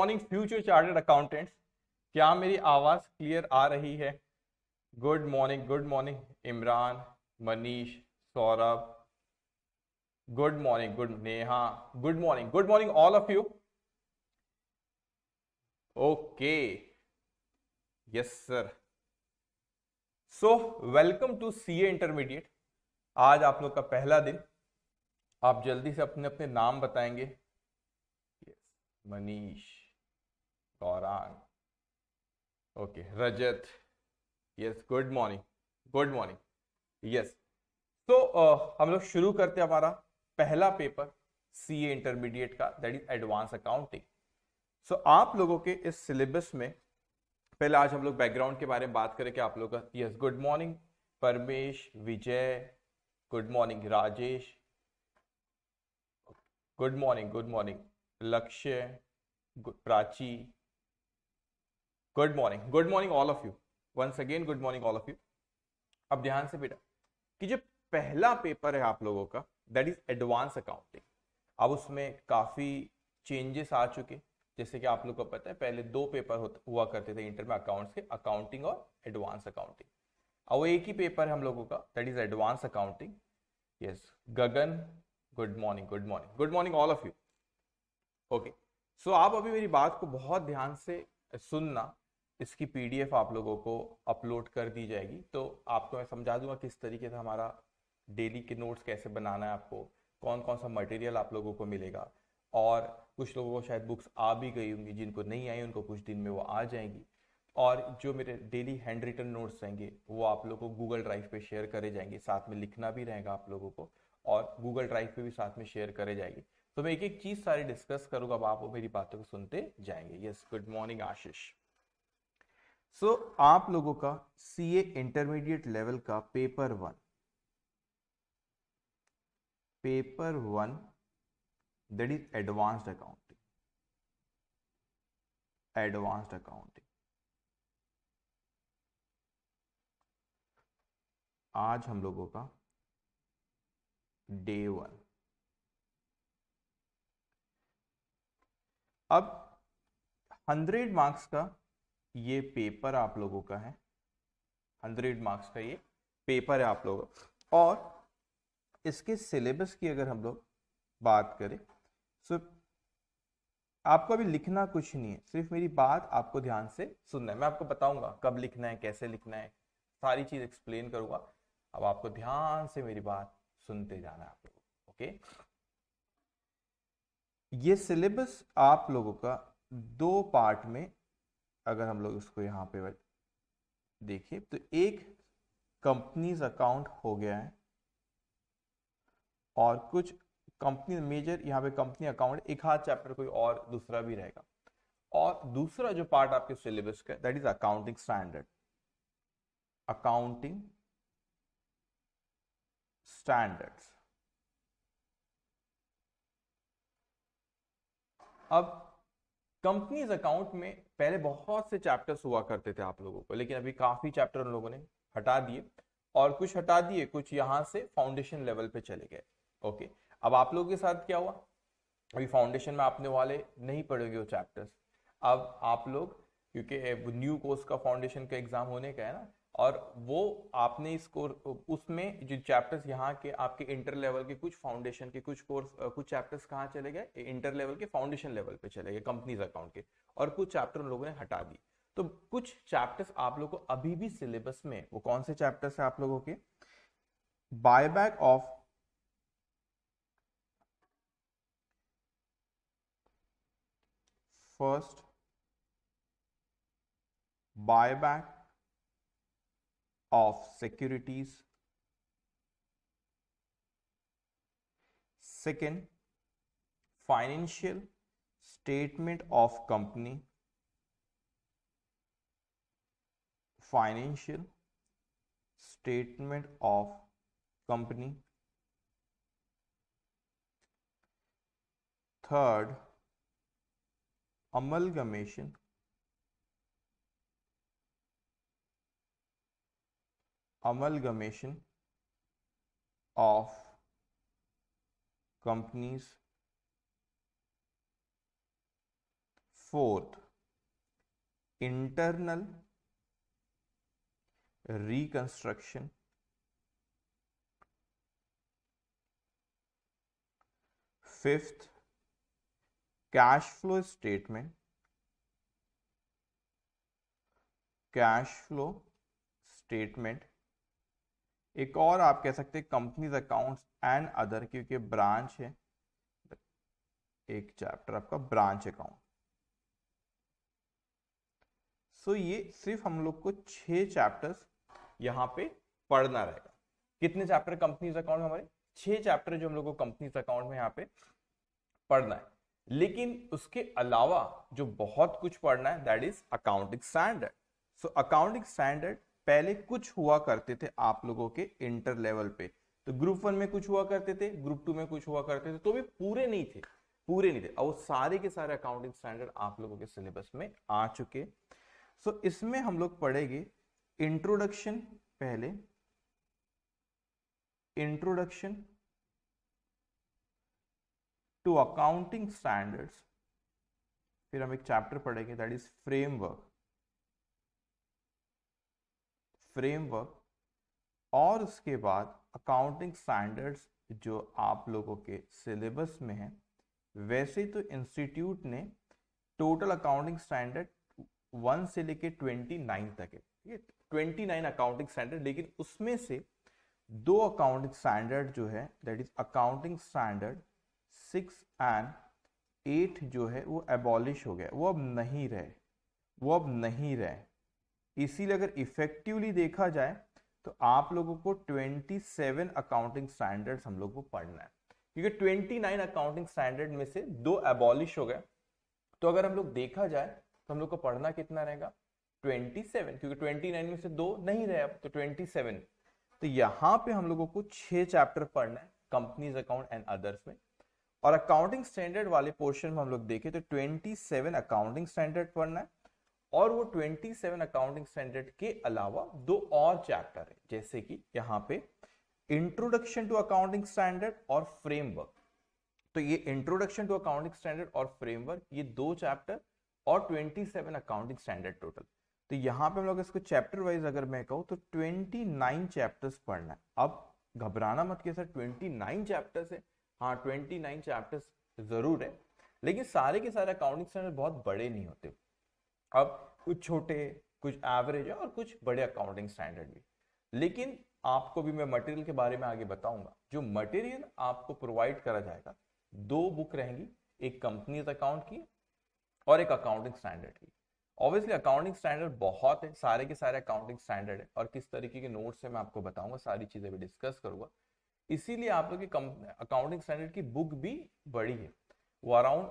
Morning future chartered accountants क्या मेरी आवाज़ क्लियर आ रही है good morning good morning Imran Manish Saurabh good morning good Neha good morning good morning all of you okay yes sir so welcome to C A intermediate आज आप लोग का पहला दिन आप जल्दी से अपने अपने नाम बताएंगे Manish Quran. Okay Rajat yes good morning good morning yes तो uh, हम लोग शुरू करते हैं हमारा पहला पेपर सी ए इंटरमीडिएट का that is advance accounting so आप लोगों के इस सिलेबस में पहले आज हम लोग बैकग्राउंड के बारे में बात करें कि आप लोग का yes good morning Paramesh Vijay good morning Rajesh good morning good morning Lakshya Prachi good morning good morning all of you once again good morning all of you अब ध्यान से बेटा कि जो पहला पेपर है आप लोगों का दैट इज एडवांस अकाउंटिंग अब उसमें काफ़ी चेंजेस आ चुके जैसे कि आप लोग को पता है पहले दो पेपर हुआ करते थे इंटर में अकाउंट्स के अकाउंटिंग और एडवांस अकाउंटिंग अब वो एक ही पेपर है हम लोगों का that is advance accounting yes Gagan good morning good morning good morning all of you okay so आप अभी मेरी बात को बहुत ध्यान से सुनना इसकी पीडीएफ आप लोगों को अपलोड कर दी जाएगी तो आपको मैं समझा दूंगा किस तरीके से हमारा डेली के नोट्स कैसे बनाना है आपको कौन कौन सा मटेरियल आप लोगों को मिलेगा और कुछ लोगों को शायद बुक्स आ भी गई होंगी जिनको नहीं आई उनको कुछ दिन में वो आ जाएंगी और जो मेरे डेली हैंड रिटन नोट्स रहेंगे वो आप लोग को गूगल ड्राइव पे शेयर करे जाएंगे साथ में लिखना भी रहेगा आप लोगों को और गूगल ड्राइव पे भी साथ में शेयर करे जाएगी तो मैं एक एक चीज़ सारी डिस्कस करूँगा अब आप मेरी बातों को सुनते जाएंगे yes good morning Ashish so so, आप लोगों का सी ए इंटरमीडिएट लेवल का paper one paper one that is advanced accounting advanced accounting आज हम लोगों का डे वन अब हंड्रेड मार्क्स का ये पेपर आप लोगों का है हंड्रेड मार्क्स का ये पेपर है आप लोगों का और इसके सिलेबस की अगर हम लोग बात करें सो आपको अभी लिखना कुछ नहीं है सिर्फ मेरी बात आपको ध्यान से सुनना है मैं आपको बताऊंगा कब लिखना है कैसे लिखना है सारी चीज एक्सप्लेन करूंगा अब आपको ध्यान से मेरी बात सुनते जाना है आप लोग ओके ये सिलेबस आप लोगों का दो पार्ट में अगर हम लोग इसको यहाँ पे देखिए तो एक कंपनीज अकाउंट हो गया है और कुछ कंपनी मेजर यहाँ पे कंपनी अकाउंट एक हाथ चैप्टर कोई और दूसरा भी रहेगा और दूसरा जो पार्ट आपके सिलेबस का that is accounting standard accounting standards अब कंपनीज अकाउंट में पहले बहुत से चैप्टर्स हुआ करते थे आप लोगों को लेकिन अभी काफी चैप्टर उन लोगों ने हटा दिए और कुछ हटा दिए कुछ यहाँ से फाउंडेशन लेवल पे चले गए ओके अब आप लोगों के साथ क्या हुआ अभी फाउंडेशन में आपने वाले नहीं पढ़ोगे वो चैप्टर्स अब आप लोग क्योंकि न्यू कोर्स का फाउंडेशन का एग्जाम होने का है ना और वो आपने इस कोर्स उसमें जो चैप्टर्स यहाँ के आपके इंटर लेवल के कुछ फाउंडेशन के कुछ कोर्स कुछ चैप्टर्स कहाँ चले गए इंटर लेवल के फाउंडेशन लेवल पे चले गए कंपनीज अकाउंट के और कुछ चैप्टर उन लोगों ने हटा दी तो कुछ चैप्टर्स आप लोग को अभी भी सिलेबस में वो कौन से चैप्टर्स है आप लोगों के buyback of first buyback of securities. Second, financial statement of company. Financial statement of company. Third, amalgamation amalgamation of companies fourth internal reconstruction fifth cash flow statement cash flow statement एक और आप कह सकते हैं कंपनीज अकाउंट्स एंड अदर क्योंकि branch है एक chapter आपका ब्रांच अकाउंट सो ये सिर्फ हम लोग को छह चैप्टर्स यहाँ पे पढ़ना रहेगा कितने चैप्टर कंपनीज अकाउंट हमारे छह चैप्टर जो हम लोग को कंपनीज अकाउंट में यहाँ पे पढ़ना है लेकिन उसके अलावा जो बहुत कुछ पढ़ना है that is accounting standard so accounting standard पहले कुछ हुआ करते थे आप लोगों के इंटर लेवल पे तो ग्रुप वन में कुछ हुआ करते थे ग्रुप टू में कुछ हुआ करते थे तो वे पूरे नहीं थे पूरे नहीं थे और सारे के सारे अकाउंटिंग स्टैंडर्ड आप लोगों के सिलेबस में आ चुके सो इसमें हम लोग पढ़ेंगे इंट्रोडक्शन पहले इंट्रोडक्शन टू अकाउंटिंग स्टैंडर्ड्स फिर हम एक चैप्टर पढ़ेंगे दैट इज फ्रेमवर्क फ्रेमवर्क और उसके बाद अकाउंटिंग स्टैंडर्ड्स जो आप लोगों के सिलेबस में है वैसे तो इंस्टीट्यूट ने टोटल अकाउंटिंग स्टैंडर्ड वन से लेके ट्वेंटी नाइन तक है ठीक है ट्वेंटी नाइन अकाउंटिंग स्टैंडर्ड लेकिन उसमें से दो अकाउंटिंग स्टैंडर्ड जो है that is accounting standard six and eight जो है वो एबॉलिश हो गया वो अब नहीं रहे वो अब नहीं रहे इसीलिए अगर इफेक्टिवली देखा जाए तो आप लोगों को 27 अकाउंटिंग स्टैंडर्ड्स हम लोग को पढ़ना है क्योंकि 29 अकाउंटिंग स्टैंडर्ड में से दो एबॉलिश हो गए तो अगर हम लोग देखा जाए तो हम लोग को पढ़ना कितना रहेगा 27 क्योंकि 29 में से दो नहीं रहे अब तो 27 तो यहाँ पे हम लोगों को छह चैप्टर पढ़ना है कंपनीज अकाउंट एंड अदर्स में और अकाउंटिंग स्टैंडर्ड वाले पोर्शन में हम लोग देखें तो 27 अकाउंटिंग स्टैंडर्ड पढ़ना है और वो 27 अकाउंटिंग स्टैंडर्ड के अलावा दो और चैप्टर है जैसे कि यहाँ पे इंट्रोडक्शन टू अकाउंटिंग स्टैंडर्ड और फ्रेमवर्क तो ये इंट्रोडक्शन टू अकाउंटिंग स्टैंडर्ड और फ्रेमवर्क ये दो चैप्टर और 27 अकाउंटिंग स्टैंडर्ड टोटल तो यहाँ पे हम लोग इसको चैप्टर वाइज अगर मैं कहूँ तो 29 चैप्टर्स पढ़ना है अब घबराना मत के सर 29 चैप्टर्स है हाँ 29 चैप्टर्स जरूर है लेकिन सारे के सारे अकाउंटिंग स्टैंडर्ड बहुत बड़े नहीं होते अब कुछ छोटे कुछ एवरेज है और कुछ बड़े अकाउंटिंग स्टैंडर्ड भी लेकिन आपको भी मैं मटेरियल के बारे में आगे बताऊंगा जो मटेरियल आपको प्रोवाइड करा जाएगा दो बुक रहेंगी एक कंपनीज अकाउंट की और एक अकाउंटिंग स्टैंडर्ड की ऑब्वियसली अकाउंटिंग स्टैंडर्ड बहुत है सारे के सारे अकाउंटिंग स्टैंडर्ड है और किस तरीके के नोट्स है मैं आपको बताऊंगा सारी चीजें भी डिस्कस करूंगा इसीलिए आप लोग की अकाउंटिंग स्टैंडर्ड की बुक भी बड़ी है वो अराउंड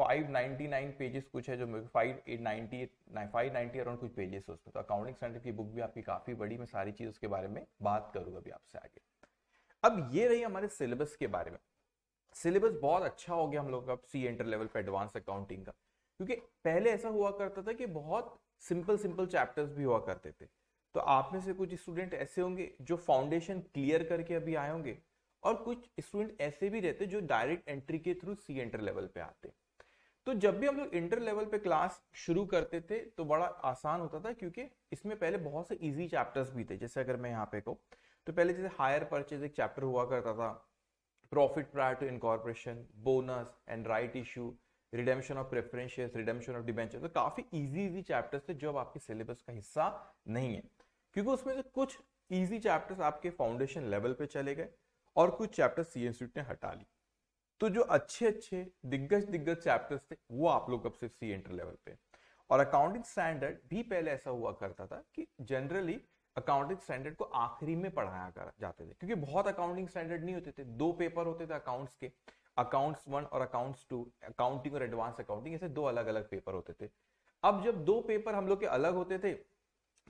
599 पेजेस कुछ है जो five eight ninety five ninety around कुछ पेजेस है उसमें तो अकाउंटिंग स्टैंडर्ड की बुक भी आपकी काफ़ी बड़ी मैं सारी चीज़ उसके बारे में बात करूँगा अभी आपसे आगे अब ये रही हमारे सिलेबस के बारे में सिलेबस बहुत अच्छा हो गया हम लोग का सी एंटर लेवल पर एडवांस अकाउंटिंग का क्योंकि पहले ऐसा हुआ करता था कि बहुत सिंपल सिंपल चैप्टर्स भी हुआ करते थे तो आप में से कुछ स्टूडेंट ऐसे होंगे जो फाउंडेशन क्लियर करके अभी आए होंगे और कुछ स्टूडेंट ऐसे भी रहते जो डायरेक्ट एंट्री के थ्रू सी एंटर लेवल पे आते हैं तो जब भी हम लोग इंटर लेवल पे क्लास शुरू करते थे तो बड़ा आसान होता था क्योंकि इसमें पहले बहुत से इजी चैप्टर्स भी थे जैसे अगर मैं यहाँ पे कहूँ तो पहले जैसे हायर परचेज एक चैप्टर हुआ करता था profit prior to incorporation bonus and right issue redemption of preferentials redemption of debenture तो काफी इजी इजी चैप्टर्स थे जो अब आपके सिलेबस का हिस्सा नहीं है क्योंकि उसमें से कुछ इजी चैप्टर्स आपके फाउंडेशन लेवल पे चले गए और कुछ चैप्टर्स सी ने हटा ली तो जो अच्छे अच्छे दिग्गज दिग्गज चैप्टर्स थे वो आप लोग अब से सी इंटर लेवल पे और अकाउंटिंग स्टैंडर्ड भी पहले ऐसा हुआ करता था कि जनरली अकाउंटिंग स्टैंडर्ड को आखिरी में पढ़ाया कर जाते थे क्योंकि बहुत अकाउंटिंग स्टैंडर्ड नहीं होते थे दो पेपर होते थे अकाउंट्स के अकाउंट्स वन और अकाउंट्स टू अकाउंटिंग और एडवांस अकाउंटिंग ऐसे दो अलग अलग पेपर होते थे अब जब दो पेपर हम लोग के अलग होते थे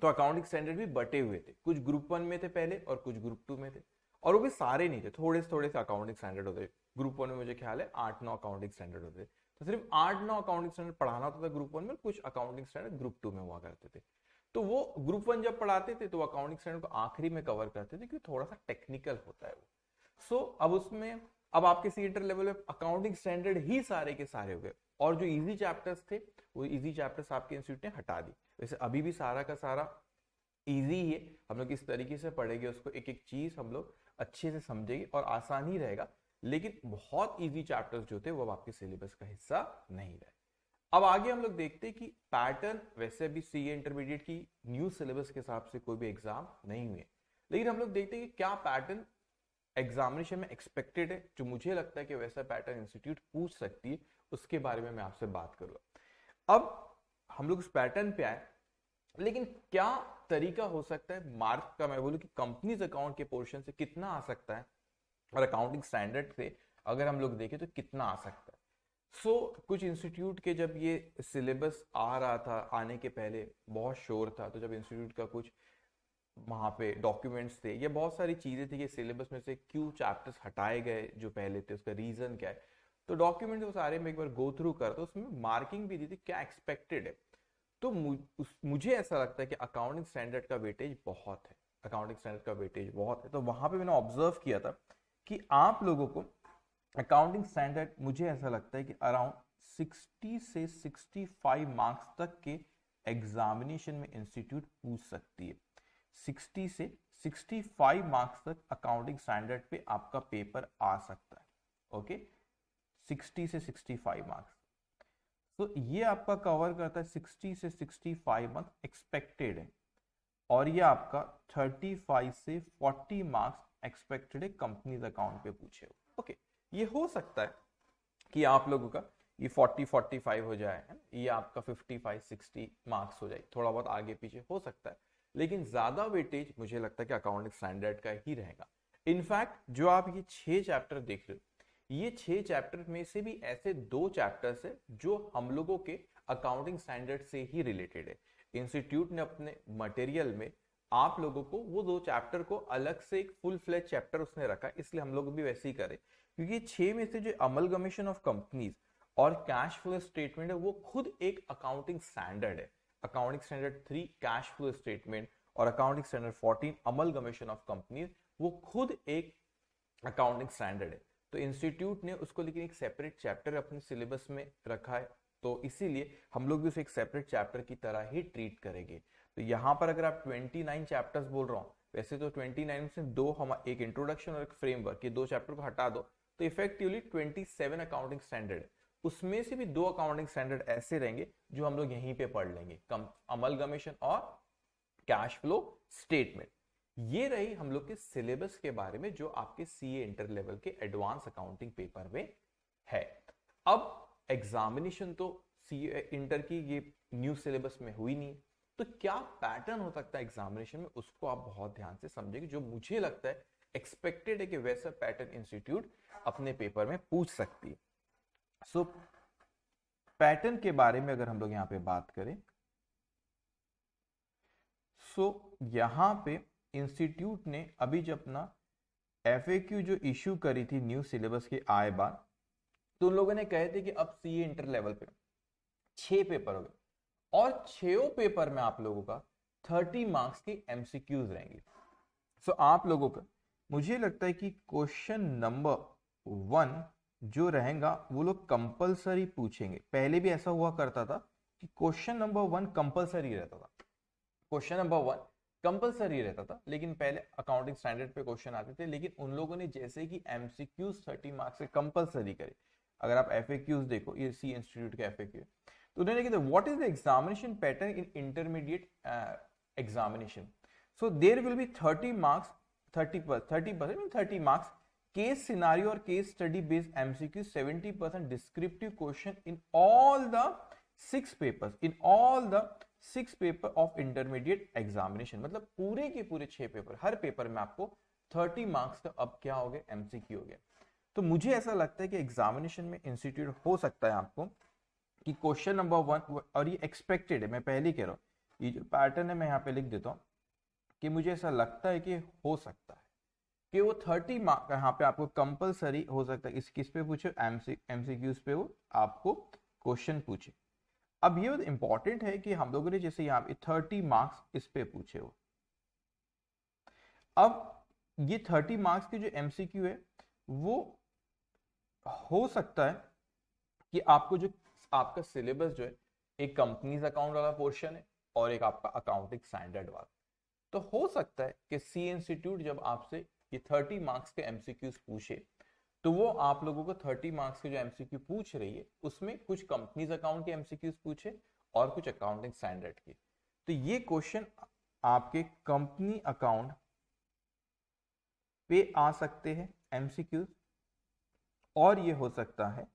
तो अकाउंटिंग स्टैंडर्ड भी बटे हुए थे कुछ ग्रुप वन में थे पहले और कुछ ग्रुप टू में थे और वो भी सारे नहीं थे थोड़े से थोड़े से अकाउंटिंग स्टैंडर्ड होते ग्रुप वन में मुझे ख्याल है आठ नौ अकाउंटिंग स्टैंडर्ड होते थे तो सिर्फ आठ नौ अकाउंटिंग स्टैंडर्ड पढ़ाना होता था ग्रुप वन में कुछ अकाउंटिंग स्टैंडर्ड ग्रुप टू में हुआ करते थे तो वो ग्रुप वन जब पढ़ाते थे तो अकाउंटिंग स्टैंडर्ड को आखिरी में कवर करते थे क्योंकि थोड़ा सा टेक्निकल होता है वो सो so, अब उसमें अब आपके सी इंटर लेवल में अकाउंटिंग स्टैंडर्ड ही सारे के सारे हो गए और जो इजी चैप्टर्स थे वो इजी चैप्टर्स आपके इंस्टीट्यूट ने हटा दी वैसे अभी भी सारा का सारा इजी ही है हम लोग किस तरीके से पढ़ेंगे उसको एक एक चीज हम लोग अच्छे से समझेंगे और आसान ही रहेगा लेकिन बहुत इजी चैप्टर्स जो थे वो आपके सिलेबस का हिस्सा नहीं रहे अब आगे हम लोग देखते हैं कि पैटर्न वैसे भी सी इंटरमीडिएट की न्यू सिलेबस के हिसाब से कोई भी एग्जाम नहीं हुए लेकिन हम लोग देखते हैं कि क्या पैटर्न एग्जामिनेशन में एक्सपेक्टेड है जो मुझे लगता है कि वैसा पैटर्न इंस्टीट्यूट पूछ सकती है उसके बारे में मैं आपसे बात करूंगा अब हम लोग उस पैटर्न पे आए लेकिन क्या तरीका हो सकता है मार्क का मैं बोलूँ कि कंपनीज अकाउंट के पोर्शन से कितना आ सकता है और अकाउंटिंग स्टैंडर्ड से अगर हम लोग देखें तो कितना आ सकता है सो so, कुछ इंस्टीट्यूट के जब ये सिलेबस आ रहा था आने के पहले बहुत शोर था तो जब इंस्टीट्यूट का कुछ वहाँ पे डॉक्यूमेंट्स थे या बहुत सारी चीज़ें थी कि सिलेबस में से क्यों चैप्टर्स हटाए गए जो पहले थे उसका रीज़न क्या है तो डॉक्यूमेंट वो सारे में एक बार गो थ्रू कर तो उसमें मार्किंग भी दी थी क्या एक्सपेक्टेड है तो मुझे ऐसा लगता है कि अकाउंटिंग स्टैंडर्ड का वेटेज बहुत है अकाउंटिंग स्टैंडर्ड का वेटेज बहुत है तो वहाँ पे मैंने ऑब्जर्व किया था कि आप लोगों को अकाउंटिंग स्टैंडर्ड मुझे ऐसा लगता है कि अराउंड 60 से 65 मार्क्स तक के एग्जामिनेशन में इंस्टीट्यूट पूछ सकती है 60 से 65 मार्क्स तक अकाउंटिंग स्टैंडर्ड पे आपका पेपर आ सकता है ओके 60 से 65 मार्क्स तो ये आपका कवर करता है 60 से 65 मार्क्स एक्सपेक्टेड है और ये आपका 35 से 40 मार्क्स एक्सपेक्टेड एक कंपनीज अकाउंट पे पूछे हो ओके ये हो सकता है कि आप लोगों का ये 40 45 हो जाए है ये आपका 55 60 मार्क्स हो जाए थोड़ा बहुत आगे पीछे हो सकता है लेकिन ज्यादा वेटेज मुझे लगता है कि अकाउंटिंग स्टैंडर्ड का ही रहेगा इनफैक्ट जो आप ये छह चैप्टर देख रहे हो ये छह चैप्टर में से भी ऐसे दो चैप्टर्स है जो हम लोगों के अकाउंटिंग स्टैंडर्ड से ही रिलेटेड है इंस्टीट्यूट ने अपने मटेरियल में आप लोगों को वो दो चैप्टर को अलग से एक फुल फ्लेज चैप्टर उसने रखा इसलिए हम लोग भी वैसे ही करें क्योंकि छह में से जो अमल कमीशन ऑफ कंपनीज और कैश फ्लो स्टेटमेंट है वो खुद एक अकाउंटिंग स्टैंडर्ड है accounting standard three cash flow statement और accounting standard fourteen amalgamation of companies वो खुद एक अकाउंटिंग स्टैंडर्ड है तो इंस्टीट्यूट ने उसको लेकिन एक सेपरेट चैप्टर अपने सिलेबस में रखा है तो इसीलिए हम लोग भी उसे एक सेपरेट चैप्टर की तरह ही ट्रीट करेंगे तो यहाँ पर अगर आप 29 चैप्टर्स बोल रहा हूँ वैसे तो 29 में से दो हम एक इंट्रोडक्शन और एक फ्रेमवर्क ये दो चैप्टर को हटा दो तो इफेक्टिवली 27 अकाउंटिंग स्टैंडर्ड उसमें से भी दो अकाउंटिंग स्टैंडर्ड ऐसे रहेंगे जो हम लोग यहीं पे पढ़ लेंगे कम अमल गमेशन और कैश फ्लो स्टेटमेंट ये रही हम लोग के सिलेबस के बारे में जो आपके सीए इंटर लेवल के एडवांस अकाउंटिंग पेपर में है अब एग्जामिनेशन तो सीए इंटर की ये न्यू सिलेबस में हुई नहीं तो क्या पैटर्न हो सकता है एग्जामिनेशन में उसको आप बहुत ध्यान से समझेंगे जो मुझे लगता है एक्सपेक्टेड है कि वैसा पैटर्न इंस्टीट्यूट अपने पेपर में पूछ सकती है सो so, पैटर्न के बारे में अगर हम लोग यहां पे बात करें सो so, यहाँ पे इंस्टीट्यूट ने अभी जब अपना एफ जो इश्यू करी थी न्यू सिलेबस के आए बाद तो उन लोगों ने कहे थे कि अब सी इंटर लेवल पे छह पेपर हो गए और छो पेपर में आप लोगों का थर्टी मार्क्स की एमसीक्यूज रहेंगे सो so, आप लोगों का मुझे लगता है कि क्वेश्चन नंबर वन जो रहेगा वो लोग कंपलसरी पूछेंगे पहले भी ऐसा हुआ करता था कि क्वेश्चन नंबर वन कंपलसरी रहता था क्वेश्चन नंबर वन कंपलसरी रहता था लेकिन पहले अकाउंटिंग स्टैंडर्ड पे क्वेश्चन आते थे लेकिन उन लोगों ने जैसे कि एमसीक्यूज थर्टी मार्क्स से कंपलसरी करे अगर आप एफ देखो ये सी इंस्टीट्यूट के एफ तो उन्होंने देखिए what is the examination pattern in intermediate examination so there will be thirty marks thirty thirty percent thirty marks case scenario or case study based mcq 70% descriptive question in all the six papers in all the six paper of intermediate examination मतलब पूरे के पूरे छह paper हर paper में आपको thirty marks तो अब क्या हो गया एमसीक्यू हो गया तो मुझे ऐसा लगता है कि एग्जामिनेशन में इंस्टीट्यूट हो सकता है आपको कि क्वेश्चन नंबर वन और ये एक्सपेक्टेड है मैं पहले कह रहा हूँ ये जो पैटर्न है मैं यहाँ पे लिख देता हूँ कि मुझे ऐसा लगता है कि हो सकता है कि वो थर्टी मार्क यहाँ पे आपको कंपलसरी हो सकता है इस किस पे पूछे एम सी पे वो आपको क्वेश्चन पूछे अब ये इंपॉर्टेंट है कि हम लोगों ने जैसे यहाँ पे थर्टी मार्क्स इस पे पूछे हो अब ये थर्टी मार्क्स की जो एमसीक्यू है वो हो सकता है कि आपको जो आपका सिलेबस जो है एक कंपनीज अकाउंट वाला पोर्शन है और एक आपका अकाउंटिंग स्टैंडर्ड वाला तो हो सकता है कि सी इंस्टीट्यूट जब आपसे ये थर्टी मार्क्स के एमसीक्यूज पूछे तो वो आप लोगों को थर्टी मार्क्स के जो एमसीक्यू पूछ रही है उसमें कुछ कंपनीज अकाउंट के एमसीक्यूज पूछे और कुछ अकाउंटिंग स्टैंडर्ड के तो ये क्वेश्चन आपके कंपनी अकाउंट पे आ सकते हैं एमसीक्यूज और ये हो सकता है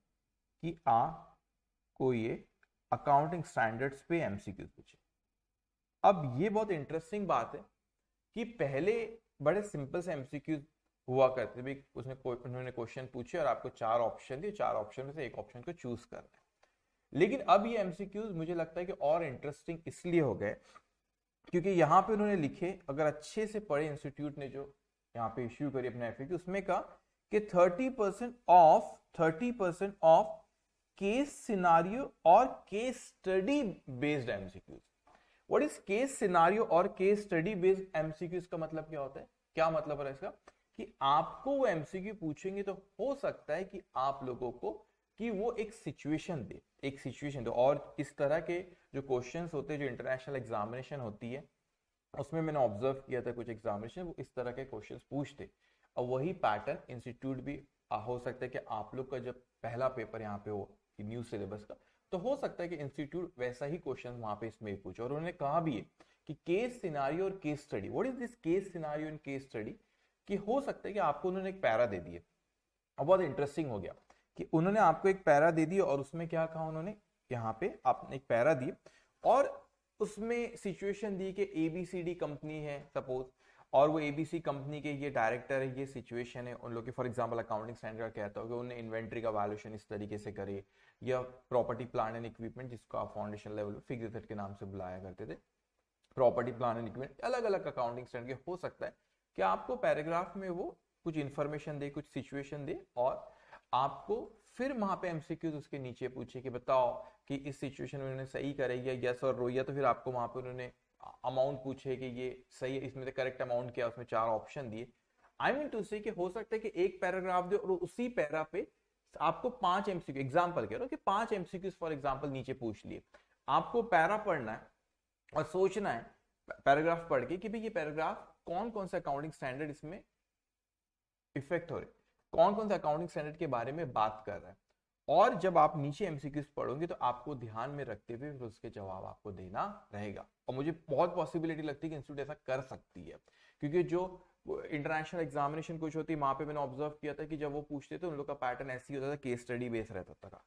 कि आ को ये अकाउंटिंग स्टैंडर्ड्स पे एमसीक्यू पूछे अब ये बहुत इंटरेस्टिंग बात है कि पहले बड़े सिंपल से एमसीक्यू हुआ करते भी उसने उन्होंने क्वेश्चन पूछे और आपको चार ऑप्शन दिए चार ऑप्शन में से एक ऑप्शन को चूज करना है लेकिन अब ये एमसीक्यूज मुझे लगता है कि और इंटरेस्टिंग इसलिए हो गए क्योंकि यहाँ पे उन्होंने लिखे अगर अच्छे से पढ़े इंस्टीट्यूट ने जो यहाँ पे इश्यू करी अपने एफ उसमें कहा कि thirty percent of thirty percent of case scenario और case study based MCQs. What is case scenario और केस स्टडी बेस्ड MCQs का मतलब क्या होता है क्या मतलब है इसका कि आपको वो एमसीक्यू पूछेंगे तो हो सकता है कि आप लोगों को कि वो एक सिचुएशन दे एक सिचुएशन दे और इस तरह के जो क्वेश्चंस होते हैं जो इंटरनेशनल एग्जामिनेशन होती है उसमें मैंने ऑब्जर्व किया था कुछ एग्जामिनेशन वो इस तरह के क्वेश्चंस पूछते और वही पैटर्न इंस्टीट्यूट भी हो सकता है कि आप लोग का जब पहला पेपर यहाँ पे हो न्यू सिलेबस का तो हो सकता है कि इंस्टीट्यूट वैसा ही क्वेश्चन वहां पे इसमें पूछे और उन्होंने कहा भी है कि केस सिनारियो और case study what is this case scenario and case study कि हो सकता है कि आपको उन्होंने एक पैरा दे दिए और बहुत इंटरेस्टिंग हो गया कि उन्होंने आपको एक पैरा दे दिया और उसमें क्या कहा उन्होंने यहाँ पे आपने एक पैरा दी और उसमें सिचुएशन दी कि एबीसीडी कंपनी है सपोज और वो एबीसी कंपनी के ये डायरेक्टर है ये सिचुएशन है उन लोग के फॉर एग्जांपल अकाउंटिंग स्टैंडर्ड कहता हो कि उन्होंने इन्वेंट्री का वैल्यूशन इस तरीके से करे या प्रॉपर्टी प्लान एंड इक्विपमेंट जिसको आप फाउंडेशन लेवल पर फिक्स के नाम से बुलाया करते थे प्रॉपर्टी प्लान एंड इक्विपमेंट अलग अलग अकाउंटिंग स्टैंड हो सकता है कि आपको पैराग्राफ में वो कुछ इन्फॉर्मेशन दे कुछ सिचुएशन दे और आपको फिर वहां पे एमसीक्यूज उसके नीचे पूछे कि बताओ कि इस सिचुएशन में उन्होंने सही करेगी यस और रोइया तो फिर आपको वहां पर उन्होंने अमाउंट पूछे कि ये सही है इसमें से करेक्ट अमाउंट क्या उसमें चार ऑप्शन दिए आई मीन टू से हो सकता है कि एक पैराग्राफ दे और उसी पैरा पे आपको पांच एमसीक्यू एग्जाम्पल कह रहा हूँ कि पांच एमसीक्यू फॉर एग्जाम्पल नीचे पूछ लिए आपको पैरा पढ़ना है और सोचना है पैराग्राफ पढ़ के कि भाई ये पैराग्राफ कौन कौन सा अकाउंटिंग स्टैंडर्ड इसमें इफेक्ट हो रहे कौन कौन सा अकाउंटिंग स्टैंडर्ड के बारे में बात कर रहा है और जब आप नीचे एमसीक्यू पढ़ोगे तो आपको ध्यान में रखते हुए फिर उसके जवाब आपको देना रहेगा और मुझे बहुत पॉसिबिलिटी लगती है कि इंस्टीट्यूट ऐसा कर सकती है क्योंकि जो इंटरनेशनल एग्जामिनेशन कुछ होती है वहां पे मैंने ऑब्जर्व किया था कि जब वो पूछते थे उन लोग का पैटर्न ऐसे ही होता था केस स्टडी बेस रहता था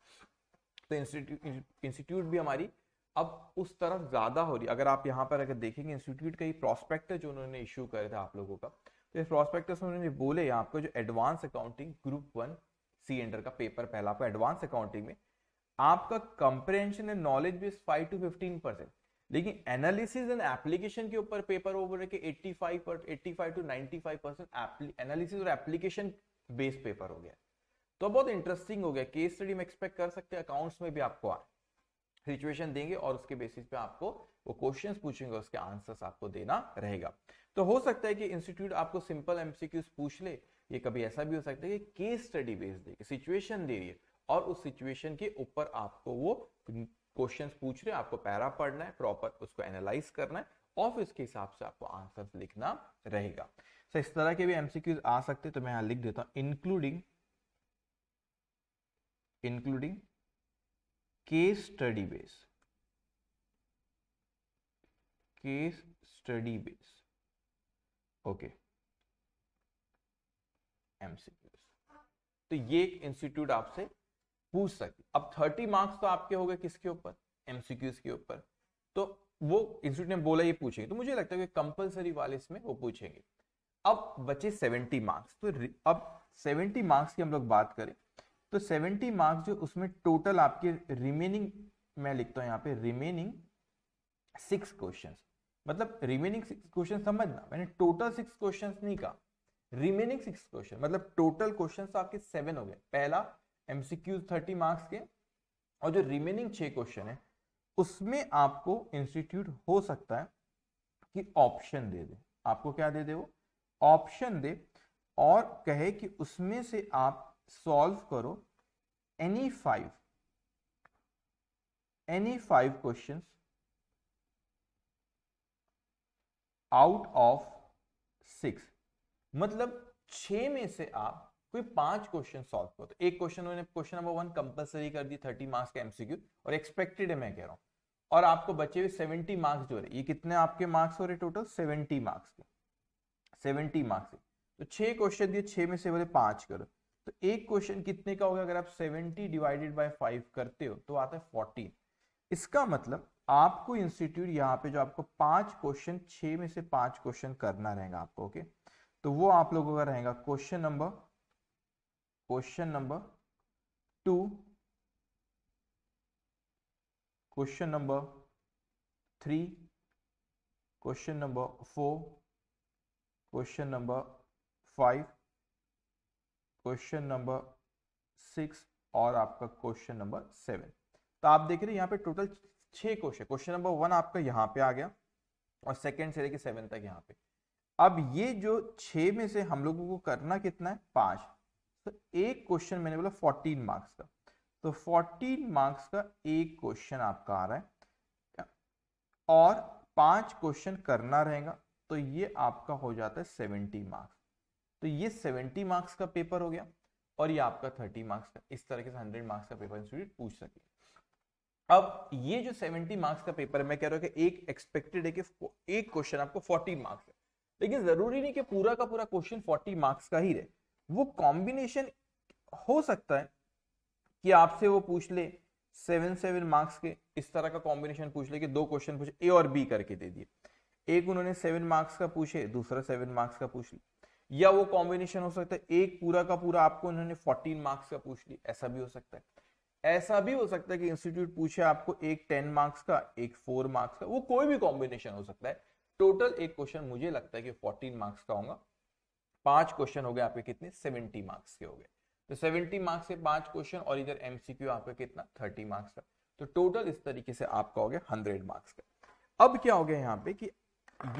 तो इंस्टीट्यूट भी हमारी अब उस तरफ ज्यादा हो रही अगर आप यहाँ पर अगर देखेंगे इंस्टीट्यूट का ही प्रोस्पेक्ट जो उन्होंने इशू करे थे आप लोगों का तो इस प्रोस्पेक्ट में उन्होंने बोले यहाँ आपका जो advance accounting group one CA inter का पेपर पहला आपका एडवांस अकाउंटिंग में आपका कंप्रेंशन एंड नॉलेज भी फाइव टू फिफ्टीन परसेंट लेकिन एनालिसिस एंड एप्लीकेशन के ऊपर पेपर वो बोल रहे कि 85 पर 85 टू 95 परसेंट एनालिसिस और एप्लीकेशन बेस्ड पेपर हो गया तो बहुत इंटरेस्टिंग हो गया केस स्टडी में एक्सपेक्ट कर सकते हैं अकाउंट्स में भी आपको आए सिचुएशन देंगे और उसके बेसिस पे आपको वो क्वेश्चंस पूछेंगे उसके आंसर्स आपको देना रहेगा तो हो सकता है कि इंस्टीट्यूट आपको सिंपल एमसीक्यूज पूछ ले ये कभी ऐसा भी हो सकता है कि केस स्टडी बेस्ड दे सिचुएशन दे रही है और उस सिचुएशन के ऊपर आपको वो क्वेश्चन पूछ रहे हैं आपको पैरा पढ़ना है प्रॉपर उसको एनालाइज करना है और फिर उसके हिसाब से आपको आंसर लिखना रहेगा सो so, इस तरह के भी एमसीक्यूज आ सकते हैं तो मैं यहां लिख देता हूं including including case study base case study base okay MCQs तो ये एक इंस्टीट्यूट आपसे पूछ सके अब थर्टी मार्क्स तो आपके हो गए किसके ऊपर एमसीक्यूज के ऊपर तो वो इंस्टीट्यूट ने बोला ये पूछेंगे तो मुझे लगता है कि कंपलसरी वाले इसमें वो पूछेंगे अब बचे सेवेंटी मार्क्स तो अब सेवेंटी मार्क्स की हम लोग बात करें तो सेवेंटी मार्क्स जो उसमें टोटल आपके रिमेनिंग मैं लिखता हूँ यहाँ पे रिमेनिंग सिक्स क्वेश्चन मतलब रिमेनिंग सिक्स क्वेश्चन समझना मैंने टोटल सिक्स क्वेश्चन नहीं कहा रिमेनिंग सिक्स क्वेश्चन मतलब टोटल क्वेश्चन तो आपके सेवन हो गए पहला एमसीक्यूज थर्टी मार्क्स के और जो रिमेनिंग छः क्वेश्चन है उसमें आपको इंस्टीट्यूट हो सकता है कि ऑप्शन दे दे आपको क्या दे दे वो ऑप्शन दे और कहे कि उसमें से आप सॉल्व करो any five any five question out of six मतलब छ में से आप कोई पांच क्वेश्चन सॉल्व करो तो एक क्वेश्चन उन्होंने क्वेश्चन नंबर वन कंपलसरी कर दी थर्टी मार्क्स का एमसीक्यू और एक्सपेक्टेड है मैं कह रहा हूँ और आपको बचे हुए सेवेंटी मार्क्स जो रहे ये कितने आपके मार्क्स हो रहे टोटल सेवेंटी मार्क्स के सेवेंटी मार्क्स तो छह क्वेश्चन दिए छह में से बोले पांच करो तो एक क्वेश्चन कितने का होगा अगर आप सेवेंटी डिवाइडेड बाई फाइव करते हो तो आता है फोर्टीन इसका मतलब आपको इंस्टीट्यूट यहाँ पे जो आपको पांच क्वेश्चन छह में से पांच क्वेश्चन करना रहेगा आपको ओके तो वो आप लोगों का रहेगा question number question number two question number three question number four question number five question number six और आपका क्वेश्चन नंबर सेवन तो आप देख रहे हैं यहाँ पे टोटल छह क्वेश्चन क्वेश्चन नंबर वन आपका यहाँ पे आ गया और सेकंड से लेके सेवन तक यहाँ पे अब ये जो छह में से हम लोगों को करना कितना है पांच तो एक क्वेश्चन मैंने बोला फोर्टीन मार्क्स का तो फोर्टीन मार्क्स का एक क्वेश्चन आपका आ रहा है और पांच क्वेश्चन करना रहेगा तो ये आपका हो जाता है सेवेंटी मार्क्स तो ये सेवेंटी मार्क्स का पेपर हो गया और ये आपका थर्टी मार्क्स का इस तरह के हंड्रेड मार्क्स का पेपर इंस्टीट्यूट पूछ सके अब ये जो 70 मार्क्स का पेपर है मैं कह रहा हूं कि एक एक्सपेक्टेड है कि एक क्वेश्चन आपको 40 मार्क्स है लेकिन जरूरी नहीं कि पूरा का पूरा क्वेश्चन 40 मार्क्स का ही रहे वो कॉम्बिनेशन हो सकता है कि आपसे वो पूछ ले सेवन सेवन मार्क्स के इस तरह का कॉम्बिनेशन पूछ ले कि दो क्वेश्चन पूछे ए और बी करके दे दिए एक उन्होंने सेवन मार्क्स का पूछे दूसरा सेवन मार्क्स का पूछ लिया या वो कॉम्बिनेशन हो सकता है एक पूरा का पूरा आपको उन्होंने फोर्टीन मार्क्स का पूछ लिया ऐसा भी हो सकता है ऐसा भी हो सकता है कि इंस्टीट्यूट पूछे आपको एक टेन मार्क्स का एक फोर मार्क्स का वो कोई भी कॉम्बिनेशन हो सकता है टोटल एक क्वेश्चन मुझे लगता है कि फोर्टीन मार्क्स का होगा पांच क्वेश्चन हो गए आपके कितने सेवेंटी मार्क्स के हो गए तो सेवेंटी मार्क्स के पांच क्वेश्चन और इधर एमसीक्यू आपका कितना थर्टी मार्क्स का तो टोटल इस तरीके से आपका हो गया हंड्रेड मार्क्स का अब क्या हो गया यहाँ पे कि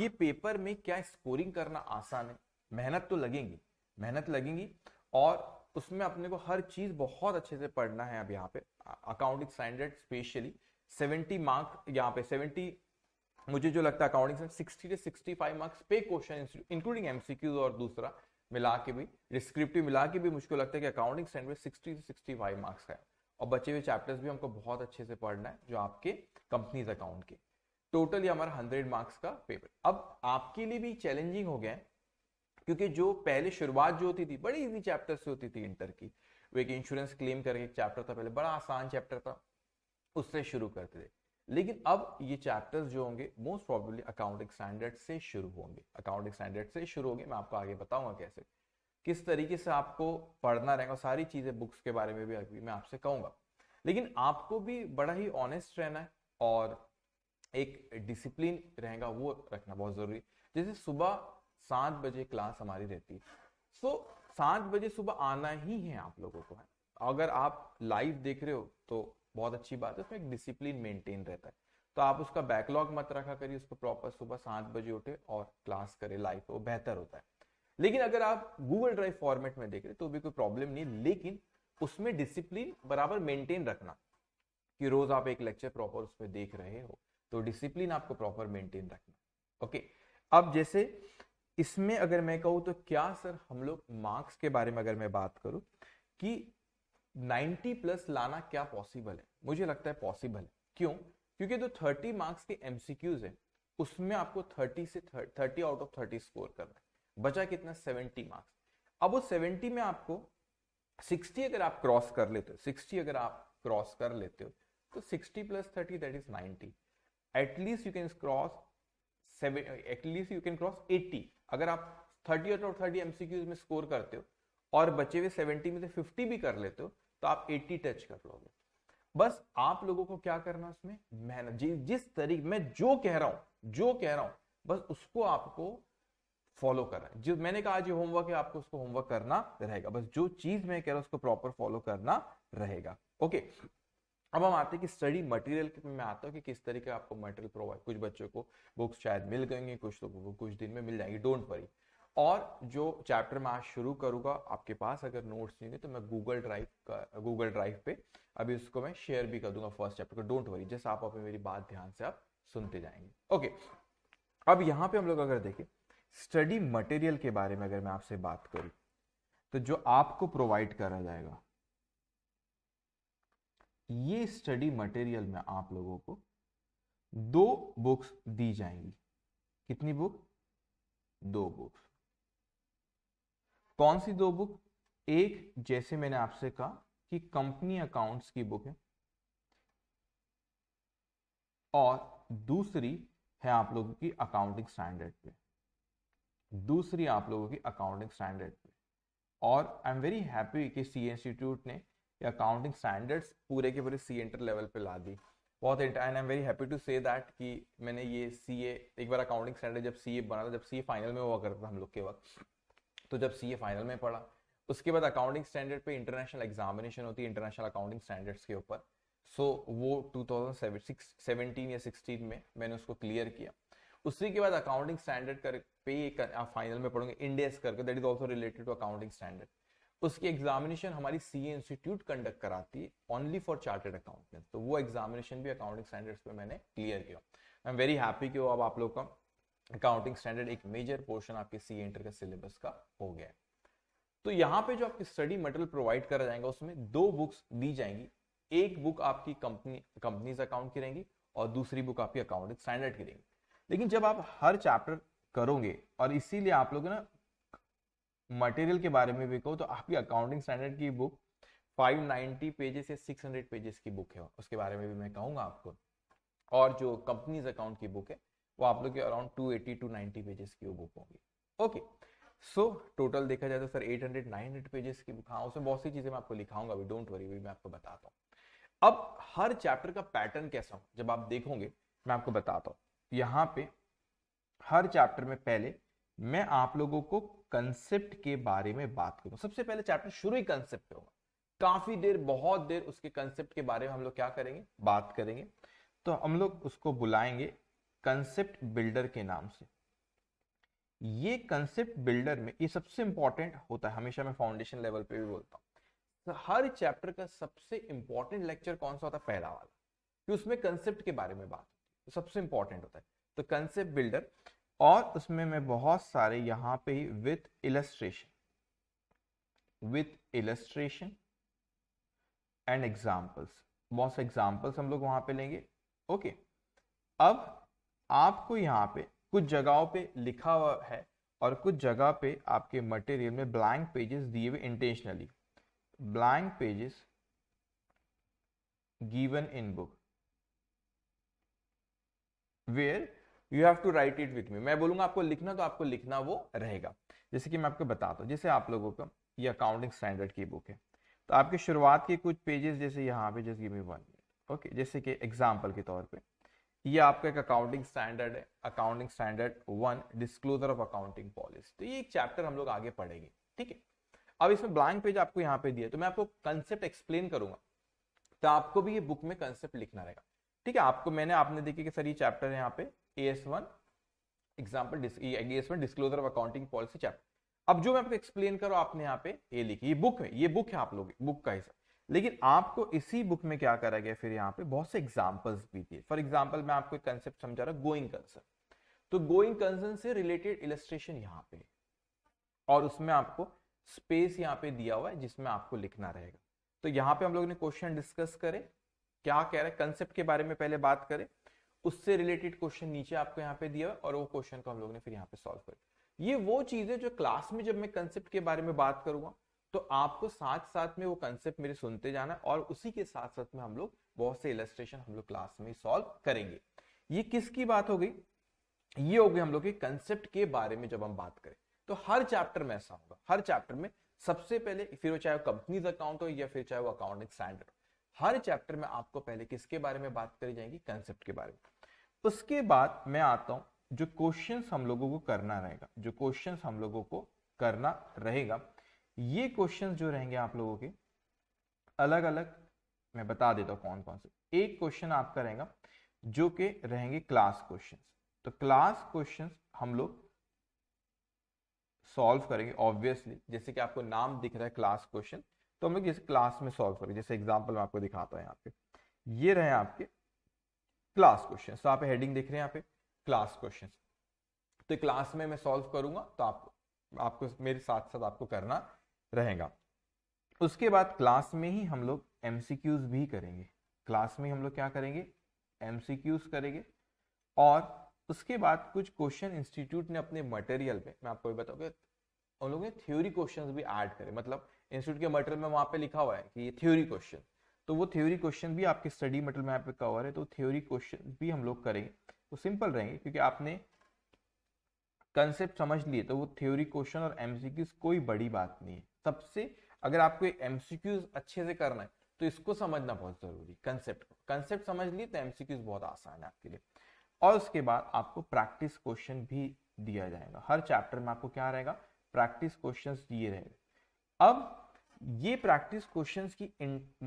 ये पेपर में क्या स्कोरिंग करना आसान है मेहनत तो लगेगी मेहनत लगेगी और उसमें अपने को हर चीज बहुत अच्छे से पढ़ना है अब यहाँ पे accounting standard specially seventy mark यहाँ पे सेवेंटी मुझे जो लगता है अकाउंटिंग से सिक्सटी से सिक्सटी फाइव मार्क्स पे क्वेश्चन इंक्लूडिंग एमसीक्यूज और दूसरा मिला के भी डिस्क्रिप्टिव मिला के भी मुझको लगता है कि अकाउंटिंग स्टैंडर्ड सिक्सटी से सिक्सटी फाइव मार्क्स है और बचे हुए चैप्टर्स भी हमको बहुत अच्छे से पढ़ना है जो आपके कंपनीज अकाउंट के टोटल ये हमारा हंड्रेड मार्क्स का पेपर अब आपके लिए भी चैलेंजिंग हो गया क्योंकि जो पहले शुरुआत जो होती थी बड़ी इजी चैप्टर से होती थी इंटर की वो एक इंश्योरेंस क्लेम करके एक चैप्टर था पहले बड़ा आसान चैप्टर था उससे शुरू करते थे लेकिन अब ये चैप्टर्स जो होंगे मोस्ट प्रॉब्लली अकाउंटिंग स्टैंडर्ड से शुरू होंगे अकाउंटिंग स्टैंडर्ड से शुरू होंगे मैं आपको आगे बताऊंगा कैसे किस तरीके से आपको पढ़ना रहेगा सारी चीजें बुक्स के बारे में भी अभी मैं आपसे कहूंगा लेकिन आपको भी बड़ा ही ऑनेस्ट रहना है और एक डिसिप्लिन रहेगा वो रखना बहुत जरूरी है जैसे सुबह सात बजे क्लास हमारी रहती है सो सात बजे सुबह आना ही है आप लोगों को अगर आप लाइव देख रहे हो तो बहुत अच्छी बात है उसमें एक डिसिप्लिन मेंटेन रहता है तो आप उसका बैकलॉग मत रखा करिए उसको प्रॉपर सुबह सात बजे उठे और क्लास करे लाइफ वो बेहतर होता है लेकिन अगर आप गूगल ड्राइव फॉर्मेट में देख रहे तो भी कोई प्रॉब्लम नहीं लेकिन उसमें डिसिप्लिन बराबर मेंटेन रखना कि रोज आप एक लेक्चर प्रॉपर उसमें देख रहे हो तो डिसिप्लिन आपको प्रॉपर मेंटेन रखना ओके अब जैसे इसमें अगर मैं कहूँ तो क्या सर हम लोग मार्क्स के बारे में अगर मैं बात करूँ कि 90 प्लस लाना क्या पॉसिबल है मुझे लगता है पॉसिबल है क्यों क्योंकि जो तो 30 मार्क्स के एमसीक्यूज है उसमें आपको 30 से 30 आउट ऑफ 30 स्कोर करना है बचा कितना 70 मार्क्स अब उस 70 में आपको 60 अगर आप क्रॉस कर लेते हो 60 अगर आप क्रॉस कर लेते हो तो 60 plus 30 that is 90 at least you can cross at least you can cross 80 अगर आप 30 आउट ऑफ 30 एमसीक्यूज में स्कोर करते हो और बचे हुए 70 में से 50 भी कर लेते हो तो आप 80 टच कर लोगे बस आप लोगों को क्या करना उसमें मेहनत जि, जिस तरीके मैं जो कह रहा हूं जो कह रहा हूं बस उसको आपको फॉलो करना है जो मैंने कहा जो होमवर्क है आपको उसको होमवर्क करना रहेगा बस जो चीज मैं कह रहा हूं उसको प्रॉपर फॉलो करना रहेगा ओके अब हम आते हैं कि स्टडी मटेरियल के मैं आता हूँ कि किस तरीके आपको मटेरियल प्रोवाइड कुछ बच्चों को बुक्स शायद मिल गएंगे कुछ तो कुछ दिन में मिल जाएंगे डोंट वरी और जो चैप्टर मैं आज शुरू करूंगा आपके पास अगर नोट्स नहीं है तो मैं गूगल ड्राइव का गूगल ड्राइव पे अभी उसको मैं शेयर भी कर दूंगा फर्स्ट चैप्टर को डोंट वरी जैसे आप अपनी मेरी बात ध्यान से आप सुनते जाएंगे ओके अब यहाँ पे हम लोग अगर देखें स्टडी मटेरियल के बारे में अगर मैं आपसे बात करूं तो जो आपको प्रोवाइड करा जाएगा ये स्टडी मटेरियल में आप लोगों को दो बुक्स दी जाएंगी कितनी बुक दो बुक्स कौन सी दो बुक एक जैसे मैंने आपसे कहा कि कंपनी अकाउंट्स की बुक है और दूसरी है आप लोगों की अकाउंटिंग स्टैंडर्ड पे दूसरी आप लोगों की अकाउंटिंग स्टैंडर्ड पे और आई एम वेरी हैप्पी कि सी इंस्टीट्यूट ने अकाउंटिंग स्टैंडर्ड्स पूरे के पूरे सी एंटर लेवल पे ला दी बहुत and I am very happy to say that कि मैंने ये सी एक बार अकाउंटिंग स्टैंडर्ड जब सी बना था जब सी फाइनल में हुआ करता था हम लोग के वक्त तो जब सी फाइनल में पढ़ा उसके बाद अकाउंटिंग स्टैंडर्ड पे इंटरनेशनल एग्जामिनेशन होती है इंटरनेशनल अकाउंटिंग स्टैंडर्ड्स के ऊपर सो so, वो 2017 या 16 में मैंने उसको क्लियर किया उसी के बाद अकाउंटिंग स्टैंडर्ड कर पे एक आप फाइनल में पढ़ोगे इंडेस करके that is also related to accounting standard उसकी एग्जामिनेशन हमारी सी इंस्टीट्यूट कंडक्ट कराती है ओनली फॉर चार्टेड अकाउंटेंट तो वो एग्जामिनेशन भी अकाउंटिंग स्टैंडर्ड्स पे मैंने क्लियर किया आई एम वेरी हैप्पी कि वो अब आप लोग का अकाउंटिंग स्टैंडर्ड एक मेजर पोर्शन आपके सी इंटर का सिलेबस का हो गया है तो यहाँ पे जो आपकी स्टडी मटेरियल प्रोवाइड करा जाएगा उसमें दो बुक्स दी जाएंगी एक बुक आपकी कंपनी कंपनीज अकाउंट की रहेंगी और दूसरी बुक आपकी अकाउंटिंग स्टैंडर्ड की रहेंगी लेकिन जब आप हर चैप्टर करोगे और इसीलिए आप लोग ना मटेरियल के बारे में भी कहो तो आपकी अकाउंटिंग स्टैंडर्ड की बुक 590 पेजेस या 600 पेजेस की बुक है उसके बारे में भी मैं कहूंगा आपको और जो कंपनीज अकाउंट की बुक है वो आप लोग के अराउंड 280 टू 90 पेजेस की वो बुक होगी ओके सो टोटल देखा जाए तो सर 800 900 पेजेस की बुक हाँ उसमें बहुत सी चीजें मैं आपको लिखाऊंगा अभी डोंट वरी मैं आपको बताता हूँ अब हर चैप्टर का पैटर्न कैसा हो जब आप देखोगे मैं आपको बताता हूँ यहाँ पे हर चैप्टर में पहले मैं आप लोगों को कंसेप्ट के बारे में बात करूँ सबसे पहले चैप्टर शुरू ही कंसेप्ट पे होगा काफी देर बहुत देर उसके कंसेप्ट के बारे में हम लोग क्या करेंगे बात करेंगे तो हम लोग उसको बुलाएंगे कंसेप्ट बिल्डर के नाम से ये कंसेप्ट बिल्डर में ये सबसे इंपॉर्टेंट होता है हमेशा मैं फाउंडेशन लेवल पे भी बोलता हूँ तो हर चैप्टर का सबसे इंपॉर्टेंट लेक्चर कौन सा होता है पहला वाला कि उसमें कंसेप्ट के बारे में बात होती है सबसे इंपॉर्टेंट होता है तो कंसेप्ट बिल्डर और उसमें मैं बहुत सारे यहाँ पे ही with illustration with illustration and examples बहुत से एग्जाम्पल्स हम लोग वहां पे लेंगे ओके okay. अब आपको यहाँ पे कुछ जगहों पे लिखा हुआ है और कुछ जगह पे आपके मटेरियल में ब्लैंक पेजेस दिए हुए intentionally blank pages given in book where you have to write it with me मैं बोलूंगा आपको लिखना तो आपको लिखना वो रहेगा जैसे कि मैं आपको बताता हूँ जैसे आप लोगों का ये अकाउंटिंग स्टैंडर्ड की बुक है तो आपके शुरुआत के कुछ पेजेस जैसे यहाँ पे just give me one okay जैसे कि एग्जाम्पल के तौर पर ये आपका एक अकाउंटिंग स्टैंडर्ड है accounting standard one disclosure of accounting policy तो ये एक चैप्टर हम लोग आगे पढ़ेंगे ठीक है अब इसमें ब्लैंक पेज आपको यहाँ पे दिया तो मैं आपको कंसेप्ट एक्सप्लेन करूंगा तो आपको भी ये बुक में कंसेप्ट लिखना रहेगा ठीक है आपको मैंने आपने देखी कि सर ये चैप्टर है यहाँ पे A S one example S one disclosure of accounting policy chapter अब जो मैं आपको एक्सप्लेन करो आपने यहाँ पे ये लिखी ये बुक है ये बुक है आप लोग बुक का हिस्सा लेकिन आपको इसी बुक में क्या करा गया फिर यहाँ पे बहुत से एग्जाम्पल्स भी दिए फॉर एग्जाम्पल मैं आपको एक कंसेप्ट समझा रहा गोइंग कंसर्न तो गोइंग कंसर्न से रिलेटेड इलेट्रेशन यहाँ पे और उसमें आपको स्पेस यहाँ पे दिया हुआ है जिसमें आपको लिखना रहेगा तो यहाँ पे हम लोग ने क्वेश्चन डिस्कस करे क्या कह रहा है कंसेप्ट के बारे में पहले बात करें उससे रिलेटेड क्वेश्चन नीचे आपको यहाँ पे दिया हुआ और वो क्वेश्चन को हम लोग ने फिर यहाँ पे सॉल्व करें ये वो चीज है जो क्लास में जब मैं कंसेप्ट के बारे में बात करूंगा तो आपको साथ साथ में वो कंसेप्ट मेरे सुनते जाना और उसी के साथ साथ में हम लोग बहुत से इलेस्ट्रेशन हम लोग क्लास में सॉल्व करेंगे ये किसकी बात हो गई ये हो गई हम लोग के कंसेप्ट के बारे में जब हम बात करें तो हर चैप्टर में ऐसा होगा हर चैप्टर में सबसे पहले फिर चाहे कंपनीज अकाउंट हो या फिर चाहे वो अकाउंटिंग स्टैंडर्ड हर चैप्टर में आपको पहले किसके बारे में बात करी जाएगी कंसेप्ट के बारे में उसके बाद मैं आता हूं जो क्वेश्चंस हम लोगों को करना रहेगा जो क्वेश्चंस हम लोगों को करना रहेगा ये क्वेश्चंस जो रहेंगे आप लोगों के अलग अलग मैं बता देता हूँ कौन कौन से एक क्वेश्चन आपका रहेगा जो कि रहेंगे क्लास क्वेश्चन तो क्लास क्वेश्चन हम लोग सॉल्व करेंगे ऑब्वियसली जैसे कि आपको नाम दिख रहा है क्लास क्वेश्चन तो हम लोग जैसे क्लास में सॉल्व करेंगे जैसे एग्जाम्पल मैं आपको दिखाता हूँ यहाँ पे ये रहे आपके क्लास क्वेश्चन तो आप हेडिंग देख रहे हैं यहाँ पे क्लास क्वेश्चन तो क्लास में मैं सॉल्व करूंगा तो आप आपको मेरे साथ साथ आपको करना रहेगा उसके बाद क्लास में ही हम लोग एमसीक्यूज भी करेंगे क्लास में हम लोग क्या करेंगे एमसीक्यूज करेंगे और उसके बाद कुछ क्वेश्चन इंस्टीट्यूट ने अपने मटेरियल पे मैं आपको भी बताऊंगा उन लोगों ने थ्योरी क्वेश्चंस भी ऐड करें मतलब इंस्टीट्यूट के मटेरियल में वहां पे लिखा हुआ है कि ये थ्योरी क्वेश्चन तो वो थ्योरी क्वेश्चन भी आपके स्टडी मटेरियल में यहाँ पे कवर है तो थ्योरी क्वेश्चन भी हम लोग करेंगे तो सिंपल रहेंगे क्योंकि आपने कंसेप्ट समझ लिए तो वो थ्योरी क्वेश्चन और एमसीक्यूज कोई बड़ी बात नहीं है सबसे अगर आपको एमसीक्यूज अच्छे से करना है तो इसको समझना बहुत जरूरी कंसेप्ट कंसेप्ट समझ लिए तो एमसीक्यूज बहुत आसान है आपके लिए और उसके बाद आपको प्रैक्टिस क्वेश्चन भी दिया जाएगा हर चैप्टर में आपको क्या रहेगा प्रैक्टिस क्वेश्चन दिए रहेंगे अब ये प्रैक्टिस क्वेश्चन की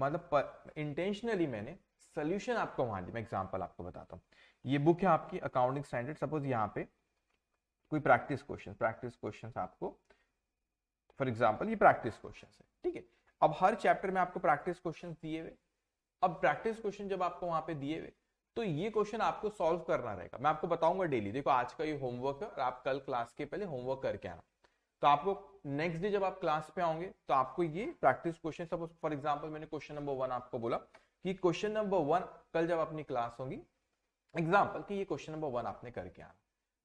मतलब इंटेंशनली मैंने सोल्यूशन आपको वहां दिया मैं एग्जाम्पल आपको बताता हूँ ये बुक है आपकी अकाउंटिंग स्टैंडर्ड सपोज यहाँ पे कोई प्रैक्टिस क्वेश्चन प्रैक्टिस क्वेश्चन आपको फॉर एग्जाम्पल ये प्रैक्टिस क्वेश्चन है ठीक है अब हर चैप्टर में आपको प्रैक्टिस क्वेश्चन दिए हुए अब प्रैक्टिस क्वेश्चन जब आपको वहां पे दिए हुए तो ये क्वेश्चन आपको सॉल्व करना रहेगा मैं आपको बताऊंगा डेली देखो आज का ये होमवर्क है और आप कल क्लास के पहले होमवर्क करके आना तो आपको नेक्स्ट डे जब आप क्लास पे आओगे तो आपको ये practice question suppose for example मैंने क्वेश्चन नंबर वन आपको बोला कि क्वेश्चन नंबर वन कल जब अपनी क्लास होगी एग्जाम्पल की ये क्वेश्चन नंबर वन आपने करके आना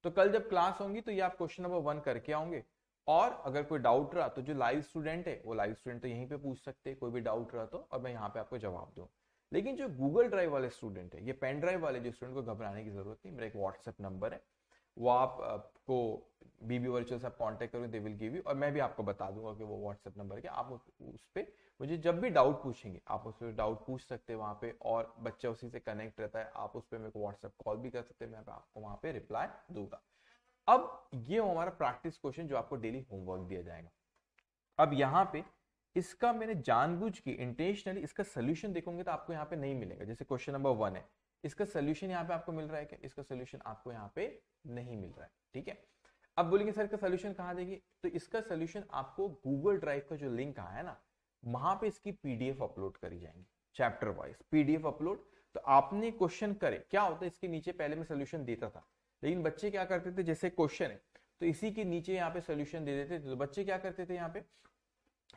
तो कल जब क्लास होंगी तो ये आप क्वेश्चन नंबर वन करके आओगे और अगर कोई डाउट रहा तो जो लाइव स्टूडेंट है वो लाइव स्टूडेंट तो यहीं पे पूछ सकते हैं कोई भी डाउट रहा तो और मैं यहाँ पे आपको जवाब दूँ लेकिन जो गूगल ड्राइव वाले स्टूडेंट है ये पेन ड्राइव वाले जो स्टूडेंट को घबराने की जरूरत नहीं मेरा एक व्हाट्सएप नंबर है वो आप आपको बीबी वर्चुअल से आप कॉन्टेक्ट करें दे विल गिव यू और मैं भी आपको बता दूंगा कि वो व्हाट्सएप नंबर के आप उस पर मुझे जब भी डाउट पूछेंगे आप उस पर डाउट पूछ सकते हैं वहाँ पे और बच्चा उसी से कनेक्ट रहता है आप उस पर मेरे को व्हाट्सएप कॉल भी कर सकते हैं मैं आपको वहाँ पे रिप्लाई दूंगा अब ये हमारा प्रैक्टिस क्वेश्चन जो आपको डेली होमवर्क दिया जाएगा अब यहाँ पे इसका मैंने जानबूझ के इंटेंशनली इसका सोल्यूशन देखोगे तो आपको यहाँ पे नहीं मिलेगा जैसे क्वेश्चन नंबर वन है इसका सोल्यूशन यहाँ पे आपको मिल रहा है क्या इसका सोल्यूशन आपको यहाँ पे नहीं मिल रहा है ठीक है अब बोलेंगे सर इसका सोल्यूशन कहाँ देगी तो इसका सोल्यूशन आपको गूगल ड्राइव का जो लिंक आया है ना वहां पे इसकी पीडीएफ अपलोड करी जाएंगी चैप्टर वाइज पीडीएफ अपलोड तो आपने क्वेश्चन करे क्या होता है इसके नीचे पहले मैं सोल्यूशन देता था लेकिन बच्चे क्या करते थे जैसे क्वेश्चन है तो इसी के नीचे यहाँ पे सोल्यूशन दे देते थे तो बच्चे क्या करते थे यहाँ पे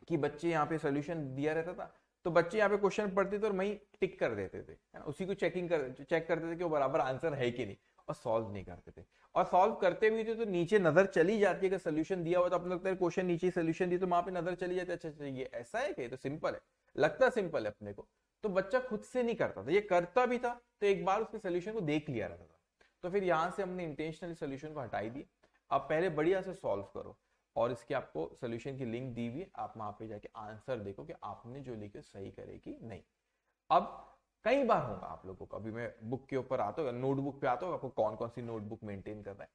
कि बच्चे यहाँ पे सोल्यूशन दिया रहता था तो बच्चे यहाँ पे क्वेश्चन पढ़ते थे और वहीं टिक कर देते थे उसी को चेकिंग कर चेक करते थे कि वो बराबर आंसर है कि नहीं और सॉल्व नहीं करते थे और सॉल्व करते हुए थे तो नीचे नजर चली जाती है अगर सोल्यूशन दिया हुआ तो अपने लगता है क्वेश्चन नीचे सोल्यूशन दिया तो वहां पे नजर चली जाती है अच्छा अच्छा ये ऐसा है कि तो सिंपल है लगता सिंपल है अपने को तो बच्चा खुद से नहीं करता था ये करता भी था तो एक बार उसके सोल्यूशन को देख लिया रहता था तो फिर यहाँ से हमने इंटेंशनली सोल्यूशन को हटाई दी अब पहले बढ़िया से सॉल्व करो और इसके आपको सोल्यूशन की लिंक दी हुई है आप वहां पे जाके आंसर देखो कि आपने जो लिखे सही करे कि नहीं अब कई बार होगा आप लोगों को अभी मैं बुक के ऊपर आता हूँ नोटबुक पे आता हूँ आपको कौन कौन सी नोटबुक मेंटेन करना है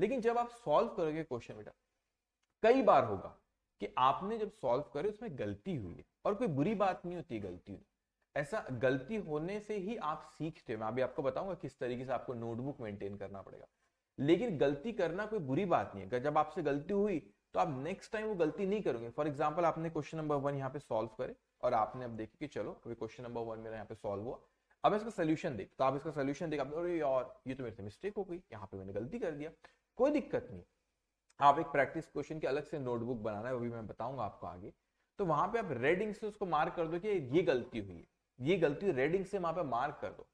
लेकिन जब आप सॉल्व करोगे क्वेश्चन बेटा कई बार होगा कि आपने जब सॉल्व करे उसमें गलती हुई है और कोई बुरी बात नहीं होती गलती हुई ऐसा गलती होने से ही आप सीखते हो मैं अभी आपको बताऊंगा किस तरीके से आपको नोटबुक मेंटेन करना पड़ेगा लेकिन गलती करना कोई बुरी बात नहीं है जब आपसे गलती हुई तो आप नेक्स्ट टाइम वो गलती नहीं करोगे फॉर एग्जाम्पल आपने क्वेश्चन नंबर वन यहाँ पे सॉल्व करे और आपने अब देखी कि चलो अभी क्वेश्चन नंबर वन मेरा यहाँ पे सॉल्व हुआ अब इसका सोल्यूशन देख तो आप इसका सोल्यूशन देख आपने अरे यार ये तो मेरे से मिस्टेक हो गई यहाँ पे मैंने गलती कर दिया कोई दिक्कत नहीं आप एक प्रैक्टिस क्वेश्चन की अलग से नोटबुक बनाना है वो भी मैं बताऊंगा आपको आगे तो वहां पे आप रेडिंग से उसको मार्क कर दो कि ये गलती हुई है ये गलती रेडिंग से वहां पे मार्क कर दो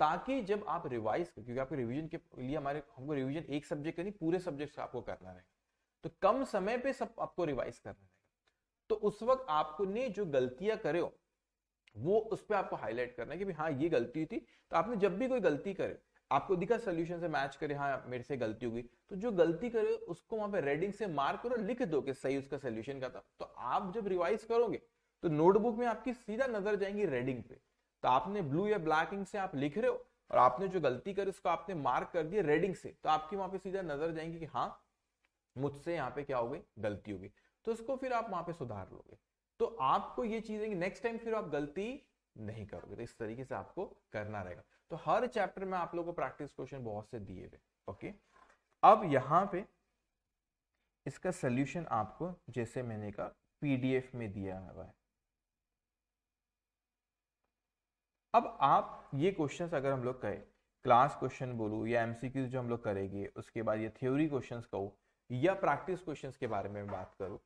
ताकि जब आप रिवाइज क्योंकि आपके रिवीजन के लिए हमारे हमको रिवीजन एक सब्जेक्ट का नहीं पूरे सब्जेक्ट का आपको करना रहेगा तो कम समय पे सब आपको रिवाइज करना है तो उस वक्त आपको ने जो गलतियां करे हो वो उस पर आपको हाईलाइट करना है कि हाँ ये गलती थी तो आपने जब भी कोई गलती करे आपको दिखा सोल्यूशन से मैच करे हाँ मेरे से गलती हुई तो जो गलती करे उसको वहां पे रेडिंग से मार्क करो लिख दो कि सही उसका सोल्यूशन का था तो आप जब रिवाइज करोगे तो नोटबुक में आपकी सीधा नजर जाएंगी रेडिंग पे तो आपने ब्लू या ब्लैक इंक से आप लिख रहे हो और आपने जो गलती करी उसको आपने मार्क कर दिया रेडिंग से तो आपकी वहां पे सीधा नजर जाएंगी कि हाँ मुझसे यहाँ पे क्या हो गई गलती हो गई तो उसको फिर आप वहां पे सुधार लोगे तो आपको ये चीज है कि नेक्स्ट टाइम फिर आप गलती नहीं करोगे तो इस तरीके से आपको करना रहेगा तो हर चैप्टर में आप लोगों को प्रैक्टिस क्वेश्चन बहुत से दिए हुए ओके अब यहां पे इसका सोल्यूशन आपको जैसे मैंने कहा पीडीएफ में दिया हुआ है अब आप ये क्वेश्चन अगर हम लोग कहे क्लास क्वेश्चन बोलू या एमसीक्यूज जो हम लोग करेंगे उसके बाद ये थ्योरी क्वेश्चन कहूँ या प्रैक्टिस क्वेश्चंस के बारे में बात करूं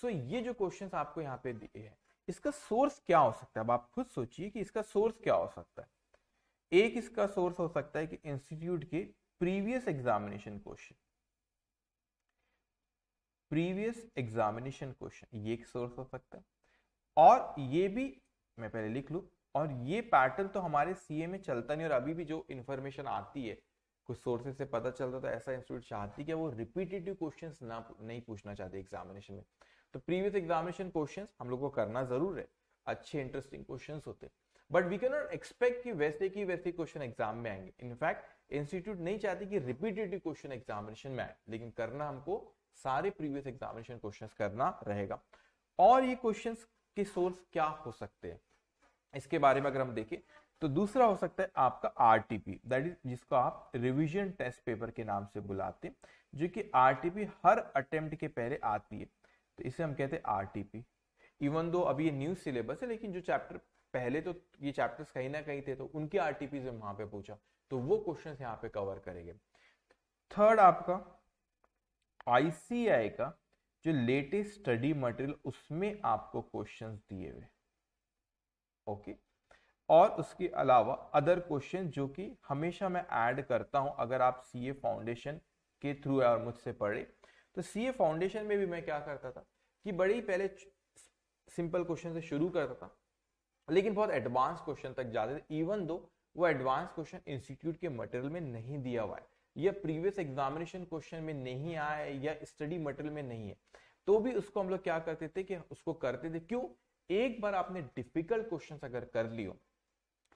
सो so, ये जो क्वेश्चंस आपको यहाँ पे दिए हैं इसका सोर्स क्या हो सकता है अब आप खुद सोचिए कि इसका सोर्स क्या हो सकता है एक इसका सोर्स हो सकता है कि इंस्टीट्यूट के previous examination question previous examination question ये एक सोर्स हो सकता है और ये भी मैं पहले लिख लू और ये पैटर्न तो हमारे सीए में चलता नहीं और अभी भी जो इन्फॉर्मेशन आती है कुछ सोर्सेज से पता चलता है तो ऐसा इंस्टीट्यूट चाहती कि वो रिपीटेटिव क्वेश्चंस ना नहीं पूछना चाहते एग्जामिनेशन में तो प्रीवियस एग्जामिनेशन क्वेश्चन हम लोग को करना जरूर है अच्छे इंटरेस्टिंग क्वेश्चन होते but we can not expect कि वैसे की वैसे क्वेश्चन एग्जाम में आएंगे इनफैक्ट इंस्टीट्यूट नहीं चाहती कि रिपीटेटिव क्वेश्चन एग्जामिनेशन में आए लेकिन करना हमको सारे प्रीवियस एग्जामिनेशन क्वेश्चन करना रहेगा और ये क्वेश्चन के सोर्स क्या हो सकते हैं इसके बारे में अगर हम देखें तो दूसरा हो सकता है आपका आरटीपी दैट इज जिसको आप रिवीजन टेस्ट पेपर के नाम से बुलाते हैं जो कि आरटीपी हर अटेम्प्ट के पहले आती है तो इसे हम कहते हैं आरटीपी इवन दो अभी ये न्यू सिलेबस है लेकिन जो चैप्टर पहले तो ये चैप्टर्स कहीं ना कहीं थे तो उनके आर आरटीपी से वहां पे पूछा तो वो क्वेश्चन यहाँ पे कवर करेंगे थर्ड आपका आईसीआई का जो लेटेस्ट स्टडी मटेरियल उसमें आपको क्वेश्चंस दिए हुए ओके okay? और उसके अलावा अदर क्वेश्चन जो कि हमेशा मैं ऐड करता हूं अगर आप सी ए फाउंडेशन के थ्रू है और मुझसे पढ़े तो सी ए फाउंडेशन में भी मैं क्या करता था कि बड़े ही पहले सिंपल क्वेश्चन से शुरू करता था लेकिन बहुत एडवांस क्वेश्चन तक जाते थे इवन दो वो एडवांस क्वेश्चन इंस्टीट्यूट के मटेरियल में नहीं दिया हुआ है या प्रीवियस एग्जामिनेशन क्वेश्चन में नहीं आया है या स्टडी मटेरियल में नहीं है तो भी उसको हम लोग क्या करते थे कि उसको करते थे क्यों एक बार आपने डिफिकल्ट क्वेश्चन अगर कर लियो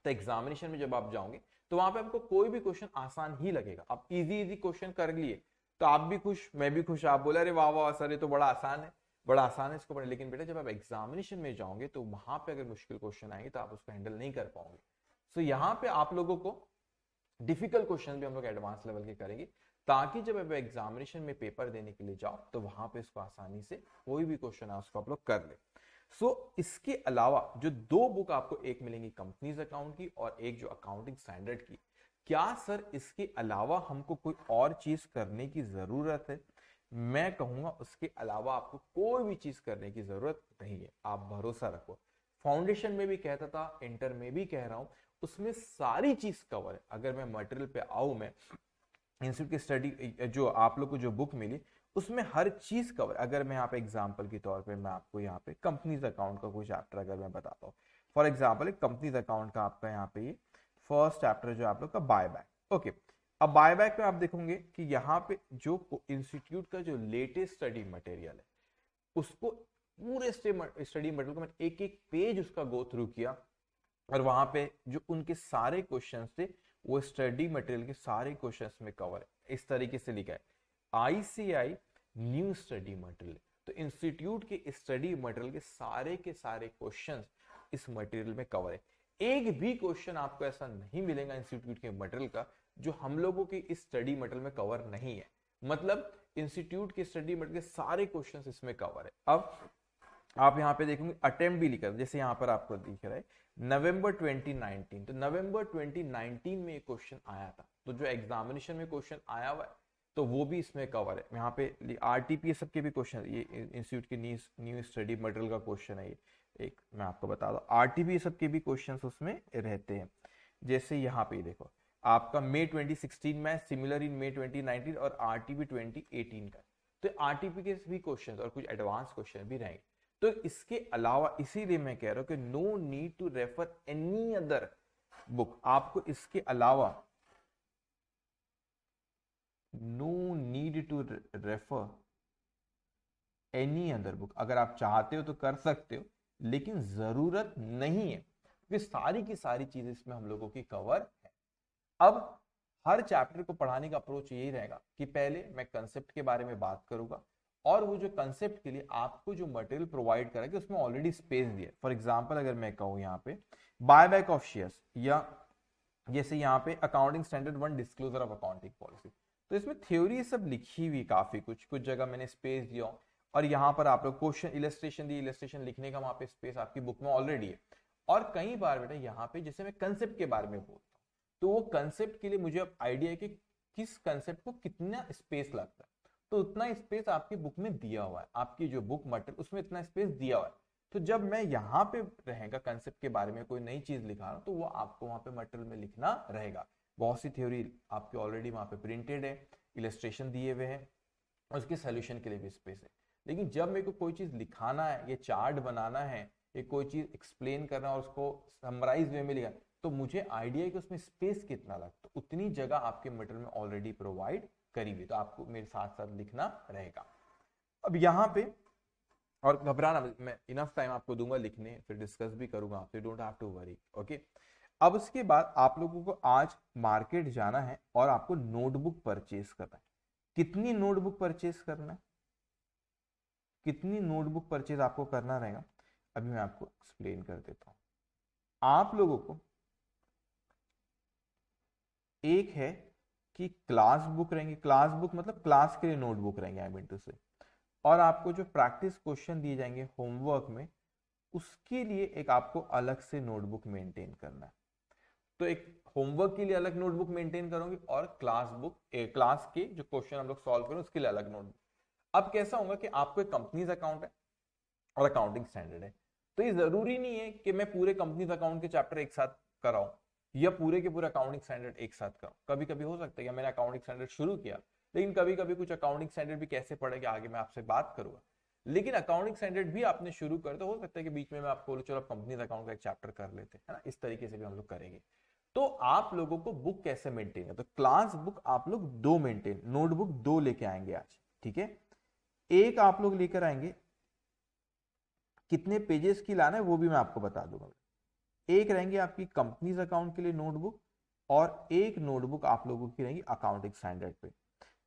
तो एग्जामिनेशन में जब आप जाओगे तो वहां पे आपको कोई भी क्वेश्चन आसान ही लगेगा आप इजी इजी क्वेश्चन कर लिए तो आप भी खुश मैं भी खुश आप बोला अरे वाह वाह सर ये तो बड़ा आसान है बड़ा आसान है इसको पढ़ने लेकिन बेटा जब आप एग्जामिनेशन में जाओगे तो वहां पे अगर मुश्किल क्वेश्चन आएंगे तो आप उसको हैंडल नहीं कर पाओगे सो so, यहाँ पे आप लोगों को डिफिकल्ट क्वेश्चन भी हम लोग एडवांस लेवल के करेंगे ताकि जब आप एग्जामिनेशन में पेपर देने के लिए जाओ तो वहां पे उसको आसानी से कोई भी क्वेश्चन है उसको आप लोग कर ले सो so, इसके अलावा जो दो बुक आपको एक मिलेंगी कंपनीज अकाउंट की और एक जो अकाउंटिंग स्टैंडर्ड की क्या सर इसके अलावा हमको कोई और चीज करने की जरूरत है मैं कहूंगा उसके अलावा आपको कोई भी चीज करने की जरूरत नहीं है आप भरोसा रखो फाउंडेशन में भी कहता था इंटर में भी कह रहा हूं उसमें सारी चीज कवर है अगर मैं मटेरियल पे आऊं मैं इंस्टीट्यूट की स्टडी जो आप लोग को जो बुक मिली उसमें हर चीज कवर अगर मैं यहाँ पे एग्जाम्पल के तौर पर मैं आपको यहाँ पे कंपनीज अकाउंट का कोई चैप्टर अगर मैं बताता हूँ फॉर एग्जाम्पल एक कंपनीज अकाउंट का आपका यहाँ पे फर्स्ट चैप्टर जो आप लोग का बाय बैक ओके अब बाय बैक में आप देखोगे कि यहाँ पे जो इंस्टीट्यूट का जो लेटेस्ट स्टडी मटेरियल है उसको पूरे स्टडी मटेरियल को मैंने एक एक पेज उसका गो थ्रू किया और वहां पे जो उनके सारे क्वेश्चन थे वो स्टडी मटेरियल के सारे क्वेश्चन में कवर है इस तरीके से लिखा है आईसीआई न्यू स्टडी मटेरियल तो इंस्टीट्यूट के स्टडी मटेरियल के सारे के सारे क्वेश्चन इस मटेरियल में कवर है एक भी क्वेश्चन आपको ऐसा नहीं मिलेगा इंस्टीट्यूट के मटेरियल का जो हम लोगों के इस स्टडी मटेरियल में कवर नहीं है मतलब इंस्टीट्यूट के स्टडी मटेरियल के सारे क्वेश्चन इसमें कवर है अब आप यहाँ पे देखेंगे अटेम्प्ट भी लिखा जैसे यहाँ पर आपको दिख रहा है नवंबर 2019 तो नवंबर 2019 में ये क्वेश्चन आया था तो जो एग्जामिनेशन में क्वेश्चन आया हुआ है तो वो भी इसमें कवर है यहाँ पे आर टी पी सब के भी क्वेश्चन ये इंस्टीट्यूट की न्यू न्यू स्टडी मटेरियल का क्वेश्चन है ये एक मैं आपको बता दूँ आर टी पी सब के भी क्वेश्चन उसमें रहते हैं जैसे यहाँ पे देखो आपका मे 2016 में सिमिलर इन मे 2019 और R T P twenty eighteen का तो आर टी पी के भी क्वेश्चन और कुछ एडवांस क्वेश्चन भी रहेंगे तो इसके अलावा इसीलिए मैं कह रहा हूँ कि no need to refer any other book आपको इसके अलावा no need to refer any other book अगर आप चाहते हो तो कर सकते हो लेकिन जरूरत नहीं है क्योंकि सारी की सारी चीजें इसमें हम लोगों की कवर है अब हर चैप्टर को पढ़ाने का अप्रोच यही रहेगा कि पहले मैं कंसेप्ट के बारे में बात करूंगा और वो जो कंसेप्ट के लिए आपको जो मटेरियल प्रोवाइड करेगा उसमें ऑलरेडी स्पेस दिया फॉर एग्जाम्पल अगर मैं कहूँ यहाँ पे बाय बैक ऑफ शेयर या जैसे यहाँ पे accounting standard one disclosure of accounting policy तो इसमें थ्योरी सब लिखी हुई काफ़ी कुछ कुछ जगह मैंने स्पेस दिया और यहाँ पर आप लोग क्वेश्चन इलेस्ट्रेशन दी इलस्ट्रेशन लिखने का वहाँ पे स्पेस आपकी बुक में ऑलरेडी है और कई बार बेटा यहाँ पे जैसे मैं कंसेप्ट के बारे में बोलता हूँ तो वो कंसेप्ट के लिए मुझे अब आइडिया है कि किस कंसेप्ट को कितना स्पेस लगता है तो उतना स्पेस आपकी बुक में दिया हुआ है आपकी जो बुक मटेरियल उसमें इतना स्पेस दिया हुआ है तो जब मैं यहाँ पे रहेगा कंसेप्ट के बारे में कोई नई चीज लिखा रहा हूँ तो वो आपको वहाँ पे मटेरियल में लिखना रहेगा बहुत सी थ्योरी आपके ऑलरेडी वहाँ पे प्रिंटेड है इलेस्ट्रेशन दिए हुए हैं और उसके सोल्यूशन के लिए भी स्पेस है लेकिन जब मेरे को कोई चीज़ लिखाना है या चार्ट बनाना है ये कोई चीज़ एक्सप्लेन करना है और उसको समराइज वे में लिखा तो मुझे आइडिया है कि उसमें स्पेस कितना लगता तो उतनी जगह आपके मटेरियल में ऑलरेडी प्रोवाइड करी हुई तो आपको मेरे साथ साथ लिखना रहेगा अब यहाँ पे और घबराना मैं इनफ टाइम आपको दूंगा लिखने फिर डिस्कस भी करूंगा आपसे don't have to worry okay अब उसके बाद आप लोगों को आज मार्केट जाना है और आपको नोटबुक परचेज करना है कितनी नोटबुक परचेज करना है कितनी नोटबुक परचेज आपको करना रहेगा अभी मैं आपको एक्सप्लेन कर देता हूं आप लोगों को एक है कि क्लास बुक रहेंगे क्लास बुक मतलब क्लास के लिए नोटबुक रहेंगे आई मीन टू से और आपको जो प्रैक्टिस क्वेश्चन दिए जाएंगे होमवर्क में उसके लिए एक आपको अलग से नोटबुक मेंटेन करना है तो एक होमवर्क के लिए अलग नोटबुक मेंटेन करूंगी और क्लास बुक ए, क्लास के जो क्वेश्चन हम लोग सॉल्व करें उसके लिए अलग नोटबुक अब कैसा होगा कि आपको एक कंपनीज अकाउंट है और अकाउंटिंग स्टैंडर्ड है तो ये जरूरी नहीं है कि मैं पूरे कंपनीज अकाउंट के चैप्टर एक साथ कराऊं या पूरे के पूरे अकाउंटिंग स्टैंडर्ड एक साथ कराऊं कभी कभी हो सकता है कि मैंने अकाउंटिंग स्टैंडर्ड शुरू किया लेकिन कभी कभी कुछ अकाउंटिंग स्टैंडर्ड भी कैसे पड़ेगा आगे मैं आपसे बात करूंगा लेकिन अकाउंटिंग स्टैंडर्ड भी आपने शुरू कर तो हो सकता है कि बीच में मैं आपको चलो आप कंपनीज अकाउंट का एक चैप्टर कर लेते हैं ना इस तरीके से भी हम लोग करेंगे तो आप लोगों को बुक कैसे मेंटेन है तो क्लास बुक आप लोग दो मेंटेन नोटबुक दो लेके आएंगे आज ठीक है एक आप लोग लेकर आएंगे कितने पेजेस की लाना है वो भी मैं आपको बता दूंगा एक रहेंगे आपकी कंपनीज अकाउंट के लिए नोटबुक और एक नोटबुक आप लोगों की रहेगी अकाउंटिंग स्टैंडर्ड पे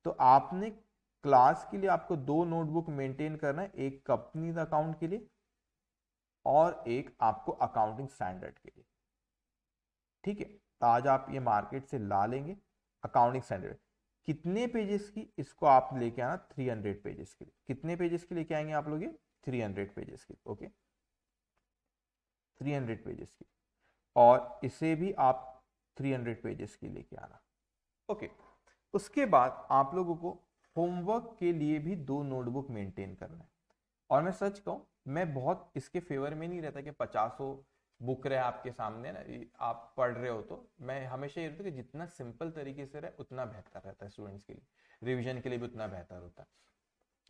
तो आपने क्लास के लिए आपको दो नोटबुक मेंटेन करना है एक कंपनीज अकाउंट के लिए और एक आपको अकाउंटिंग स्टैंडर्ड के लिए ठीक है तो आज आप ये मार्केट से ला लेंगे अकाउंटिंग स्टैंडर्ड कितने पेजेस की इसको आप लेके आना 300 पेजेस के लिए कितने पेजेस के लेके आएंगे आप लोग ये 300 पेजेस के ओके 300 पेजेस की और इसे भी आप 300 पेजेस के लेके आना ओके उसके बाद आप लोगों को होमवर्क के लिए भी दो नोटबुक मेंटेन करना है और मैं सच कहूँ मैं बहुत इसके फेवर में नहीं रहता कि पचास हो बुक रहे आपके सामने ना आप पढ़ रहे हो तो मैं हमेशा ये कि जितना सिंपल तरीके से रहे उतना बेहतर रहता है स्टूडेंट्स के लिए रिविजन के लिए भी उतना बेहतर होता है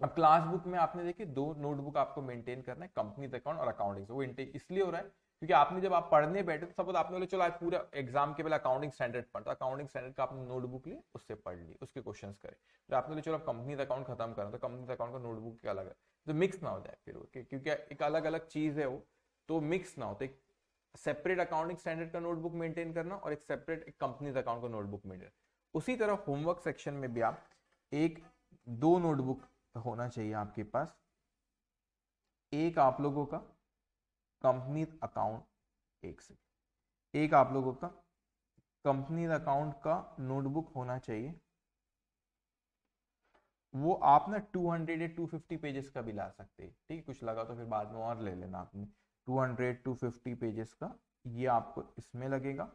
अब क्लास बुक में आपने देखिए दो नोटबुक आपको मेंटेन करना है कंपनीज अकाउंट और अकाउंटिंग वो इंटेक इसलिए हो रहा है क्योंकि आपने जब आप पढ़ने बैठे तो सपोज आपने बोले चलो आज पूरा एग्जाम के पहले अकाउंटिंग स्टैंडर्ड पढ़ता अकाउंटिंग स्टैंडर्ड का आपने नोटबुक लिया उससे पढ़ ली उसके क्वेश्चन करें फिर आपने बोले चलो आप कंपनी अकाउंट खत्म करें तो कंपनी अकाउंट का नोटबुक अलग है तो मिक्स ना हो जाए फिर क्योंकि एक अलग अलग चीज है वो तो मिक्स ना हो तो सेपरेट अकाउंटिंग स्टैंडर्ड का नोटबुक मेंटेन करना और एक सेपरेट कंपनी अकाउंट का नोटबुक मेंटेन उसी तरह होमवर्क सेक्शन में भी आप एक दो नोटबुक होना चाहिए आपके पास एक आप लोगों का कंपनी अकाउंट एक से एक आप लोगों का कंपनी अकाउंट का नोटबुक होना चाहिए वो आप ना 200 या 250 पेजेस का भी ला सकते हैं ठीक है कुछ लगा तो फिर बाद में और ले लेना आपने 200 250 पेजेस का ये आपको इसमें लगेगा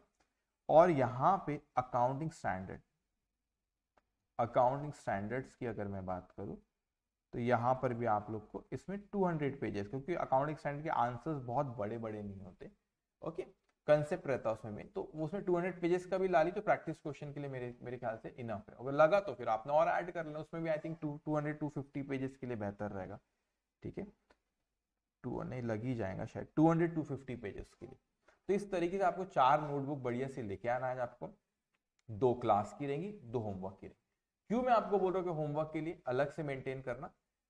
और यहाँ पे अकाउंटिंग स्टैंडर्ड अकाउंटिंग स्टैंडर्ड्स की अगर मैं बात करूँ तो यहाँ पर भी आप लोग को इसमें 200 पेजेस क्योंकि अकाउंटिंग स्टैंडर्ड के आंसर्स बहुत बड़े बड़े नहीं होते ओके कंसेप्ट रहता है उसमें में तो उसमें 200 पेजेस का भी ला ली तो प्रैक्टिस क्वेश्चन के लिए मेरे मेरे ख्याल से इनफ है अगर लगा तो फिर आपने और ऐड कर लेना उसमें भी I think two two hundred two fifty pages के लिए बेहतर रहेगा ठीक है टू नहीं लग ही जाएगा शायद two hundred two fifty pages के लिए तो इस तरीके से आपको चार नोटबुक बढ़िया से लेके आना है आपको दो क्लास की रहेंगी दो होमवर्क की रहेंगी क्यों मैं आपको बोल रहा हूँ कि होमवर्क के लिए अलग से मेंटेन करना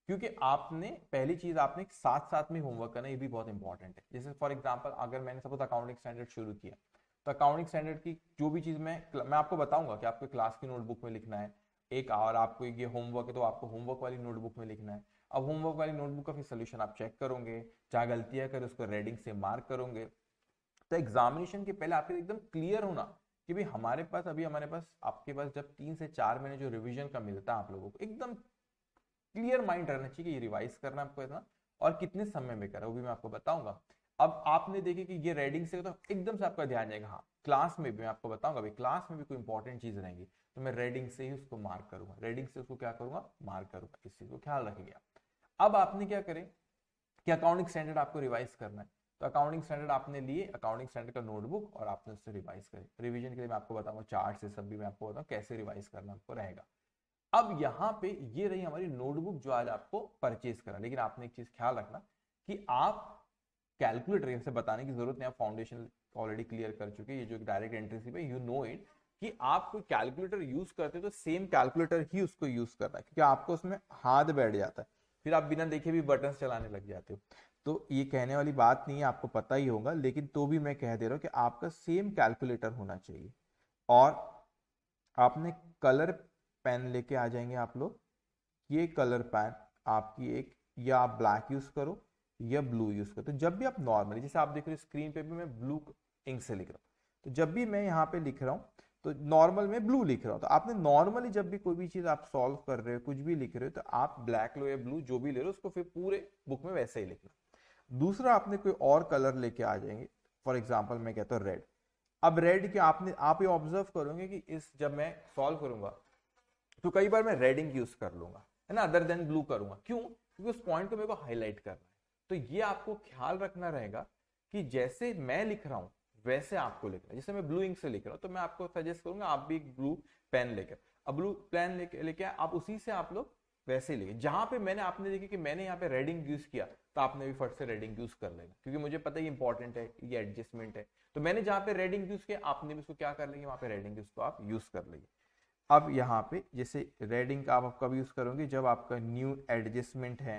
क्योंकि आपने पहली चीज आपने साथ साथ में होमवर्क करना ये भी बहुत इंपॉर्टेंट है जैसे फॉर एग्जाम्पल अगर मैंने सपोज अकाउंटिंग स्टैंडर्ड शुरू किया तो अकाउंटिंग स्टैंडर्ड की जो भी चीज मैं मैं आपको बताऊंगा कि आपको क्लास की नोटबुक में लिखना है एक और आपको ये होमवर्क है तो आपको होमवर्क वाली नोटबुक में लिखना है अब होमवर्क वाली नोटबुक का फिर सोल्यूशन आप चेक करोगे जहाँ गलतियाँ करें उसको रेडिंग से मार्क करोगे तो एग्जामिनेशन के पहले आपके एकदम क्लियर होना कि भाई हमारे पास अभी हमारे पास आपके पास जब तीन से चार महीने जो रिविजन का मिलता है आप लोगों को एकदम क्लियर माइंड रहना चाहिए कि रिवाइज करना आपको इतना और कितने समय में करा वो भी मैं आपको बताऊंगा अब आपने देखे कि ये रेडिंग से तो एकदम से आपका ध्यान जाएगा हाँ क्लास में भी मैं आपको बताऊंगा भाई क्लास में भी कोई इंपॉर्टेंट चीज रहेगी तो मैं रेडिंग से ही उसको मार्क करूंगा रेडिंग से उसको क्या करूंगा मार्क करूंगा इस चीज को ख्याल रखेंगे आप अब आपने क्या करें कि अकाउंटिंग स्टैंडर्ड आपको रिवाइज करना है तो अकाउंटिंग स्टैंडर्ड आपने लिए अकाउंटिंग स्टैंडर्ड का नोटबुक और आपने उससे रिवाइज करें रिविजन के लिए मैं आपको बताऊंगा चार्ट से सब भी मैं आपको बताऊँ कैसे रिवाइज करना आपको रहेगा अब यहाँ पे ये रही हमारी नोटबुक जो आज आपको परचेज करा लेकिन आपने एक चीज ख्याल रखना कि आप कैलकुलेटर से बताने की जरूरत नहीं आप फाउंडेशन ऑलरेडी क्लियर कर चुके ये जो direct entry see you know it कि आप कोई कैलकुलेटर यूज करते हो तो सेम कैलकुलेटर ही उसको यूज करना है क्योंकि आपको उसमें हाथ बैठ जाता है फिर आप बिना देखे भी बटन चलाने लग जाते हो तो ये कहने वाली बात नहीं है आपको पता ही होगा लेकिन तो भी मैं कह दे रहा हूँ कि आपका सेम कैलकुलेटर होना चाहिए और आपने कलर पेन लेके आ जाएंगे आप लोग ये कलर पेन आपकी एक या आप ब्लैक यूज करो या ब्लू यूज करो तो जब भी आप नॉर्मली जैसे आप देख रहे हो स्क्रीन पे भी मैं ब्लू इंक से लिख रहा हूँ तो जब भी मैं यहाँ पे लिख रहा हूँ तो नॉर्मल में ब्लू लिख रहा हो तो आपने नॉर्मली जब भी कोई भी चीज आप सॉल्व कर रहे हो कुछ भी लिख रहे हो तो आप ब्लैक लो या ब्लू जो भी ले रहे हो उसको फिर पूरे बुक में वैसे ही लिखना दूसरा आपने कोई और कलर लेके आ जाएंगे फॉर एग्जाम्पल मैं कहता हूँ रेड अब रेड के आपने आप ये ऑब्जर्व करोगे कि इस जब मैं सॉल्व करूंगा तो कई बार मैं रेडिंग यूज कर लूंगा है ना अदर देन ब्लू करूंगा क्यों क्योंकि उस पॉइंट को मेरे को हाईलाइट करना है तो ये आपको ख्याल रखना रहेगा कि जैसे मैं लिख रहा हूं वैसे आपको लिखना है जैसे मैं ब्लू इंक से लिख रहा हूँ तो मैं आपको सजेस्ट करूंगा आप भी एक ब्लू पेन लेकर अब ब्लू पेन लेके लेके आप उसी से आप लोग वैसे लिखे जहां पे मैंने आपने देखी कि मैंने यहाँ पे रेडिंग यूज किया तो आपने भी फट से रेडिंग यूज कर लेना क्योंकि मुझे पता है ये इंपॉर्टेंट है ये एडजस्टमेंट है तो मैंने जहां पे रेडिंग यूज किया आपने भी उसको क्या कर लेंगे वहां पे रेडिंग यूज को आप यूज कर लेंगे अब यहाँ पे जैसे रेडिंग का आप कब यूज करोगे जब आपका न्यू एडजस्टमेंट है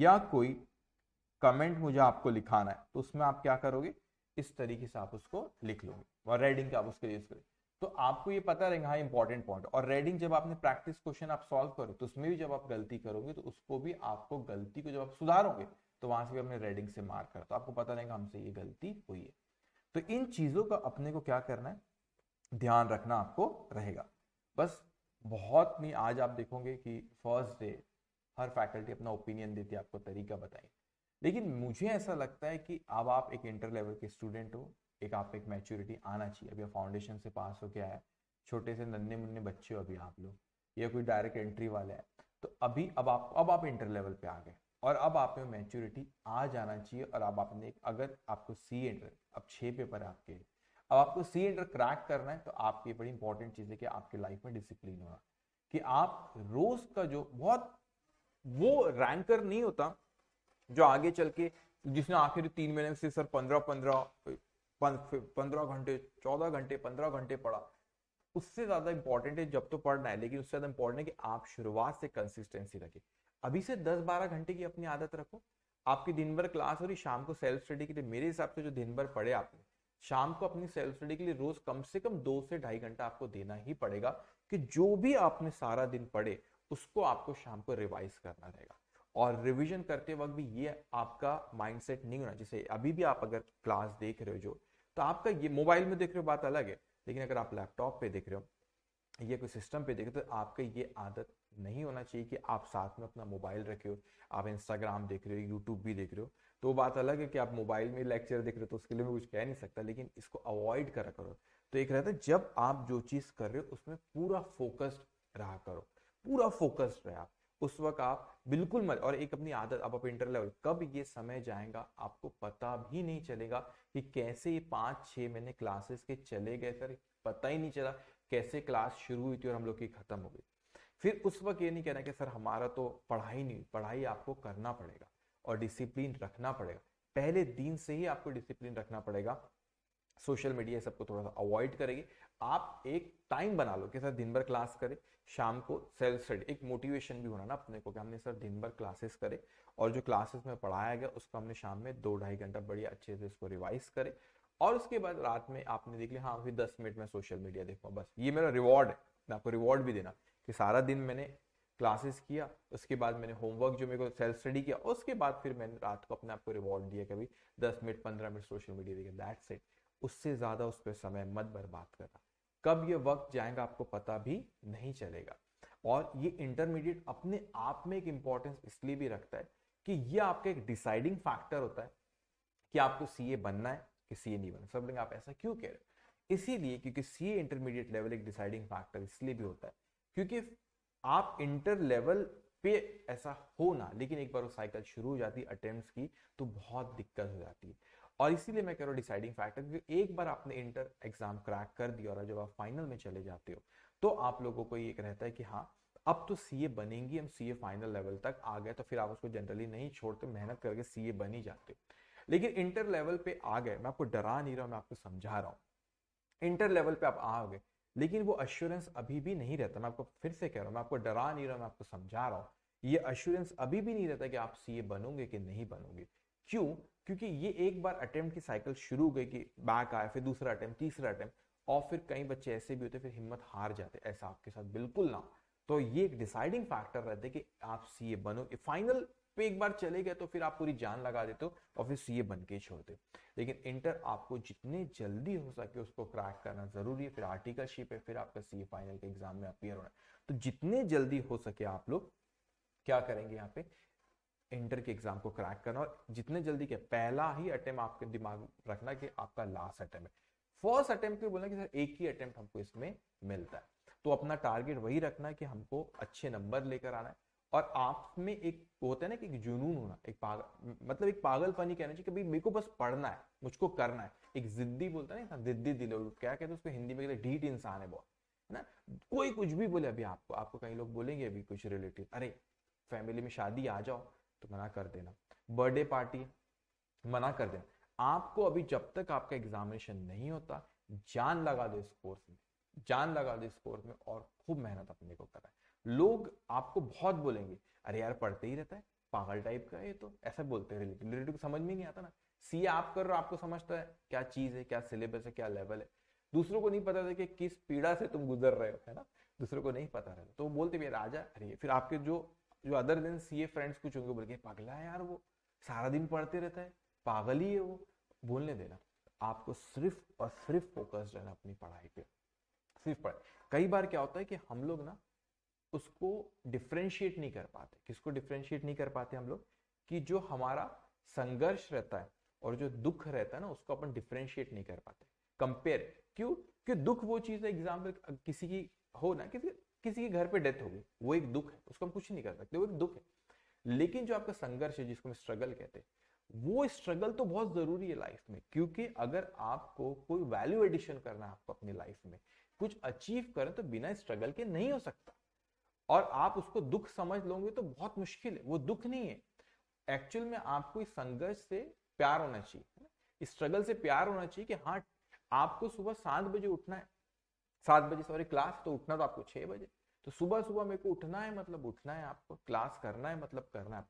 या कोई कमेंट मुझे आपको लिखाना है तो उसमें आप क्या करोगे इस तरीके से आप उसको लिख लोगे और रेडिंग आप उसके यूज करें तो आपको ये पता रहेगा हाँ इंपॉर्टेंट पॉइंट और रेडिंग जब आपने प्रैक्टिस क्वेश्चन आप सॉल्व करो तो उसमें भी जब आप गलती करोगे तो उसको भी आपको गलती को जब आप सुधारोगे तो वहां से भी अपने रेडिंग से मार कर तो आपको पता रहेगा हमसे ये गलती हुई है तो इन चीजों का अपने को क्या करना है ध्यान रखना आपको रहेगा बस बहुत नहीं आज आप देखोगे कि फर्स्ट डे हर फैकल्टी अपना ओपिनियन देती है आपको तरीका बताएगी लेकिन मुझे ऐसा लगता है कि अब आप एक इंटर लेवल के स्टूडेंट हो एक आप एक मैच्योरिटी आना चाहिए अभी आप फाउंडेशन से पास हो गया है छोटे से नन्हे मुन्ने बच्चे हो अभी आप लोग या कोई डायरेक्ट एंट्री वाले है तो अभी अब आप अब आप इंटर लेवल पे आ गए और अब आप में मैच्योरिटी आ जाना चाहिए और अब आपने एक अगर आपको सी इंटर अब छः पेपर है आपके अब आपको सी इंटर क्रैक करना है तो आपकी बड़ी इंपॉर्टेंट चीज़ है कि आपके लाइफ में डिसिप्लिन होगा कि आप रोज का जो बहुत वो रैंकर नहीं होता जो आगे चल के जिसने आखिर तीन महीने से सर पंद्रह पंद्रह पंद्रह घंटे चौदह घंटे पंद्रह घंटे पढ़ा उससे ज्यादा इंपॉर्टेंट है जब तो पढ़ना है लेकिन उससे ज्यादा इंपॉर्टेंट है कि आप शुरुआत से कंसिस्टेंसी रखें अभी से दस बारह घंटे की अपनी आदत रखो आपकी दिन भर क्लास हो रही शाम को सेल्फ स्टडी के लिए मेरे हिसाब से जो दिन भर पढ़े आपने शाम को अपनी सेल्फ स्टडी के लिए रोज कम से कम दो से ढाई घंटा आपको देना ही पड़ेगा कि जो भी आपने सारा दिन पढ़े उसको आपको शाम को रिवाइज करना रहेगा और रिविजन करते वक्त भी ये आपका माइंडसेट नहीं होना जैसे अभी भी आप अगर क्लास देख रहे हो जो तो आपका ये मोबाइल में देख रहे हो बात अलग है लेकिन अगर आप लैपटॉप पे देख रहे हो ये कोई सिस्टम पे देख रहे हो तो आपका ये आदत नहीं होना चाहिए कि आप साथ में अपना मोबाइल रखे हो आप इंस्टाग्राम देख रहे हो यूट्यूब भी देख रहे हो तो बात अलग है कि आप मोबाइल में लेक्चर देख रहे हो तो उसके लिए मैं कुछ कह नहीं सकता लेकिन इसको अवॉइड करा करो तो एक रहता है जब आप जो चीज़ कर रहे हो उसमें पूरा फोकस्ड रहा करो पूरा फोकस्ड रहे आप उस वक्त आप बिल्कुल मत और एक अपनी आदत आप अपने इंटर लेवल कब ये समय जाएगा आपको पता भी नहीं चलेगा कि कैसे ये पाँच छः महीने क्लासेस के चले गए सर पता ही नहीं चला कैसे क्लास शुरू हुई थी और हम लोग की खत्म हो गई फिर उस वक्त ये नहीं कहना कि सर हमारा तो पढ़ाई नहीं पढ़ाई आपको करना पड़ेगा और डिसिप्लिन रखना पड़ेगा पहले दिन से ही आपको डिसिप्लिन रखना पड़ेगा सोशल मीडिया सबको थोड़ा सा अवॉइड करेगी आप एक टाइम बना लो कि सर दिन भर क्लास करें शाम को सेल्फ स्टडी एक मोटिवेशन भी होना ना अपने को कि हमने सर दिन भर क्लासेस करे और जो क्लासेस में पढ़ाया गया उसको हमने शाम में दो ढाई घंटा बढ़िया अच्छे से इसको रिवाइज करे और उसके बाद रात में आपने देख लिया हाँ फिर दस मिनट में सोशल मीडिया देखो बस ये मेरा रिवॉर्ड है मैं आपको रिवॉर्ड भी देना कि सारा दिन मैंने क्लासेस किया उसके बाद मैंने होमवर्क जो मेरे को सेल्फ स्टडी किया उसके बाद फिर मैंने रात को अपने आप को रिवॉर्ड दिया कभी दस मिनट पंद्रह मिनट सोशल मीडिया देखा दैट्स इट उससे ज़्यादा उस पर समय मत बर्बाद करना कब ये वक्त जाएगा आपको पता भी नहीं चलेगा और ये इंटरमीडिएट अपने आप में एक इंपॉर्टेंस इसलिए भी रखता है कि ये आपका एक डिसाइडिंग फैक्टर होता है कि आपको सीए बनना है कि सीए नहीं बनना सब लोग आप ऐसा क्यों कह रहे हो इसीलिए क्योंकि सीए इंटरमीडिएट लेवल एक डिसाइडिंग फैक्टर इसलिए भी होता है क्योंकि आप इंटर लेवल पे ऐसा हो ना लेकिन एक बार वो साइकिल शुरू हो जाती है अटेम्प्ट की तो बहुत दिक्कत हो जाती है और इसीलिए मैं कह रहा हूँ डिसाइडिंग फैक्टर क्योंकि एक बार आपने इंटर एग्जाम क्रैक कर दिया और जब आप फाइनल में चले जाते हो तो आप लोगों को ये रहता है कि हाँ अब तो सीए बनेंगी हम सीए फाइनल लेवल तक आ गए तो फिर आप उसको जनरली नहीं छोड़ते मेहनत करके सीए बन ही जाते लेकिन इंटर लेवल पे आ गए मैं आपको डरा नहीं रहा मैं आपको समझा रहा हूँ इंटर लेवल पे आप आ गए लेकिन वो अश्योरेंस अभी भी नहीं रहता मैं आपको फिर से कह रहा हूँ मैं आपको डरा नहीं रहा मैं आपको समझा रहा हूँ ये अश्योरेंस अभी भी नहीं रहता कि आप सीए बनोगे कि नहीं बनोगे क्यों क्योंकि ये एक बार अटेम्प्ट की साइकिल शुरू हो गई कि बैक आया फिर दूसरा अटेम्प्ट तीसरा अटेम्प्ट और फिर कई बच्चे ऐसे भी होते फिर हिम्मत हार जाते ऐसा आपके साथ बिल्कुल ना तो ये एक डिसाइडिंग फैक्टर रहते कि आप सी ए बनो फाइनल पे एक बार चले गए तो फिर आप पूरी जान लगा देते हो और फिर सी ए बन के छोड़ते लेकिन इंटर आपको जितने जल्दी हो सके उसको क्रैक करना जरूरी है फिर आर्टिकलशिप है फिर आपका सी ए फाइनल के एग्जाम में अपियर होना है तो जितने जल्दी हो सके आप लोग क्या करेंगे यहाँ पे इंटर के एग्जाम को क्रैक करना और जितने जल्दी के पहला ही अटेम्प्ट आपके दिमाग रखना कि आपका लास्ट अटेम्प्ट है फर्स्ट अटेम्प्ट बोलना कि सर एक ही अटेम्प्ट हमको इसमें मिलता है तो अपना टारगेट वही रखना है कि हमको अच्छे नंबर लेकर आना है और आप में एक होता है ना कि एक जुनून होना एक पागल मतलब एक पागलपन ही कहना चाहिए कि भाई मेरे को बस पढ़ना है मुझको करना है एक जिद्दी बोलता है ना जिद्दी दिलो क्या कहते हैं उसको हिंदी में कहते ढीठ इंसान है बहुत है ना कोई कुछ भी बोले अभी आपको आपको कई लोग बोलेंगे अभी कुछ रिलेटिव अरे फैमिली में शादी आ जाओ तो मना कर देना बर्थडे पार्टी मना कर देना आपको अभी जब तक आपका एग्जामिनेशन नहीं होता जान लगा दो इस कोर्स में जान लगा दो इस कोर्स में और खूब मेहनत अपने को कराए लोग आपको बहुत बोलेंगे अरे यार पढ़ते ही रहता है पागल टाइप का ये तो ऐसा बोलते हैं रिलेटिव रिलेटिव को समझ में नहीं आता ना सी आप कर रहे हो आपको समझता है क्या चीज है क्या सिलेबस है क्या लेवल है दूसरों को नहीं पता था कि किस पीड़ा से तुम गुजर रहे हो है ना दूसरों को नहीं पता रहता तो बोलते भैया राजा अरे फिर आपके जो जो other than C A friends कुछ होंगे बोल के पागला है यार वो सारा दिन पढ़ते रहता है पागल ही है वो बोलने देना आपको सिर्फ और सिर्फ फोकस रहना अपनी पढ़ाई पे सिर्फ पढ़ाई कई बार क्या होता है कि हम लोग ना उसको डिफ्रेंशिएट नहीं कर पाते किसको डिफ्रेंशिएट नहीं कर पाते हम लोग कि जो हमारा संघर्ष रहता है और जो दुख रहता है ना उसको अपन डिफ्रेंशिएट नहीं कर पाते कंपेयर क्यों क्यों दुख वो चीज है एग्जाम्पल किसी की हो ना किसी किसी के घर पे डेथ होगी वो एक दुख है उसको हम कुछ नहीं कर सकते वो एक दुख है लेकिन जो आपका संघर्ष है जिसको हम स्ट्रगल कहते हैं वो स्ट्रगल तो बहुत जरूरी है लाइफ में क्योंकि अगर आपको कोई वैल्यू एडिशन करना है आपको अपनी लाइफ में कुछ अचीव करें तो बिना स्ट्रगल के नहीं हो सकता और आप उसको दुख समझ लोगे तो बहुत मुश्किल है वो दुख नहीं है एक्चुअल में आपको इस संघर्ष से प्यार होना चाहिए स्ट्रगल से प्यार होना चाहिए कि हाँ आपको सुबह सात बजे उठना है सात बजे सॉरी क्लास तो उठना तो आपको छह बजे तो सुबह सुबह मेरे को उठना है मतलब उठना है आपको क्लास करना है मतलब करना है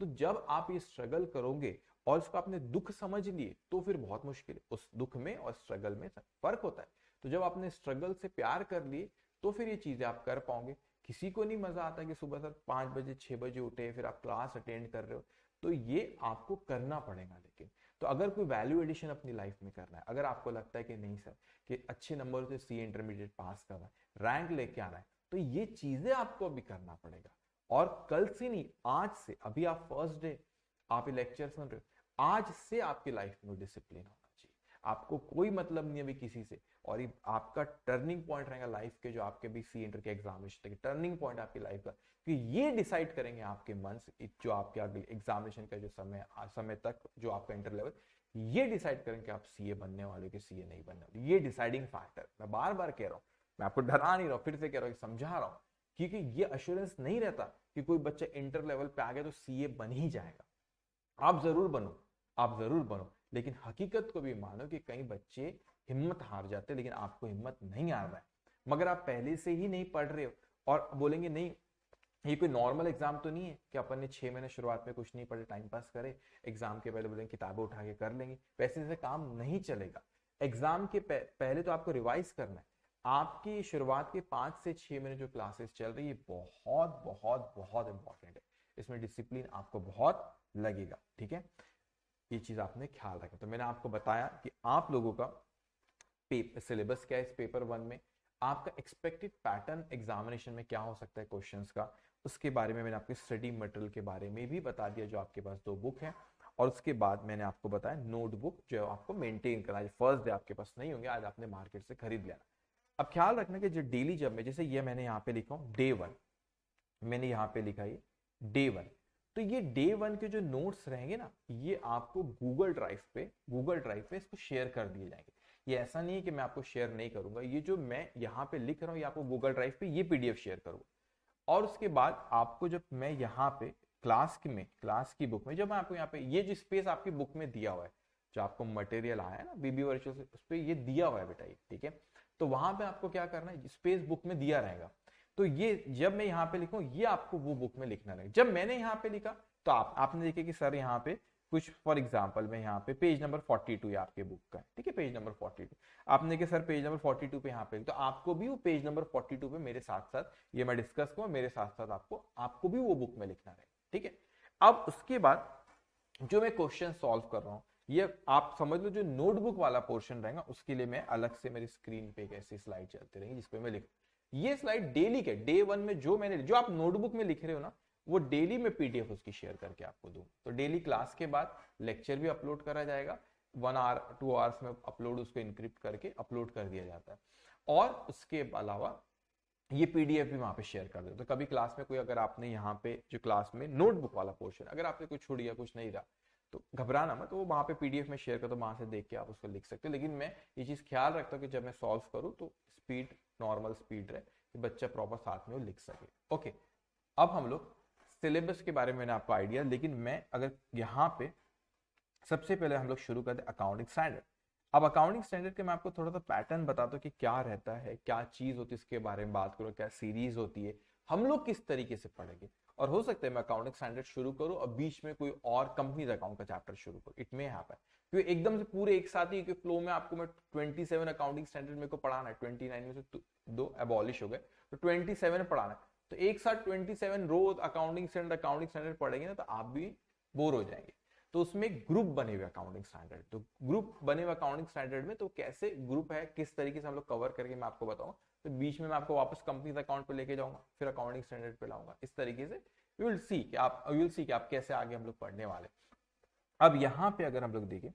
तो जब आप ये स्ट्रगल करोगे और उसको आपने दुख समझ लिए तो फिर बहुत मुश्किल है उस दुख में और स्ट्रगल में फर्क होता है तो जब आपने स्ट्रगल से प्यार कर लिए तो फिर ये चीजें आप कर पाओगे किसी को नहीं मजा आता कि सुबह सर पांच बजे छह बजे उठे फिर आप क्लास अटेंड कर रहे हो तो ये आपको करना पड़ेगा लेकिन तो अगर कोई वैल्यू एडिशन अपनी लाइफ में करना है अगर आपको लगता है कि नहीं सर कि अच्छे नंबर से सी इंटरमीडिएट पास करना है रैंक लेके आना है तो ये चीजें आपको अभी करना पड़ेगा और कल से नहीं आज से अभी आप फर्स्ट डे आप ये लेक्चर सुन रहे हो आज से आपकी लाइफ में डिसिप्लिन होना चाहिए आपको कोई मतलब नहीं अभी किसी से और ये आपका टर्निंग पॉइंट रहेगा लाइफ के जो आपके भी सी इंटर के एग्जामिनेशन तक टर्निंग पॉइंट आपकी लाइफ का क्योंकि तो ये डिसाइड करेंगे आपके मंथ्स जो आपके अगले एग्जामिनेशन का जो समय समय तक जो आपका इंटर लेवल ये डिसाइड करें कि आप सीए बनने वाले कि सीए नहीं बनने वाले ये डिसाइडिंग फैक्टर मैं बार बार कह रहा हूँ मैं आपको डरा नहीं रहा हूँ फिर से कह रहा हूँ समझा रहा हूँ क्योंकि ये अश्योरेंस नहीं रहता कि कोई बच्चा इंटर लेवल पे आ गया तो सीए बन ही जाएगा आप जरूर बनो आप जरूर बनो लेकिन हकीकत को भी मानो कि कई बच्चे हिम्मत हार जाते लेकिन आपको हिम्मत नहीं हार रहा है मगर आप पहले से ही नहीं पढ़ रहे हो और बोलेंगे नहीं ये कोई नॉर्मल एग्जाम तो नहीं है कि अपन ने छह महीने शुरुआत में कुछ नहीं पढ़े टाइम पास करे एग्जाम के पहले बोलेंगे किताबें उठा के कर लेंगे वैसे से काम नहीं चलेगा एग्जाम के पहले तो आपको रिवाइज करना है आपकी शुरुआत के पांच से छह महीने जो क्लासेस चल रही है बहुत बहुत बहुत इंपॉर्टेंट है इसमें डिसिप्लिन आपको बहुत लगेगा ठीक है ये चीज आपने ख्याल रखना तो मैंने आपको बताया कि आप लोगों का सिलेबस क्या है इस पेपर वन में आपका एक्सपेक्टेड पैटर्न एग्जामिनेशन में क्या हो सकता है क्वेश्चन का उसके बारे में मैंने आपके स्टडी मटेरियल के बारे में भी बता दिया जो आपके पास दो बुक है और उसके बाद मैंने आपको बताया नोटबुक जो आपको मेंटेन करना फर्स्ट डे आपके पास नहीं होंगे आज आपने मार्केट से खरीद लिया अब ख्याल रखना कि जो डेली जब में जैसे ये मैंने यहाँ पे लिखा डे वन मैंने यहाँ पे लिखा ये डे वन तो ये डे वन के जो नोट्स रहेंगे ना ये आपको गूगल ड्राइव पे गूगल ड्राइव पे इसको शेयर कर दिए जाएंगे ये ऐसा नहीं है कि मैं आपको शेयर नहीं करूंगा ये जो मैं यहाँ पे लिख रहा हूँ आपको गूगल ड्राइव पे ये पीडीएफ शेयर करूंगा और उसके बाद आपको जब मैं यहाँ पे क्लास में क्लास की बुक में जब मैं आपको यहाँ पे ये जो स्पेस आपकी बुक में दिया हुआ है जो आपको मटेरियल आया है ना बीबी वर्चुअल से उस पर ये दिया हुआ है बेटा ये ठीक है तो वहां पे आपको क्या करना है स्पेस बुक में दिया रहेगा तो ये जब मैं यहाँ पे लिखू ये आपको वो बुक में लिखना रहेगा जब मैंने यहाँ पे लिखा तो आप आपने देखे कि सर यहाँ पे कुछ फॉर एग्जाम्पल मैं यहाँ पे पेज नंबर 42 है आपके बुक का ठीक है पेज नंबर फोर्टी टू आपने के sir page number forty two पे यहाँ पे तो आपको भी वो पेज नंबर फोर्टी टू पे मेरे साथ साथ ये मैं डिस्कस करूँ मेरे साथ साथ आपको आपको भी वो बुक में लिखना है ठीक है अब उसके बाद जो मैं क्वेश्चन सॉल्व कर रहा हूँ ये आप समझ लो जो नोटबुक वाला पोर्शन रहेगा उसके लिए मैं अलग से मेरी स्क्रीन पे एक ऐसी स्लाइड चलती रहेंगी जिसपे मैं लिख ये स्लाइड डेली के डे वन में जो मैंने जो आप नोटबुक में लिख रहे हो ना वो डेली में पीडीएफ उसकी शेयर करके आपको दूँ तो डेली क्लास के बाद लेक्चर भी अपलोड करा जाएगा वन आवर टू आवर्स में अपलोड उसको इनक्रिप्ट करके अपलोड कर दिया जाता है और उसके अलावा ये पीडीएफ भी वहां पे शेयर कर दो तो कभी क्लास में कोई अगर आपने यहाँ पे जो क्लास में नोटबुक वाला पोर्शन अगर आपने कुछ छोड़ दिया कुछ नहीं रहा तो घबराना मत तो वो वहां पे पीडीएफ में शेयर कर दो तो वहां से देख के आप उसको लिख सकते हो लेकिन मैं ये चीज ख्याल रखता हूँ कि जब मैं सॉल्व करूँ तो स्पीड नॉर्मल स्पीड रहे कि बच्चा प्रॉपर साथ में वो लिख सके ओके अब हम लोग सिलेबस के बारे में मैंने आपको आइडिया लेकिन मैं अगर यहाँ पे सबसे पहले हम लोग शुरू करते अकाउंटिंग स्टैंडर्ड अब अकाउंटिंग स्टैंडर्ड के मैं आपको थोड़ा सा पैटर्न बताता हूँ कि क्या रहता है क्या चीज़ होती है इसके बारे में बात करो क्या सीरीज होती है हम लोग किस तरीके से पढ़ेंगे और हो सकता है मैं अकाउंटिंग स्टैंडर्ड शुरू करूँ और बीच में कोई और कंपनी अकाउंट का चैप्टर शुरू करूँ इट मे हैपन क्योंकि एकदम से पूरे एक साथ ही फ्लो में आपको मैं ट्वेंटी अकाउंटिंग स्टैंडर्ड मेरे को पढ़ाना है ट्वेंटी में से दो एबॉलिश हो गए तो 27 पढ़ाना है तो एक साथ ट्वेंटी सेवन रोज अकाउंटिंग स्टैंडर्ड अकाउंटिंग स्टैंडर्ड पढ़ेंगे ना तो आप भी बोर हो जाएंगे तो उसमें ग्रुप बने हुए अकाउंटिंग स्टैंडर्ड तो ग्रुप बने हुए अकाउंटिंग स्टैंडर्ड में तो कैसे ग्रुप है किस तरीके से हम लोग कवर करके मैं आपको बताऊंगा तो बीच में मैं आपको वापस कंपनी अकाउंट पर लेके जाऊंगा फिर अकाउंटिंग स्टैंडर्ड पे लाऊंगा इस तरीके से यू विल सी कि आप यू विल सी कि आप कैसे आगे हम लोग पढ़ने वाले अब यहाँ पे अगर हम लोग देखें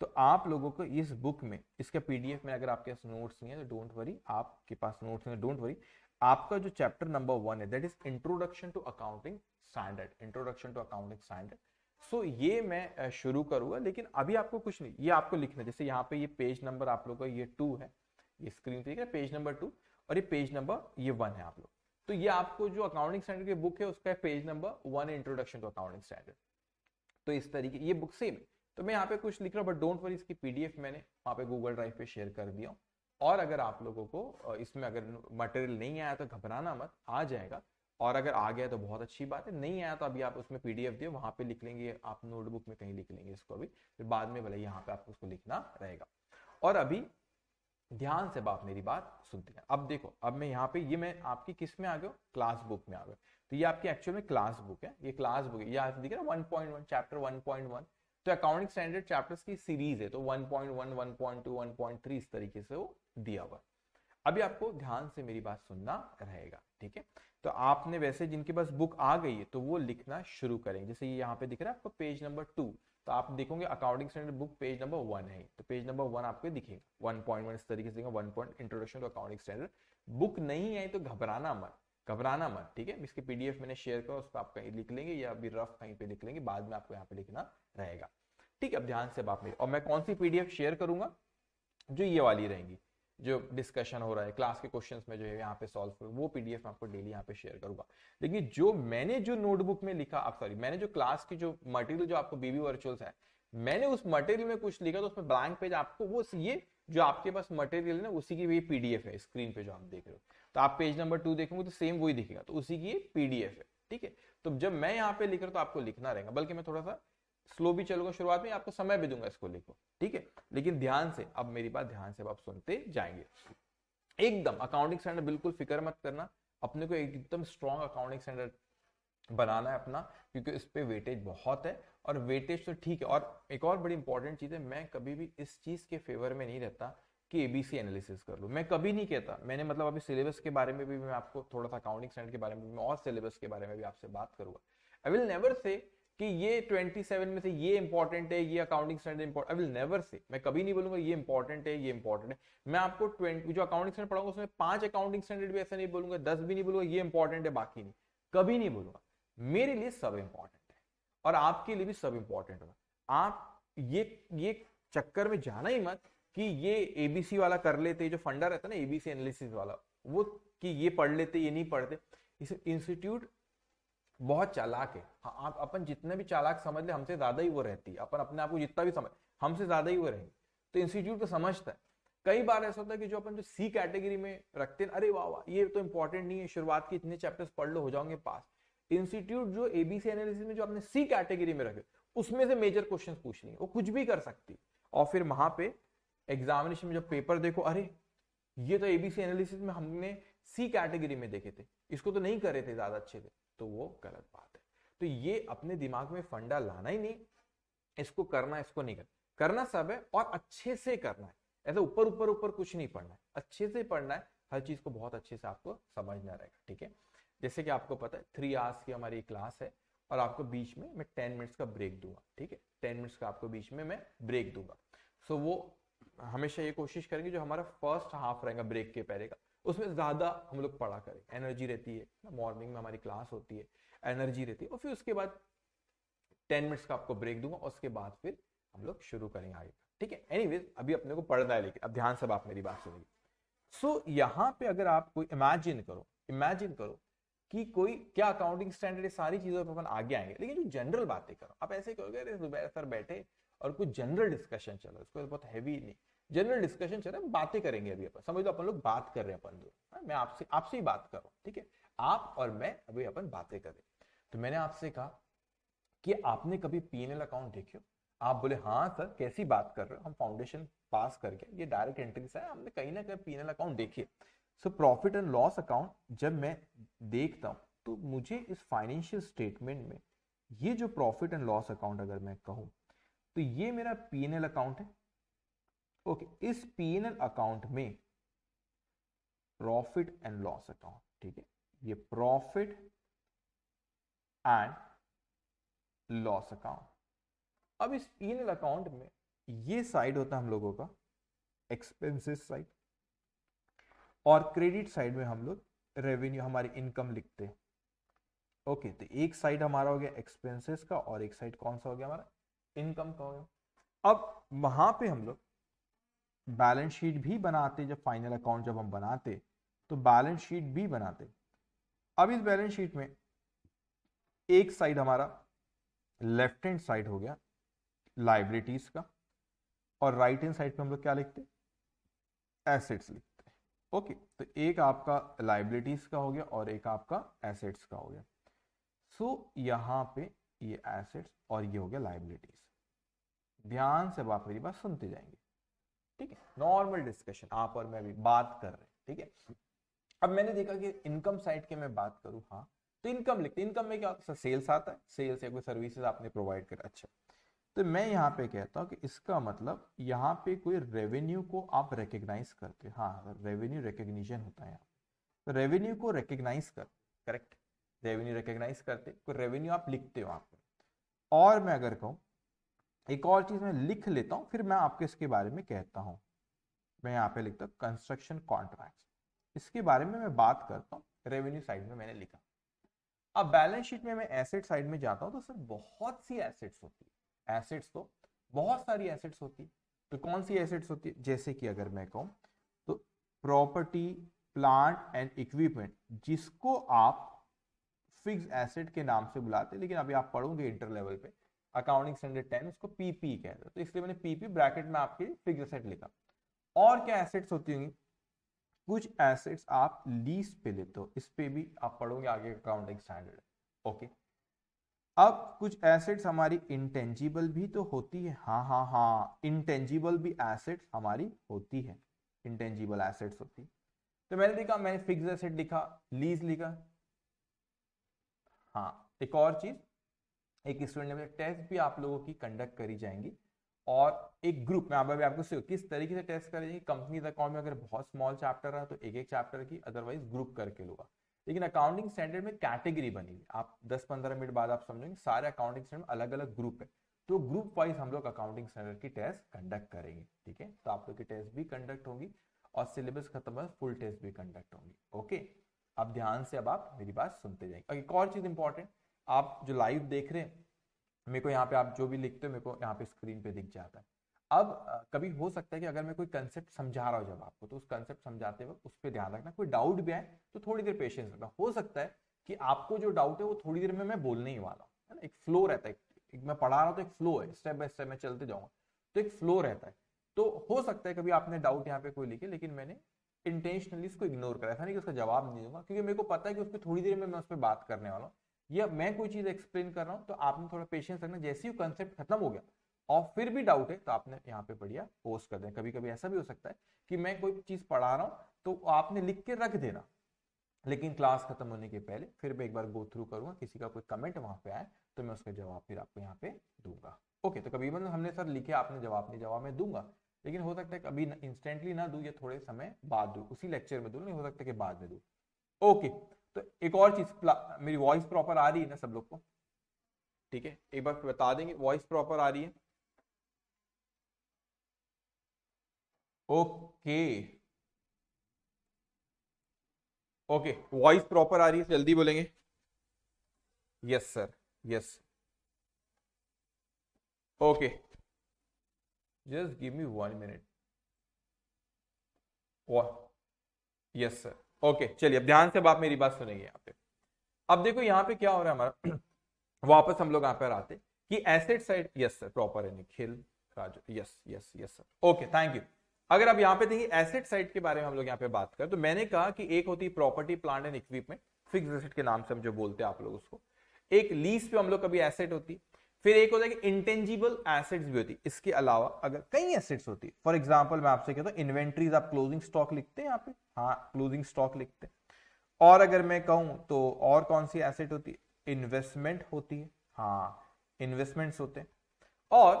तो आप लोगों को इस बुक में इसका पीडीएफ में अगर आपके पास नोट्स नहीं है तो डोंट वरी आपके पास नोट्स हैं डोंट वरी आपका जो चैप्टर नंबर वन है that is introduction to accounting standard introduction to accounting standard so ये मैं शुरू करूंगा लेकिन अभी आपको कुछ नहीं ये आपको लिखना है जैसे यहाँ पे ये पेज नंबर आप लोग का ये टू है ये स्क्रीन पे है पेज नंबर टू और ये पेज नंबर ये वन है आप लोग तो ये आपको जो अकाउंटिंग स्टैंडर्ड की बुक है उसका है page number one introduction to accounting standard तो इस तरीके ये बुक सेम तो मैं यहाँ पे कुछ लिख रहा हूँ बट डोंट वरी इसकी पीडीएफ मैंने वहाँ पे गूगल ड्राइव पे शेयर कर दिया हूँ और अगर आप लोगों को इसमें अगर मटेरियल नहीं आया तो घबराना मत आ जाएगा और अगर आ गया तो बहुत अच्छी बात है नहीं आया तो अभी आप उसमें पीडीएफ दिए वहां पे लिख लेंगे आप नोटबुक में कहीं लिख लेंगे इसको अभी फिर बाद में भले यहाँ पे आपको उसको लिखना रहेगा और अभी ध्यान से बाप मेरी बात सुनते हैं अब देखो अब मैं यहाँ पे ये मैं आपकी किस में आ गया क्लास बुक में आ गया तो ये आपकी एक्चुअल में क्लास बुक है ये क्लास बुक है ये आप दिख रहा है one point one chapter one point one तो अकाउंटिंग स्टैंडर्ड चैप्टर्स की सीरीज है तो 1.1, 1.2, 1.3 इस तरीके से वो दिया हुआ अभी आपको ध्यान से मेरी बात सुनना रहेगा ठीक है तो आपने वैसे जिनके पास बुक आ गई है तो वो लिखना शुरू करेंगे जैसे ये यहाँ पे दिख रहा है आपको पेज नंबर टू तो आप देखोगे accounting standard book page number one है तो पेज नंबर वन आपको दिखेगा वन पॉइंट वन इस तरीके से one point introduction to accounting standard book नहीं है तो घबराना मत घबराना मत ठीक है इसके पीडीएफ मैंने शेयर करो उस पर आप कहीं लिख लेंगे या अभी रफ कहीं पे लिख लेंगे बाद में आपको यहाँ पे लिखना रहेगा ठीक है अब ध्यान से बात मेरे और मैं कौन सी पीडीएफ शेयर करूंगा जो ये वाली रहेंगी जो डिस्कशन हो रहा है क्लास के क्वेश्चंस में जो है यहाँ पे सॉल्व वो पीडीएफ आपको डेली यहाँ पे शेयर करूंगा लेकिन जो मैंने जो नोटबुक में लिखा आप सॉरी मैंने जो क्लास की जो मटेरियल जो आपको बीबी वर्चुअल्स है मैंने उस मटेरियल में कुछ लिखा तो उसमें ब्लैंक पेज आपको वो ये जो आपके पास मटेरियल है ना उसी की भी पीडीएफ है स्क्रीन पे जो आप देख रहे हो तो आप पेज नंबर टू देखेंगे तो सेम वही दिखेगा तो उसी की पीडीएफ है ठीक है तो जब मैं यहाँ पे लिख रहा तो आपको लिखना रहेगा बल्कि मैं थोड़ा सा स्लो भी चलूंगा शुरुआत में आपको समय भी दूंगा इसको लिखो ठीक है लेकिन ध्यान से अब मेरी बात ध्यान से आप सुनते जाएंगे एकदम अकाउंटिंग स्टैंडर्ड बिल्कुल फिक्र मत करना अपने को एकदम स्ट्रॉन्ग अकाउंटिंग स्टैंडर्ड बनाना है अपना क्योंकि इस पर वेटेज बहुत है और वेटेज तो ठीक है और एक और बड़ी इंपॉर्टेंट चीज़ है मैं कभी भी इस चीज़ के फेवर में नहीं रहता कि एबीसी एनालिसिस कर लो मैं कभी नहीं कहता मैंने मतलब अभी सिलेबस के बारे में भी मैं आपको थोड़ा सा अकाउंटिंग स्टैंड के बारे में भी और सिलेबस के बारे में भी आपसे बात करूंगा आई विल नेवर से कि ये 27 में से ये इंपॉर्टेंट है ये accounting standard I will never say मैं कभी नहीं बोलूंगा ये इंपॉर्टेंट है ये इंपॉर्टेंट है मैं आपको 20 जो अकाउंटिंग स्टैंडर्ड पढ़ाऊंगा उसमें पांच अकाउंटिंग स्टैंडर्ड भी ऐसा नहीं बोलूंगा दस भी नहीं बोलूंगा ये इंपॉर्टेंट है बाकी नहीं कभी नहीं बोलूंगा मेरे लिए सब इंपॉर्टेंट है और आपके लिए भी सब इंपॉर्टेंट होगा आप ये ये चक्कर में जाना ही मत कि ये एबीसी वाला कर लेते जो फंडा रहता है ना एबीसी एनालिसिस वाला वो कि ये पढ़ लेते ये नहीं पढ़ते इस इंस्टीट्यूट बहुत चालाक है हाँ आप अपन जितने भी चालाक समझ ले हमसे ज्यादा ही वो रहती है अपन अपने आप को जितना भी समझ हमसे ज्यादा ही वो रहेंगे तो इंस्टीट्यूट को तो समझता है कई बार ऐसा होता है कि जो अपन जो सी कैटेगरी में रखते हैं अरे वाह वाह ये तो इंपॉर्टेंट नहीं है शुरुआत के इतने चैप्टर्स पढ़ लो हो जाओगे पास इंस्टीट्यूट जो एबीसी एनालिसिस में जो अपने सी कैटेगरी में रखे उसमें से मेजर क्वेश्चन पूछ लेंगे वो कुछ भी कर सकती और फिर वहां पे एग्जामिनेशन में जब पेपर देखो अरे ये तो एबीसी एनालिसिस में हमने सी कैटेगरी में देखे थे इसको तो नहीं कर रहे थे ज्यादा अच्छे से तो वो गलत बात है तो ये अपने दिमाग में फंडा लाना ही नहीं इसको करना इसको नहीं करना करना सब है और अच्छे से करना है ऐसे ऊपर ऊपर ऊपर कुछ नहीं पढ़ना है अच्छे से पढ़ना है हर चीज को बहुत अच्छे से आपको समझना रहेगा ठीक है जैसे कि आपको पता है थ्री आवर्स की हमारी क्लास है और आपको बीच में मैं टेन मिनट्स का ब्रेक दूंगा ठीक है टेन मिनट्स का आपको बीच में मैं ब्रेक दूंगा सो so, वो हमेशा ये कोशिश करेंगे जो हमारा फर्स्ट हाफ रहेगा ब्रेक के पहले का उसमें ज्यादा हम लोग पढ़ा करें एनर्जी रहती है मॉर्निंग में हमारी क्लास होती है एनर्जी रहती है और फिर उसके बाद टेन मिनट्स का आपको ब्रेक दूंगा और उसके बाद फिर हम लोग शुरू करेंगे आगे ठीक है एनीवेज अभी अपने को पढ़ना है लेकिन अब ध्यान से आप मेरी बात सुनिए सो so, यहाँ पे अगर आप कोई इमेजिन करो इमेजिन करो कि कोई क्या अकाउंटिंग स्टैंडर्ड सारी चीजों पर अपन आगे आएंगे लेकिन जो जनरल बातें करो आप ऐसे करोगे अरे सर बैठे और कुछ जनरल डिस्कशन चलो इसको बहुत हैवी नहीं जनरल डिस्कशन चल रहा है बातें करेंगे अभी अपन समझ लो अपन लोग बात कर रहे हैं अपन दो हाँ, मैं आपसे आपसे ही बात कर रहा हूँ ठीक है आप और मैं अभी अपन बातें करें तो मैंने आपसे कहा कि आपने कभी पीएनएल अकाउंट देखे आप बोले हाँ सर कैसी बात कर रहे हो हम फाउंडेशन पास करके ये डायरेक्ट एंट्रीज है हमने कहीं ना कहीं पीएनएल अकाउंट देखिए so profit and loss account जब मैं देखता हूँ तो मुझे इस फाइनेंशियल स्टेटमेंट में ये जो प्रॉफिट एंड लॉस अकाउंट अगर मैं कहूँ तो ये मेरा पीएनएल अकाउंट है ओके पी इस पीएनएल अकाउंट में प्रॉफिट एंड लॉस अकाउंट ठीक है ये प्रॉफिट एंड लॉस अकाउंट अब इस पीएनएल अकाउंट में ये साइड होता है हम लोगों का एक्सपेंसेस साइड और क्रेडिट साइड में हम लोग रेवेन्यू हमारी इनकम लिखते हैं ओके okay, तो एक साइड हमारा हो गया एक्सपेंसेस का और एक साइड कौन सा हो गया हमारा इनकम का हो गया अब वहां पे हम लोग बैलेंस शीट भी बनाते जब फाइनल अकाउंट जब हम बनाते तो बैलेंस शीट भी बनाते अब इस बैलेंस शीट में एक साइड हमारा लेफ्ट हैंड साइड हो गया लाइब्रिटीज का और राइट हैंड साइड पे हम लोग क्या लिखते एसेट्स लिखते ओके तो एक आपका लाइब्रिटीज का हो गया और एक आपका एसेट्स का हो गया सो यहां यहाँ पे ये एसेट्स और ये हो गया लाइब्रिटीज ध्यान से आप मेरी बात सुनते जाएंगे ठीक है नॉर्मल डिस्कशन आप और मैं भी बात कर रहे हैं ठीक है अब मैंने देखा कि इनकम साइड के मैं बात करूँ हाँ तो इनकम लिखते इनकम में क्या होता सेल्स आता है सेल्स या कोई सर्विसेज आपने प्रोवाइड करा अच्छा तो मैं यहाँ पे कहता हूँ कि इसका मतलब यहाँ पे कोई रेवेन्यू को आप रिकग्नाइज करते हो हाँ रेवेन्यू रिकग्निशन होता है यहाँ तो रेवेन्यू को रिकग्नाइज कर करेक्ट रेवेन्यू रिकग्नाइज करते कोई रेवेन्यू आप लिखते हो आप और मैं अगर कहूँ एक और चीज मैं लिख लेता हूँ फिर मैं आपके इसके बारे में कहता हूँ मैं यहाँ पे लिखता हूँ कंस्ट्रक्शन कॉन्ट्रैक्ट इसके बारे में मैं बात करता हूँ रेवेन्यू साइड में मैंने लिखा अब बैलेंस शीट में मैं एसेट साइड में जाता हूँ तो सर बहुत सी एसेट्स होती है एसेट्स तो बहुत सारी एसेट्स होती है तो कौन सी एसेट्स होती है जैसे कि अगर मैं कहूँ तो प्रॉपर्टी प्लांट एंड इक्विपमेंट जिसको आप फिक्स एसेट के नाम से बुलाते हैं लेकिन अभी आप पढ़ोगे इंटर लेवल पे अकाउंटिंग स्टैंडर्ड टेन उसको पीपी कहते हैं तो इसलिए मैंने पीपी ब्रैकेट में आपके फिगर सेट लिखा और क्या एसेट्स होती होंगी कुछ एसेट्स आप लीज पे लेते हो इस पे भी आप पढ़ोगे आगे अकाउंटिंग स्टैंडर्ड ओके अब कुछ एसेट्स हमारी इंटेंजिबल भी तो होती है हाँ हाँ हाँ इंटेंजिबल भी एसेट्स हमारी होती है इंटेंजिबल एसेट्स होती है तो मैंने देखा मैंने फिक्स एसेट लिखा लीज लिखा हाँ एक और चीज एक स्टूडेंट लेवल टेस्ट भी आप लोगों की कंडक्ट करी जाएंगी और एक ग्रुप में आप अभी आपको किस तरीके से टेस्ट करें कंपनीज अकाउंट में अगर बहुत स्मॉल चैप्टर रहा तो एक एक चैप्टर की अदरवाइज ग्रुप करके लूंगा लेकिन अकाउंटिंग स्टैंडर्ड में कैटेगरी बनी हुई आप 10-15 मिनट बाद आप समझेंगे सारे अकाउंटिंग स्टैंडर्ड अलग अलग ग्रुप है तो ग्रुप वाइज हम लोग अकाउंटिंग स्टैंडर्ड की टेस्ट कंडक्ट करेंगे ठीक है तो आप लोग की टेस्ट भी कंडक्ट होगी और सिलेबस खत्म है फुल टेस्ट भी कंडक्ट होंगी ओके अब ध्यान से अब आप मेरी बात सुनते जाएंगे एक और चीज इंपॉर्टेंट आप जो लाइव देख रहे हैं मेरे को यहाँ पे आप जो भी लिखते हो मेरे को यहाँ पे स्क्रीन पे दिख जाता है अब कभी हो सकता है कि अगर मैं कोई कंसेप्ट समझा रहा हूँ जब आपको तो उस कंसेप्ट समझाते वक्त उस पर ध्यान रखना कोई डाउट भी आए तो थोड़ी देर पेशेंस रखना हो सकता है कि आपको जो डाउट है वो थोड़ी देर में मैं बोलने ही वाला हूँ एक फ्लो रहता है एक मैं पढ़ा रहा हूँ तो एक फ्लो है स्टेप बाय स्टेप मैं चलते जाऊँगा तो एक फ्लो रहता है तो हो सकता है कभी आपने डाउट यहाँ पे कोई लिखे लेकिन मैंने इंटेंशनली इसको इग्नोर करा ऐसा नहीं कि उसका जवाब नहीं दूंगा क्योंकि मेरे को पता है कि उसको थोड़ी देर में मैं उस पर बात करने वाला हूँ ये मैं कोई चीज एक्सप्लेन कर रहा हूँ तो आपने थोड़ा पेशेंस रखना जैसे ही कंसेप्ट खत्म हो गया और फिर भी डाउट है तो आपने यहाँ पे बढ़िया पोस्ट कर देना कभी कभी ऐसा भी हो सकता है कि मैं कोई चीज पढ़ा रहा हूँ तो आपने लिख के रख देना लेकिन क्लास खत्म होने के पहले फिर मैं एक बार गो थ्रू करूंगा किसी का कोई कमेंट वहां पे आए तो मैं उसका जवाब फिर आपको यहाँ पे दूंगा ओके तो कभी मतलब हमने सर लिखे आपने जवाब नहीं जवाब मैं दूंगा लेकिन हो सकता है अभी इंस्टेंटली ना दू या थोड़े समय बाद दू उसी लेक्चर में दू नहीं हो सकता है कि बाद में दू ओके तो एक और चीज मेरी वॉइस प्रॉपर आ रही है ना सब लोग को ठीक है एक बार बता देंगे वॉइस प्रॉपर आ रही है ओके ओके वॉइस प्रॉपर आ रही है जल्दी बोलेंगे yes sir yes okay just give me one minute yes sir okay चलिए अब ध्यान से आप मेरी बात सुनेंगे यहाँ पे अब देखो यहाँ पे क्या हो रहा है हमारा वापस हम लोग यहाँ पर आते कि asset side yes sir proper है Nikhil Raju yes yes yes sir okay thank you अगर आप यहाँ पे देखिए एसेट साइड के बारे में हम लोग यहाँ पे बात करें तो मैंने कहा कि एक होती है property plant and equipment fix asset के नाम से हम जो बोलते हैं आप लोग उसको एक लीज पे हम लोग कभी एसेट होती फिर एक होता है कि इंटेंजिबल एसेट्स भी होती इसके अलावा अगर कई एसेट्स होती फॉर एग्जाम्पल मैं आपसे कहता हूँ इन्वेंट्रीज आप क्लोजिंग स्टॉक लिखते हैं यहाँ पे हाँ क्लोजिंग स्टॉक लिखते हैं और अगर मैं कहूँ तो और कौन सी एसेट होती है इन्वेस्टमेंट होती है हाँ इन्वेस्टमेंट्स होते हैं और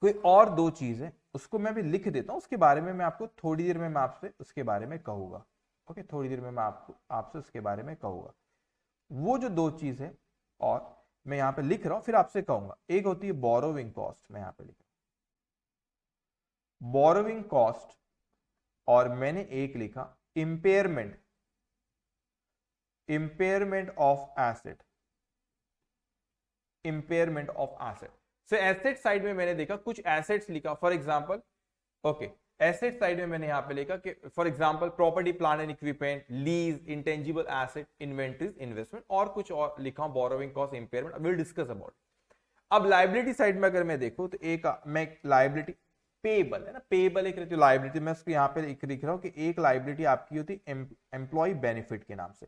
कोई और दो चीज है उसको मैं भी लिख देता हूँ उसके बारे में मैं आपको थोड़ी देर में मैं आपसे उसके बारे में कहूंगा ओके थोड़ी देर में मैं आपको आपसे उसके बारे में कहूंगा वो जो दो चीज है और मैं यहां पे लिख रहा हूं फिर आपसे कहूंगा एक होती है बोरोविंग कॉस्ट मैं यहां पे लिख रहा बोरोविंग कॉस्ट और मैंने एक लिखा impairment impairment of asset impairment of asset so asset side में मैंने देखा कुछ एसेट्स लिखा for example okay asset side में मैंने यहाँ पे लिखा कि for example property plan and equipment lease intangible asset inventories investment और कुछ और लिखा borrowing cost impairment will discuss about अब लाइबिलिटी साइड में अगर मैं देखू तो एक मैं लाइबिलिटी पेबल है ना पेबल एक रहती लाइबिलिटी मैं उसको यहाँ पे लिख रहा हूँ कि एक लाइबिलिटी आपकी होती है एम्प्लॉय बेनिफिट के नाम से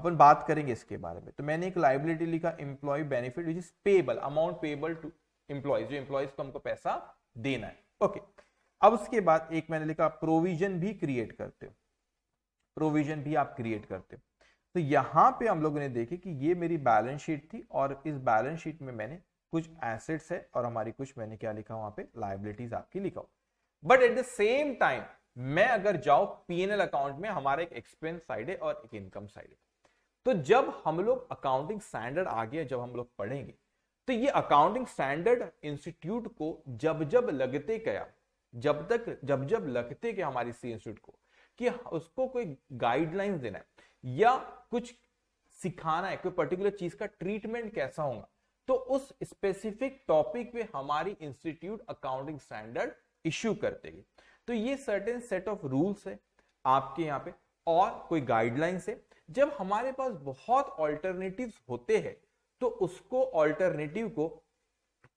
अपन बात करेंगे इसके बारे में तो मैंने एक लाइबिलिटी लिखा employee benefit which is payable amount payable to employee जो एम्प्लॉयज को हमको पैसा देना है ओके okay. अब उसके बाद एक मैंने लिखा प्रोविजन भी क्रिएट करते हो प्रोविजन भी आप क्रिएट करते हो तो यहां पे हम लोगों ने देखे कि ये मेरी बैलेंस शीट थी और इस बैलेंस शीट में मैंने कुछ एसेट्स है और हमारी कुछ मैंने क्या लिखा वहां पे लाइबिलिटीज आपकी लिखा but at the same time मैं अगर जाऊं पीएनएल अकाउंट में हमारा एक एक्सपेंस साइड है और एक इनकम साइड है तो जब हम लोग अकाउंटिंग स्टैंडर्ड आ गया जब हम लोग पढ़ेंगे तो ये अकाउंटिंग स्टैंडर्ड इंस्टीट्यूट को जब जब लगते गया जब तक जब जब लगते कि हमारी सी इंस्टीट्यूट को कि उसको कोई गाइडलाइंस देना है या कुछ सिखाना है कोई पर्टिकुलर चीज का ट्रीटमेंट कैसा होगा तो उस स्पेसिफिक टॉपिक पे हमारी इंस्टीट्यूट अकाउंटिंग स्टैंडर्ड इश्यू करते हैं तो ये सर्टेन सेट ऑफ रूल्स है आपके यहाँ पे और कोई गाइडलाइंस है जब हमारे पास बहुत ऑल्टरनेटिव होते हैं तो उसको ऑल्टरनेटिव को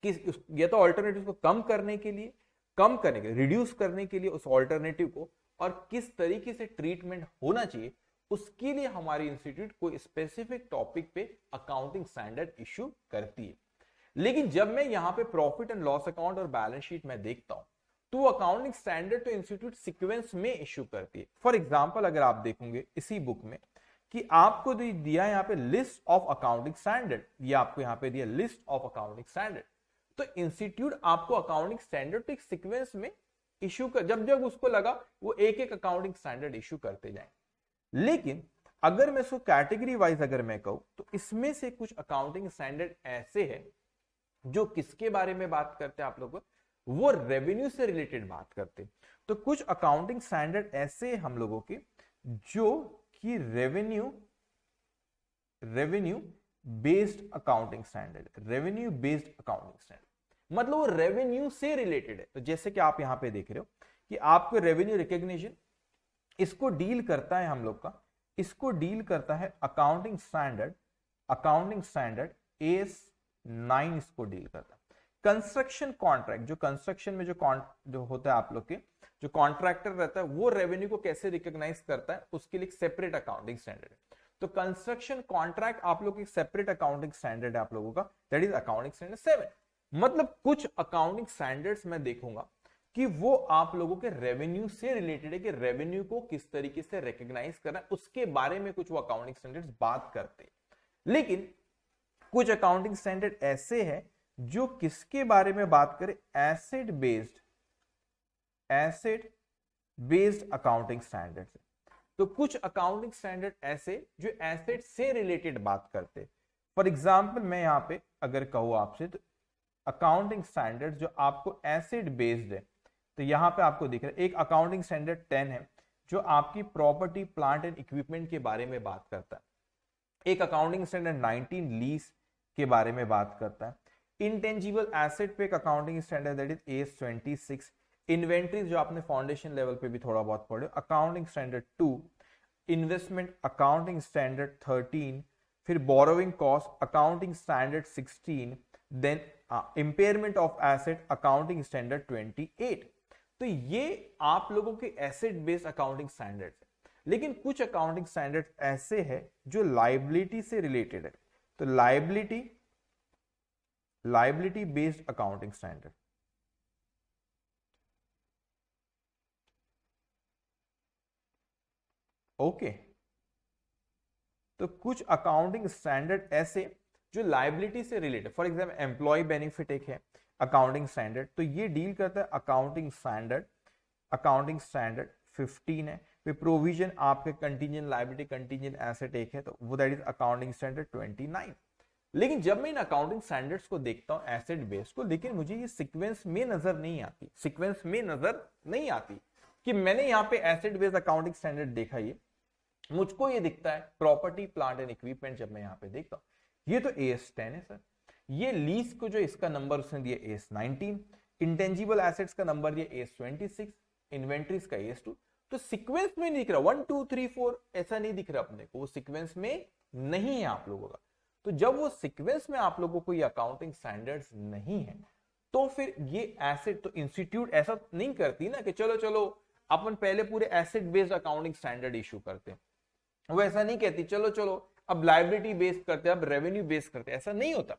किस या तो ऑल्टरनेटिव को कम करने के लिए कम करने के लिए रिड्यूस करने के लिए उस ऑल्टरनेटिव को और किस तरीके से ट्रीटमेंट होना चाहिए उसके लिए हमारे इंस्टीट्यूट कोई स्पेसिफिक टॉपिक पे अकाउंटिंग स्टैंडर्ड इश्यू करती है लेकिन जब मैं यहाँ पे प्रॉफिट एंड लॉस अकाउंट और बैलेंस शीट में देखता हूँ तो अकाउंटिंग स्टैंडर्ड तो इंस्टीट्यूट सिक्वेंस में इश्यू करती है फॉर एग्जाम्पल अगर आप देखोगे इसी बुक में कि आपको दिया यहाँ पे लिस्ट ऑफ अकाउंटिंग स्टैंडर्ड ये आपको यहाँ पे दिया लिस्ट ऑफ अकाउंटिंग स्टैंडर्ड तो इंस्टीट्यूट आपको अकाउंटिंग स्टैंडर्ड सिक्वेंस एक में इश्यू कर जब जब उसको लगा वो एक एक अकाउंटिंग स्टैंडर्ड इश्यू करते जाए लेकिन अगर मैं इसको कैटेगरी वाइज अगर मैं कहूं तो इसमें से कुछ अकाउंटिंग स्टैंडर्ड ऐसे हैं जो किसके बारे में बात करते हैं आप लोग वो रेवेन्यू से रिलेटेड बात करते तो कुछ अकाउंटिंग स्टैंडर्ड ऐसे हम लोगों के जो कि revenue revenue based accounting standard revenue based accounting standard मतलब वो रेवेन्यू से रिलेटेड है तो जैसे कि आप यहां पे देख रहे हो कि आपको रेवेन्यू रिकग्निशन इसको डील करता है हम लोग का इसको डील करता है accounting standard accounting standard S nine इसको डील करता है कंस्ट्रक्शन कॉन्ट्रैक्ट जो कंस्ट्रक्शन में जो जो होता है आप लोग के जो कॉन्ट्रैक्टर रहता है वो रेवेन्यू को कैसे रिकॉग्नाइज करता है उसके लिए सेपरेट अकाउंटिंग स्टैंडर्ड है तो कंस्ट्रक्शन कॉन्ट्रैक्ट आप लोग एक सेपरेट अकाउंटिंग स्टैंडर्ड है आप लोगों का that is accounting standard seven मतलब कुछ अकाउंटिंग स्टैंडर्ड्स मैं देखूंगा कि वो आप लोगों के रेवेन्यू से रिलेटेड है कि रेवेन्यू को किस तरीके से रिकग्नाइज करना है उसके बारे में कुछ वो अकाउंटिंग स्टैंडर्ड्स बात करते हैं लेकिन कुछ अकाउंटिंग स्टैंडर्ड ऐसे हैं जो किसके बारे में बात करें asset based asset based accounting standard तो कुछ अकाउंटिंग स्टैंडर्ड ऐसे जो एसेट से रिलेटेड बात करते फॉर एग्जाम्पल मैं यहां पे अगर कहूं आपसे तो अकाउंटिंग स्टैंडर्ड जो आपको एसिड बेस्ड है तो यहाँ पे आपको दिख रहा है एक अकाउंटिंग स्टैंडर्ड टेन है जो आपकी प्रॉपर्टी प्लांट एंड इक्विपमेंट के बारे में बात करता है एक अकाउंटिंग स्टैंडर्ड नाइनटीन लीज के बारे में बात करता है इंटेंजिबल एसेट पे एक accounting standard that is S twenty six inventories जो आपने फाउंडेशन लेवल पे भी थोड़ा बहुत पढ़े accounting standard two investment accounting standard thirteen फिर borrowing cost accounting standard sixteen then impairment of asset accounting standard 28 तो ये आप लोगों के एसेट बेस्ड अकाउंटिंग स्टैंडर्ड लेकिन कुछ अकाउंटिंग स्टैंडर्ड ऐसे है जो लाइबिलिटी से रिलेटेड है तो liability liability based accounting standard okay तो कुछ अकाउंटिंग स्टैंडर्ड ऐसे जो लाइबिलिटी से related for example employee benefit एक है अकाउंटिंग स्टैंडर्ड तो ये डील करता है अकाउंटिंग स्टैंडर्ड अकाउंटिंग स्टैंडर्ड 15 है फिर प्रोविजन आपके कंटीजेंट लाइबिलिटी कंटीजेंट एसेट एक है तो वो दैट इज अकाउंटिंग स्टैंडर्ड 29 लेकिन जब मैं इन अकाउंटिंग स्टैंडर्ड्स को देखता हूँ एसेट बेस को लेकिन मुझे ये सीक्वेंस में नजर नहीं आती सीक्वेंस में नजर नहीं आती कि मैंने यहाँ पे एसेट बेस अकाउंटिंग स्टैंडर्ड देखा ये मुझको ये दिखता है प्रॉपर्टी प्लांट एंड इक्विपमेंट जब मैं यहाँ पे देखता हूँ ये तो ए एस टेन है सर ये लीज को जो इसका नंबर उसने दिया A S nineteen intangible assets का नंबर दिया A S twenty six inventories का ए एस टू तो सिक्वेंस में नहीं दिख रहा वन टू थ्री फोर ऐसा नहीं दिख रहा अपने को वो सिक्वेंस में नहीं है आप लोगों का तो जब वो सिक्वेंस में आप लोगों को ये अकाउंटिंग स्टैंडर्ड्स नहीं है तो फिर ये एसेट तो इंस्टीट्यूट ऐसा नहीं करती ना कि चलो चलो अपन पहले पूरे asset based accounting standard issue करते हैं वो ऐसा नहीं कहती चलो चलो अब लाइबिलिटी बेस्ड करते हैं अब रेवेन्यू बेस्ड करते हैं ऐसा नहीं होता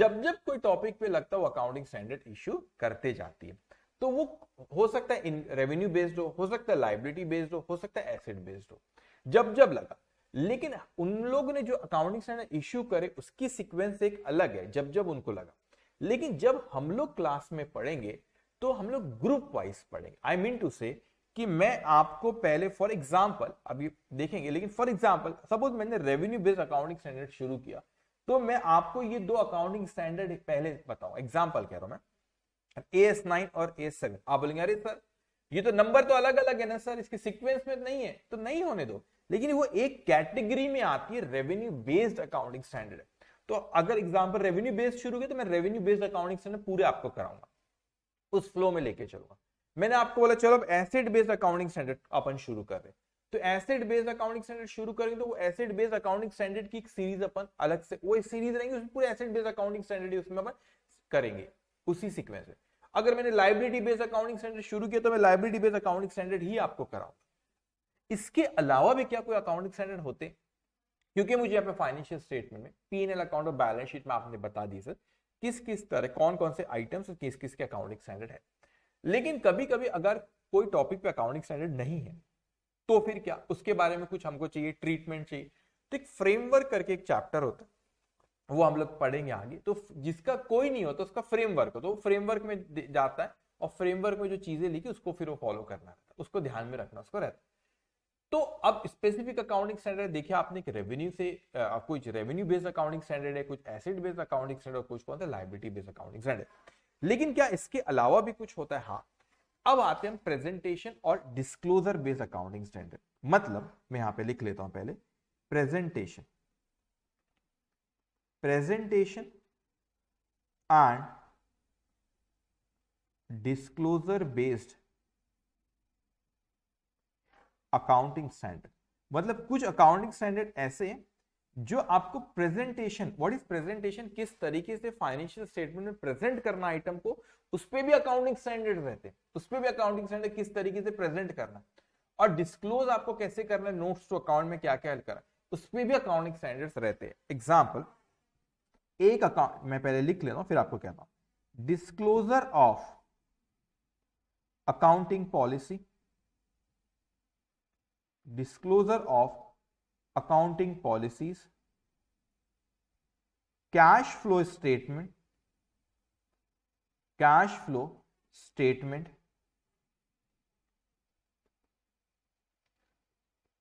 जब जब कोई टॉपिक पे लगता है वो अकाउंटिंग स्टैंडर्ड इश्यू करते जाती है तो वो हो सकता है रेवेन्यू बेस्ड हो हो सकता है लाइबिलिटी बेस्ड हो हो सकता है एसेट बेस्ड हो जब जब लगा लेकिन उन लोगों ने जो अकाउंटिंग स्टैंडर्ड इश्यू करे उसकी सिक्वेंस एक अलग है जब जब उनको लगा लेकिन जब हम लोग क्लास में पढ़ेंगे तो हम लोग ग्रुप वाइज पढ़ेंगे आई मीन टू से कि मैं आपको पहले फॉर एग्जाम्पल अभी देखेंगे लेकिन फॉर एग्जाम्पल सपोज मैंने रेवेन्यू बेस्ड अकाउंटिंग स्टैंडर्ड शुरू किया तो मैं आपको ये दो अकाउंटिंग स्टैंडर्ड पहले बताऊं एग्जाम्पल कह रहा हूं मैं ए एस नाइन और ए एस सेवन आप बोलेंगे अरे सर ये तो नंबर तो अलग अलग है ना सर इसके सिक्वेंस में नहीं है तो नहीं होने दो लेकिन वो एक कैटेगरी में आती है रेवेन्यू बेस्ड अकाउंटिंग स्टैंडर्ड तो अगर एग्जाम्पल रेवेन्यू बेस्ड शुरू किया तो मैं रेवेन्यू बेस्ड अकाउंटिंग स्टैंडर्ड पूरे आपको कराऊंगा उस फ्लो में लेके चलूंगा मैंने आपको बोला चलो अब एसिड बेस्ड अकाउंटिंग स्टैंडर्ड अपन शुरू कर रहे हैं तो एसिड बेस्ड अकाउंटिंग स्टैंडर्ड शुरू करेंगे तो वो एसिड बेस्ड अकाउंटिंग स्टैंडर्ड की एक सीरीज अपन अलग से वो एक सीरीज रहेंगे उसमें पूरे एसिड बेस्ड अकाउंटिंग स्टैंडर्ड ही उसमें अपन करेंगे उसी सीक्वेंस में अगर मैंने लाइब्रेरी बेस्ड अकाउंटिंग स्टैंडर्ड शुरू किया तो मैं लाइब्रेरी बेस्ड अकाउंटिंग स्टैंडर्ड ही आपको कराऊंगा इसके अलावा भी क्या कोई अकाउंटिंग स्टैंडर्ड होते क्योंकि मुझे यहाँ पे फाइनेंशियल स्टेटमेंट में पी एन एल अकाउंट और बैलेंस शीट में आपने बता दी सर किस किस तरह कौन कौन से आइटम्स और किस किस के अकाउंटिंग स्टैंडर्ड है लेकिन कभी कभी अगर कोई टॉपिक पे अकाउंटिंग स्टैंडर्ड नहीं है तो फिर क्या उसके बारे में कुछ हमको चाहिए ट्रीटमेंट चाहिए तो एक फ्रेमवर्क करके एक चैप्टर होता है वो हम लोग पढ़ेंगे आगे तो जिसका कोई नहीं होता उसका फ्रेमवर्क है वो फ्रेमवर्क में जाता है और फ्रेमवर्क में जो चीजें लिखी उसको फिर वो फॉलो करना रहता है उसको ध्यान में रखना उसको रहता है तो अब स्पेसिफिक अकाउंटिंग स्टैंडर्ड देखिए आपने एक रेवेन्यू से आ, कुछ रेवेन्यू बेस्ड अकाउंटिंग स्टैंडर्ड है कुछ एसेट बेस्ड अकाउंटिंग स्टैंडर्ड कुछ कौन सा लाइबिलिटी बेस्ड अकाउंटिंग स्टैंडर्ड लेकिन क्या इसके अलावा भी कुछ होता है हाँ अब आते हैं प्रेजेंटेशन और डिस्क्लोजर बेस्ड अकाउंटिंग स्टैंडर्ड मतलब मैं यहां पे लिख लेता हूं पहले presentation presentation and disclosure based accounting standard मतलब कुछ अकाउंटिंग स्टैंडर्ड ऐसे हैं जो आपको प्रेजेंटेशन व्हाट इज प्रेजेंटेशन किस तरीके से फाइनेंशियल स्टेटमेंट में प्रेजेंट करना आइटम को उस पर भी अकाउंटिंग स्टैंडर्ड रहते हैं उस पर भी अकाउंटिंग स्टैंडर्ड किस तरीके से प्रेजेंट करना और डिस्क्लोज आपको कैसे करना है नोट्स टू अकाउंट में क्या क्या करना उस पर भी अकाउंटिंग स्टैंडर्ड रहते हैं एग्जाम्पल एक अकाउंट मैं पहले लिख लेता हूं फिर आपको कहता हूं disclosure of accounting policy disclosure of accounting policies, cash flow statement, cash flow statement,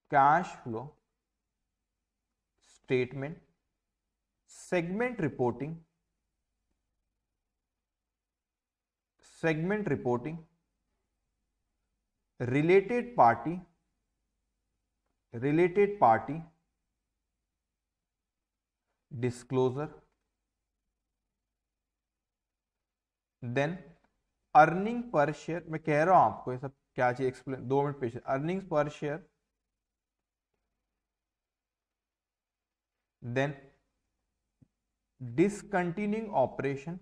cash flow statement, segment reporting, segment reporting, related party related party disclosure then earning per share मैं कह रहा हूं आपको ये सब क्या चाहिए एक्सप्लेन दो मिनट पेश earning per share then discontinuing operation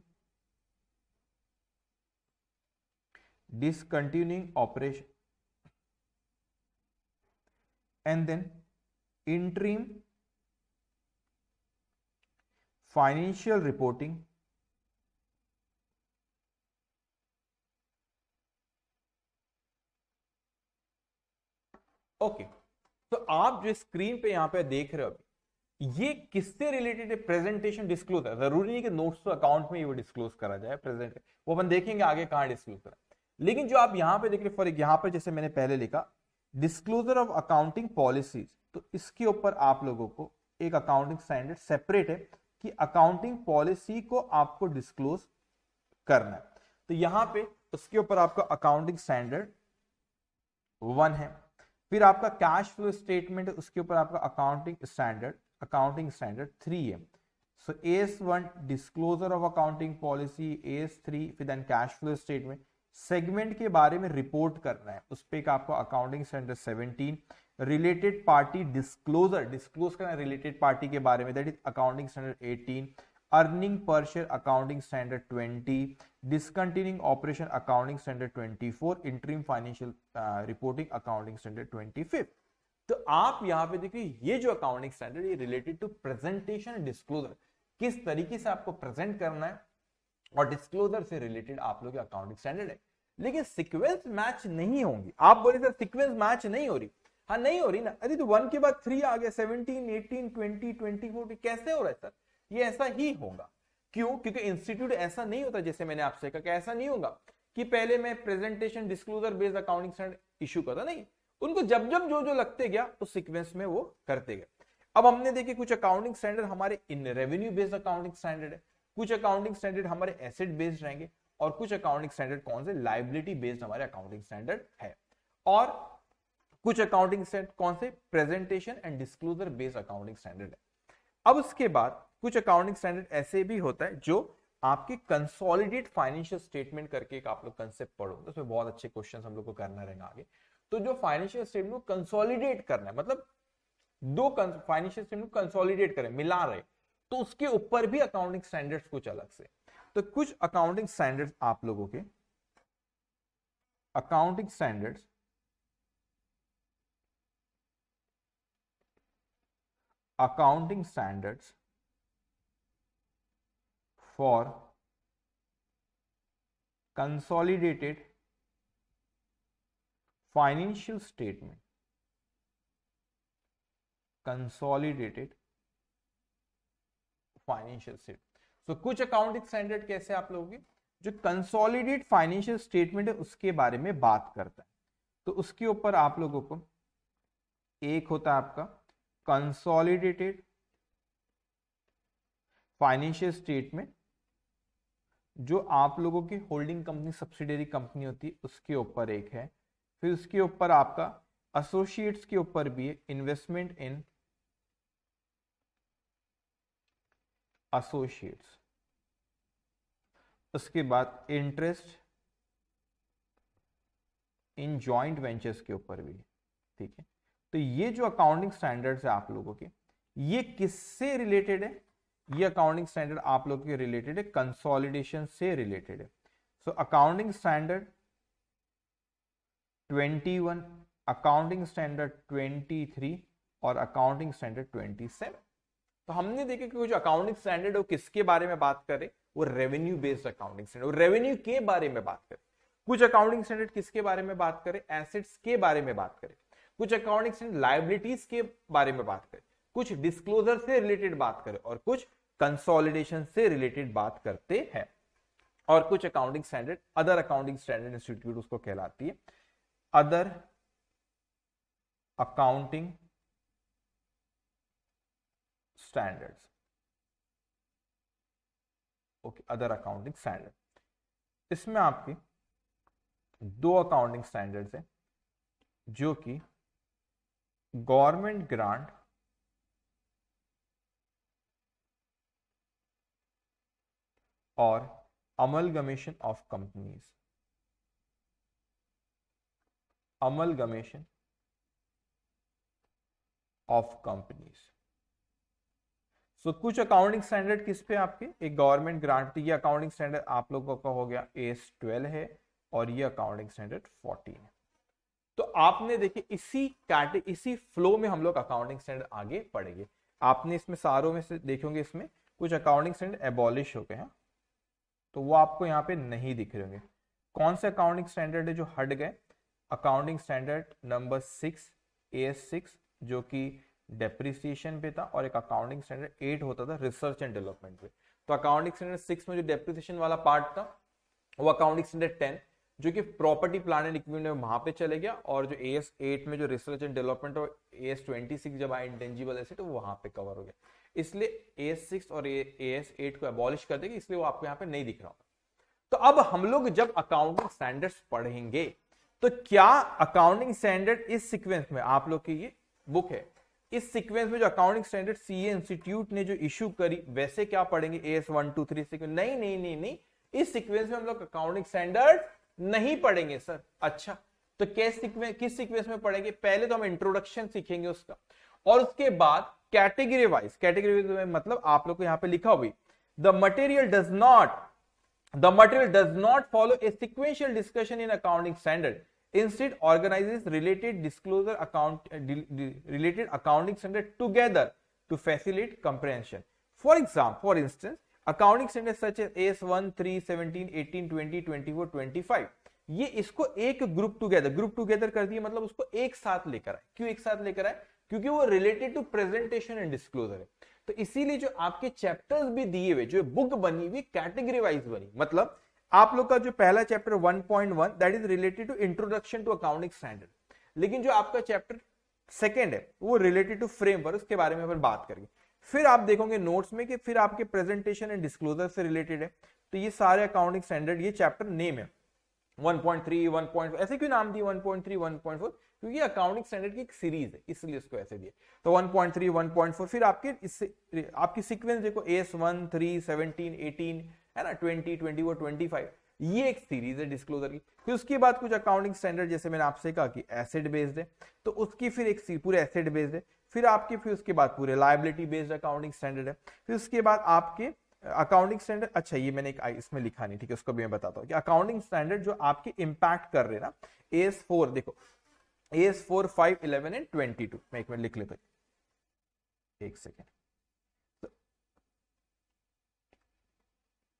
discontinuing operation and then interim financial reporting okay तो आप जो स्क्रीन पे यहां पे देख रहे हो अभी ये किससे रिलेटेड प्रेजेंटेशन डिस्क्लोज है जरूरी नहीं कि नोट्स तो अकाउंट में ये डिस्क्लोज करा जाए प्रेजेंट वो अपन देखेंगे आगे कहां डिस्क्लोज करा लेकिन जो आप यहां पे देख रहे फॉर यहां पर जैसे मैंने पहले लिखा डिस्क्लोजर ऑफ अकाउंटिंग पॉलिसीज तो इसके ऊपर आप लोगों को एक अकाउंटिंग स्टैंडर्ड सेपरेट है कि अकाउंटिंग पॉलिसी को आपको डिस्क्लोज करना है तो यहां पे उसके ऊपर आपका अकाउंटिंग स्टैंडर्ड वन है फिर आपका कैश फ्लो स्टेटमेंट उसके ऊपर आपका accounting standard accounting standard three है so S one disclosure of accounting policy S three फिर then cash flow statement segment के बारे में रिपोर्ट करना है उस पर एक आपको accounting standard 17 related party disclosure disclose करना है रिलेटेड पार्टी के बारे में that is accounting standard 18 earning per share accounting standard 20 discontinuing operation accounting standard 24 interim financial reporting accounting standard 25 तो आप यहां पे देखिए ये जो अकाउंटिंग स्टैंडर्ड ये रिलेटेड टू प्रेजेंटेशन डिस्क्लोजर किस तरीके से आपको प्रेजेंट करना है और डिस्क्लोजर से रिलेटेड आप लोग अकाउंटिंग स्टैंडर्ड है लेकिन सिक्वेंस मैच नहीं होंगी आप बोले सर सिक्वेंस मैच नहीं हो रही हाँ नहीं हो रही ना अरे तो वन के बाद थ्री आ गया seventeen eighteen twenty twenty four कैसे हो रहा है सर ये ऐसा ही होगा क्यों क्योंकि इंस्टीट्यूट ऐसा नहीं होता जैसे मैंने आपसे कहा कि ऐसा नहीं होगा कि पहले मैं presentation disclosure based accounting standard issue करता नहीं उनको जब जब जो जो लगते गया उस सिक्वेंस में वो करते गए अब हमने देखे कुछ अकाउंटिंग स्टैंडर्ड हमारे इन रेवेन्यू बेस्ड अकाउंटिंग स्टैंडर्ड है कुछ अकाउंटिंग स्टैंडर्ड हमारे एसेट बेस्ड रहेंगे और कुछ अकाउंटिंग स्टैंडर्ड कौन से लाइबिलिटी बेस्ड हमारे अकाउंटिंग स्टैंडर्ड है और कुछ अकाउंटिंग स्टैंड कौन से presentation and disclosure based accounting standard है अब उसके बाद कुछ अकाउंटिंग स्टैंडर्ड ऐसे भी होता है जो आपके कंसोलिडेट फाइनेंशियल स्टेटमेंट करके एक आप लोग कंसेप्ट पढ़ोगे उसमें बहुत अच्छे क्वेश्चन हम लोग को करना रहेगा आगे तो जो फाइनेंशियल स्टेटमेंट को कंसोलिडेट करना है मतलब दो फाइनेंशियल स्टेटमेंट को कंसोलिडेट करें मिला रहे तो उसके ऊपर भी अकाउंटिंग स्टैंडर्ड्स कुछ अलग से तो कुछ अकाउंटिंग स्टैंडर्ड्स आप लोगों के accounting standards accounting standards for consolidated financial statement consolidated financial statement तो कुछ अकाउंटिंग स्टैंडर्ड कैसे आप लोगों के जो कंसोलिडेट फाइनेंशियल स्टेटमेंट है उसके बारे में बात करता है तो उसके ऊपर आप लोगों को एक होता है आपका कंसोलिडेटेड फाइनेंशियल स्टेटमेंट जो आप लोगों की होल्डिंग कंपनी सब्सिडरी कंपनी होती है उसके ऊपर एक है फिर उसके ऊपर आपका एसोसिएट्स के ऊपर भी है इन्वेस्टमेंट इन एसोसिएट्स उसके बाद इंटरेस्ट इन जॉइंट वेंचर्स के ऊपर भी ठीक है तो ये जो अकाउंटिंग स्टैंडर्ड्स है आप लोगों के ये किससे रिलेटेड है ये अकाउंटिंग स्टैंडर्ड आप लोगों के रिलेटेड है कंसोलिडेशन से रिलेटेड है so accounting standard 21 accounting standard 23 और अकाउंटिंग स्टैंडर्ड 27 तो हमने देखा कि जो अकाउंटिंग स्टैंडर्ड है वो किसके बारे में बात करे वो revenue based accounting standard revenue के बारे में बात करे कुछ अकाउंटिंग स्टैंडर्ड किसके बारे में बात करे एसेट्स के बारे में बात करे कुछ अकाउंटिंग स्टैंडर्ड लाइबिलिटीज के बारे में बात करे कुछ डिस्क्लोजर से रिलेटेड बात करे और कुछ कंसोलिडेशन से रिलेटेड बात करते हैं और कुछ accounting standard other accounting standard institute उसको कहलाती है other accounting standards. Okay other accounting standard इसमें आपकी दो अकाउंटिंग स्टैंडर्ड्स हैं जो कि गवर्नमेंट ग्रांट और amalgamation of companies amalgamation of companies so so, कुछ अकाउंटिंग स्टैंडर्ड किस पे आपके एक गवर्नमेंट ग्रांट ये अकाउंटिंग स्टैंडर्ड आप लोगों का हो गया एस ट्वेल्व है और ये अकाउंटिंग स्टैंडर्ड फोर्टीन है तो आपने देखिए इसी कैटे इसी फ्लो में हम लोग अकाउंटिंग स्टैंडर्ड आगे पढ़ेंगे आपने इसमें सारों में से देखेंगे इसमें कुछ अकाउंटिंग स्टैंडर्ड एबॉलिश हो गए हैं तो वो आपको यहाँ पे नहीं दिख रहे होंगे कौन से अकाउंटिंग स्टैंडर्ड है जो हट गए accounting standard number six A S six जो कि डेप्रिसिएशन पे था और एक अकाउंटिंग स्टैंडर्ड एट होता था रिसर्च एंड डेवलपमेंट पे तो अकाउंटिंग स्टैंडर्ड सिक्स में जो डेप्रिसिएशन वाला पार्ट था वो अकाउंटिंग स्टैंडर्ड टेन जो कि प्रॉपर्टी प्लान एंड इक्विपमेंट में वहां पे चले गया और जो एस एट में जो रिसर्च एंड डेवलपमेंट और ए एस ट्वेंटी सिक्स जब आए इंटेंजिबल एसेट तो वो वहां पे कवर हो गया इसलिए ए एस सिक्स और ए एस एट को एबॉलिश कर देगी इसलिए वो आपको यहाँ पे नहीं दिख रहा होगा तो अब हम लोग जब अकाउंटिंग स्टैंडर्ड पढ़ेंगे तो क्या अकाउंटिंग स्टैंडर्ड इस सिक्वेंस में आप लोग की ये बुक है इस सीक्वेंस में जो अकाउंटिंग स्टैंडर्ड सी इंस्टीट्यूट ने जो इश्यू करी वैसे क्या पढ़ेंगे A S one two three sequence नहीं नहीं नहीं नहीं इस सीक्वेंस में हम लोग अकाउंटिंग स्टैंडर्ड नहीं पढ़ेंगे सर अच्छा तो कैस सीक्वेंस किस सीक्वेंस में पढ़ेंगे पहले तो हम इंट्रोडक्शन सीखेंगे उसका और उसके बाद कैटेगरी वाइज कैटेगरी वाइज मतलब आप लोग को यहां पे लिखा हुई the material does not the material does not follow a sequential discussion in accounting standard instead organizes related disclosure account uh, related accounting standards together to facilitate comprehension for example for instance accounting standard such S one three seventeen eighteen twenty twenty four twenty five ये इसको एक group together group together कर दिए मतलब उसको एक साथ लेकर आए क्यों एक साथ लेकर आए क्योंकि वो related to presentation and disclosure है तो इसीलिए जो आपके चैप्टर्स भी दिए हुए जो बुक बनी हुई कैटेगरी वाइज बनी मतलब आप लोग का जो पहला chapter 1.1 that is related to introduction to accounting standard लेकिन जो आपका चैप्टर सेकेंड है वो रिलेटेड टू फ्रेमवर्क उसके बारे में अपन बात करेंगे फिर आप देखोगे नोट्स में कि फिर आपके प्रेजेंटेशन एंड डिस्क्लोजर से रिलेटेड है तो ये सारे अकाउंटिंग स्टैंडर्ड ये चैप्टर नेम है 1.3 1.4 ऐसे क्यों नाम दिए 1.3 1.4 क्योंकि अकाउंटिंग स्टैंडर्ड की एक सीरीज है इसलिए इसको ऐसे दिए तो 1.3 1.4 फिर आपके इससे आपकी सीक्वेंस देखो S one three seventeen eighteen है ना ट्वेंटी ट्वेंटी वो ट्वेंटी फाइव ये एक सीरीज है डिस्क्लोजर की फिर उसके बाद कुछ अकाउंटिंग स्टैंडर्ड जैसे मैंने आपसे कहा कि एसेड बेस्ड है तो उसकी फिर एक पूरे एसेड बेस्ड है फिर आपके फिर उसके बाद पूरे लाइबिलिटी बेस्ड अकाउंटिंग स्टैंडर्ड है फिर उसके बाद आपके अकाउंटिंग स्टैंडर्ड अच्छा ये मैंने एक इसमें लिखा नहीं ठीक है उसको भी मैं बताता हूँ कि अकाउंटिंग स्टैंडर्ड जो आपके इम्पैक्ट कर रहे ना ए एस फोर देखो A S four five eleven and twenty two मैं एक मिनट लिख लेता एक सेकेंड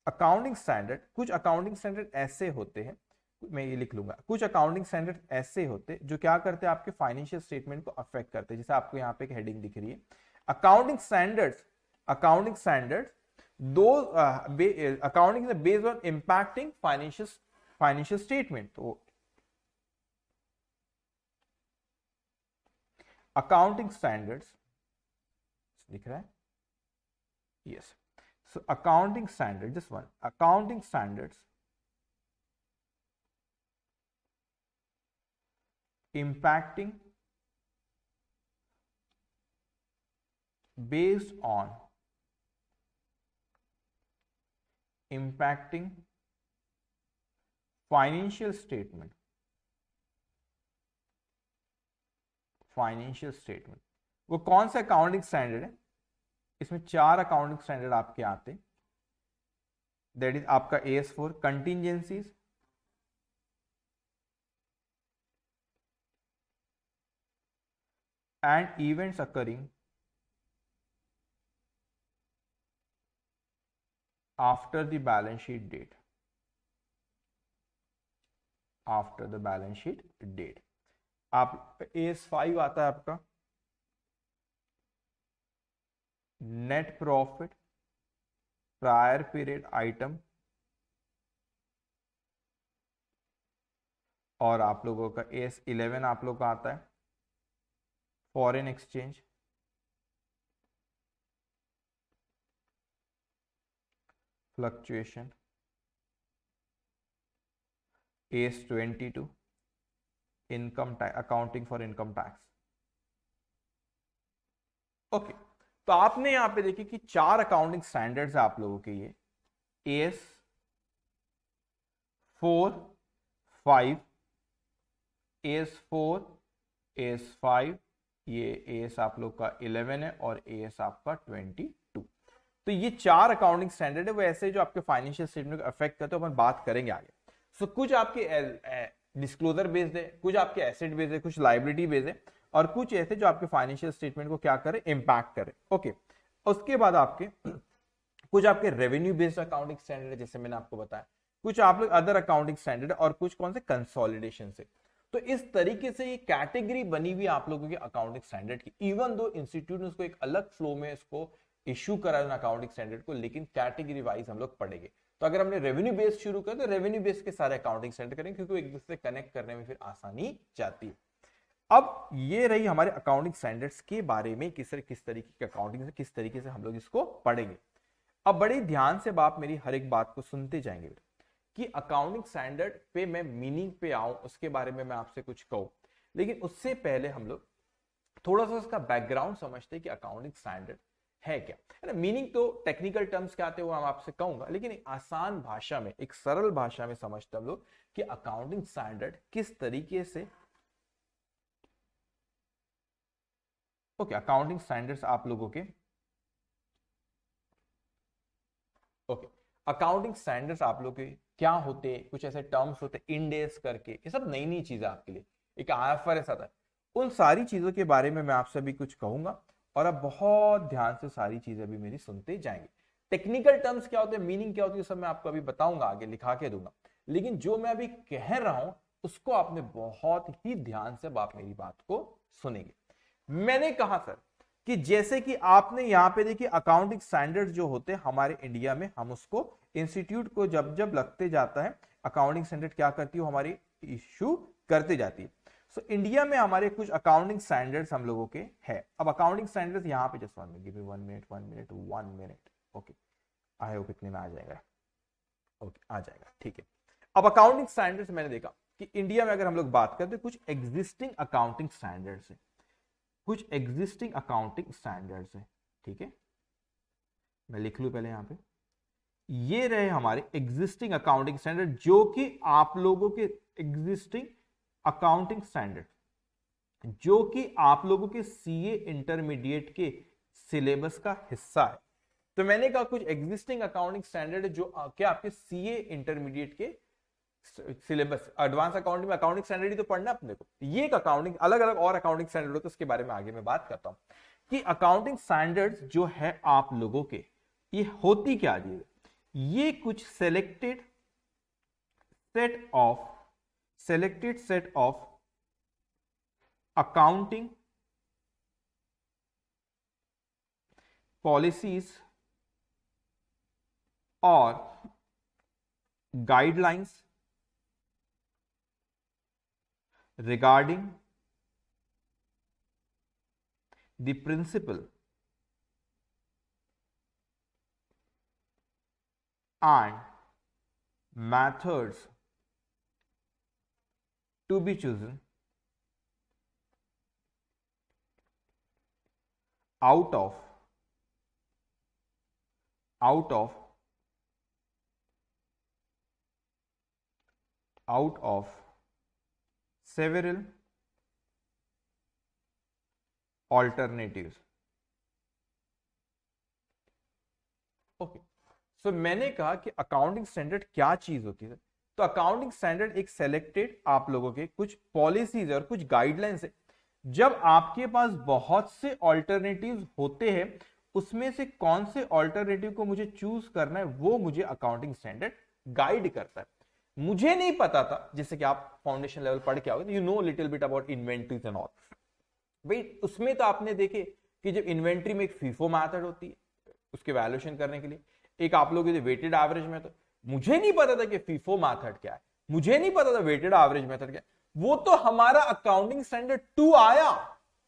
अकाउंटिंग स्टैंडर्ड कुछ अकाउंटिंग स्टैंडर्ड ऐसे होते हैं मैं ये लिख लूंगा कुछ अकाउंटिंग स्टैंडर्ड ऐसे होते जो क्या करते हैं आपके फाइनेंशियल स्टेटमेंट को अफेक्ट करते हैं जैसे आपको यहाँ पे एक हेडिंग दिख रही है अकाउंटिंग स्टैंडर्ड अकाउंटिंग स्टैंडर्ड दो accounting based on impacting financial financial statement तो अकाउंटिंग स्टैंडर्ड्स दिख रहा है yes So accounting standard, just one, accounting standards impacting based on impacting financial statement financial statement वो कौन सा अकाउंटिंग स्टैंडर्ड है इसमें चार अकाउंटिंग स्टैंडर्ड आपके आते दैट इज आपका A S four contingency and events occurring after the balance sheet date after the balance sheet date आप एस फाइव आता है आपका net profit prior period item और आप लोगों का एस इलेवन आप लोग का आता है foreign exchange fluctuation S twenty two income tax accounting for income tax okay तो आपने यहां पे देखिए कि चार अकाउंटिंग स्टैंडर्ड्स आप लोगों के ये S four five S four S five ये एस आप लोग का इलेवन है और एस आपका ट्वेंटी टू तो ये चार अकाउंटिंग स्टैंडर्ड है वो ऐसे जो आपके फाइनेंशियल स्टेटमेंट को अफेक्ट करते हैं अपन बात करेंगे आगे सो so, कुछ आपके डिस्क्लोजर बेस्ड है कुछ आपके एसेट बेस्ड है कुछ लाइबिलिटी बेस्ड है और कुछ ऐसे जो आपके फाइनेंशियल स्टेटमेंट को क्या करे इम्पैक्ट करें ओके उसके बाद आपके कुछ आपके रेवेन्यू बेस्ड अकाउंटिंग स्टैंडर्ड जैसे मैंने आपको बताया कुछ आप लोग अदर अकाउंटिंग स्टैंडर्ड और कुछ कौन से कंसोलिडेशन से तो इस तरीके से ये कैटेगरी बनी हुई आप लोगों की अकाउंटिंग स्टैंडर्ड की इवन दो इंस्टीट्यूट ने उसको एक अलग फ्लो में इसको इश्यू करा अकाउंटिंग स्टैंडर्ड को लेकिन कैटेगरी वाइज हम लोग पढ़ेंगे तो अगर हमने रेवेन्यू बेस्ड शुरू कर तो रेवेन्यू बेस्ड के सारे अकाउंटिंग स्टैंडर्ड करेंगे क्योंकि एक दूसरे से कनेक्ट करने में फिर आसानी जाती है अब ये रही हमारे अकाउंटिंग स्टैंडर्ड्स के बारे में किस किस तरीके की अकाउंटिंग से किस तरीके से हम लोग इसको पढ़ेंगे अब बड़े ध्यान से बाप मेरी हर एक बात को सुनते जाएंगे कि अकाउंटिंग स्टैंडर्ड पे मैं मीनिंग पे आऊं उसके बारे में मैं आपसे कुछ कहूं लेकिन उससे पहले हम लोग थोड़ा सा उसका बैकग्राउंड समझते हैं कि अकाउंटिंग स्टैंडर्ड है क्या है ना मीनिंग तो टेक्निकल टर्म्स क्या आते हैं वो हम आपसे कहूंगा लेकिन एक आसान भाषा में एक सरल भाषा में समझते हम लोग कि अकाउंटिंग स्टैंडर्ड किस तरीके से ओके अकाउंटिंग स्टैंडर्ड्स आप लोगों के ओके अकाउंटिंग स्टैंडर्ड्स आप लोग के क्या होते कुछ ऐसे टर्म्स होते इंडेस करके ये सब नई नई चीजें आपके लिए एक आई एफ आर एस आता है उन सारी चीजों के बारे में मैं आपसे अभी कुछ कहूंगा और आप बहुत ध्यान से सारी चीजें भी मेरी सुनते जाएंगे टेक्निकल टर्म्स क्या होते हैं मीनिंग क्या होती है सब मैं आपको अभी बताऊंगा आगे लिखा के दूंगा लेकिन जो मैं अभी कह रहा हूं उसको आपने बहुत ही ध्यान से आप मेरी बात को सुनेंगे मैंने कहा सर कि जैसे कि आपने यहां पे देखिए अकाउंटिंग स्टैंडर्ड जो होते हैं हमारे इंडिया में हम उसको इंस्टीट्यूट को जब जब लगते जाता है अकाउंटिंग स्टैंडर्ड क्या करती है हमारी इश्यू करते जाती है सो इंडिया में हमारे कुछ अकाउंटिंग स्टैंडर्ड्स हम लोगों के है अब अकाउंटिंग स्टैंडर्ड्स यहाँ पे just one minute one minute one minute one minute okay I hope इतने में आ जाएगा ओके आ जाएगा ठीक है अब अकाउंटिंग स्टैंडर्ड्स मैंने देखा कि इंडिया में अगर हम लोग बात करते कुछ एग्जिस्टिंग अकाउंटिंग स्टैंडर्ड्स हैं कुछ एग्जिस्टिंग अकाउंटिंग स्टैंडर्ड्स हैं ठीक है मैं लिख लू पहले यहां पे ये रहे हमारे एग्जिस्टिंग अकाउंटिंग स्टैंडर्ड जो कि आप लोगों के एग्जिस्टिंग अकाउंटिंग स्टैंडर्ड जो कि आप लोगों के सीए इंटरमीडिएट के सिलेबस का हिस्सा है तो मैंने कहा कुछ एग्जिस्टिंग अकाउंटिंग स्टैंडर्ड जो क्या आपके सीए इंटरमीडिएट के सिलेबस एडवांस अकाउंटिंग में अकाउंटिंग स्टैंडर्ड ही तो पढ़ना अपने को ये एक अकाउंटिंग अलग अलग और अकाउंटिंग स्टैंडर्ड हो तो उसके बारे में आगे मैं बात करता हूँ कि अकाउंटिंग स्टैंडर्ड जो है आप लोगों के ये होती क्या चीज ये कुछ selected set of selected set of accounting policies और guidelines regarding the principle and methods to be chosen out of out of out of several alternatives. okay so मैंने कहा कि accounting standard क्या चीज होती है तो अकाउंटिंग स्टैंडर्ड एक सेलेक्टेड आप लोगों के कुछ पॉलिसीज और कुछ गाइडलाइंस है जब आपके पास बहुत से ऑल्टरनेटिव होते हैं उसमें से कौन से ऑल्टरनेटिव को मुझे चूज करना है वो मुझे अकाउंटिंग स्टैंडर्ड गाइड करता है मुझे नहीं पता था जैसे कि आप फाउंडेशन लेवल पढ़ के आओगे you know little bit about inventories and all भाई उसमें तो आपने देखे कि जब इन्वेंट्री में एक फीफो मैथड होती है उसके वैल्यूएशन करने के लिए एक आप लोग वेटेड एवरेज मेथड मुझे नहीं पता था कि फीफो मैथड क्या है मुझे नहीं पता था वेटेड एवरेज मेथड क्या है वो तो हमारा अकाउंटिंग स्टैंडर्ड टू आया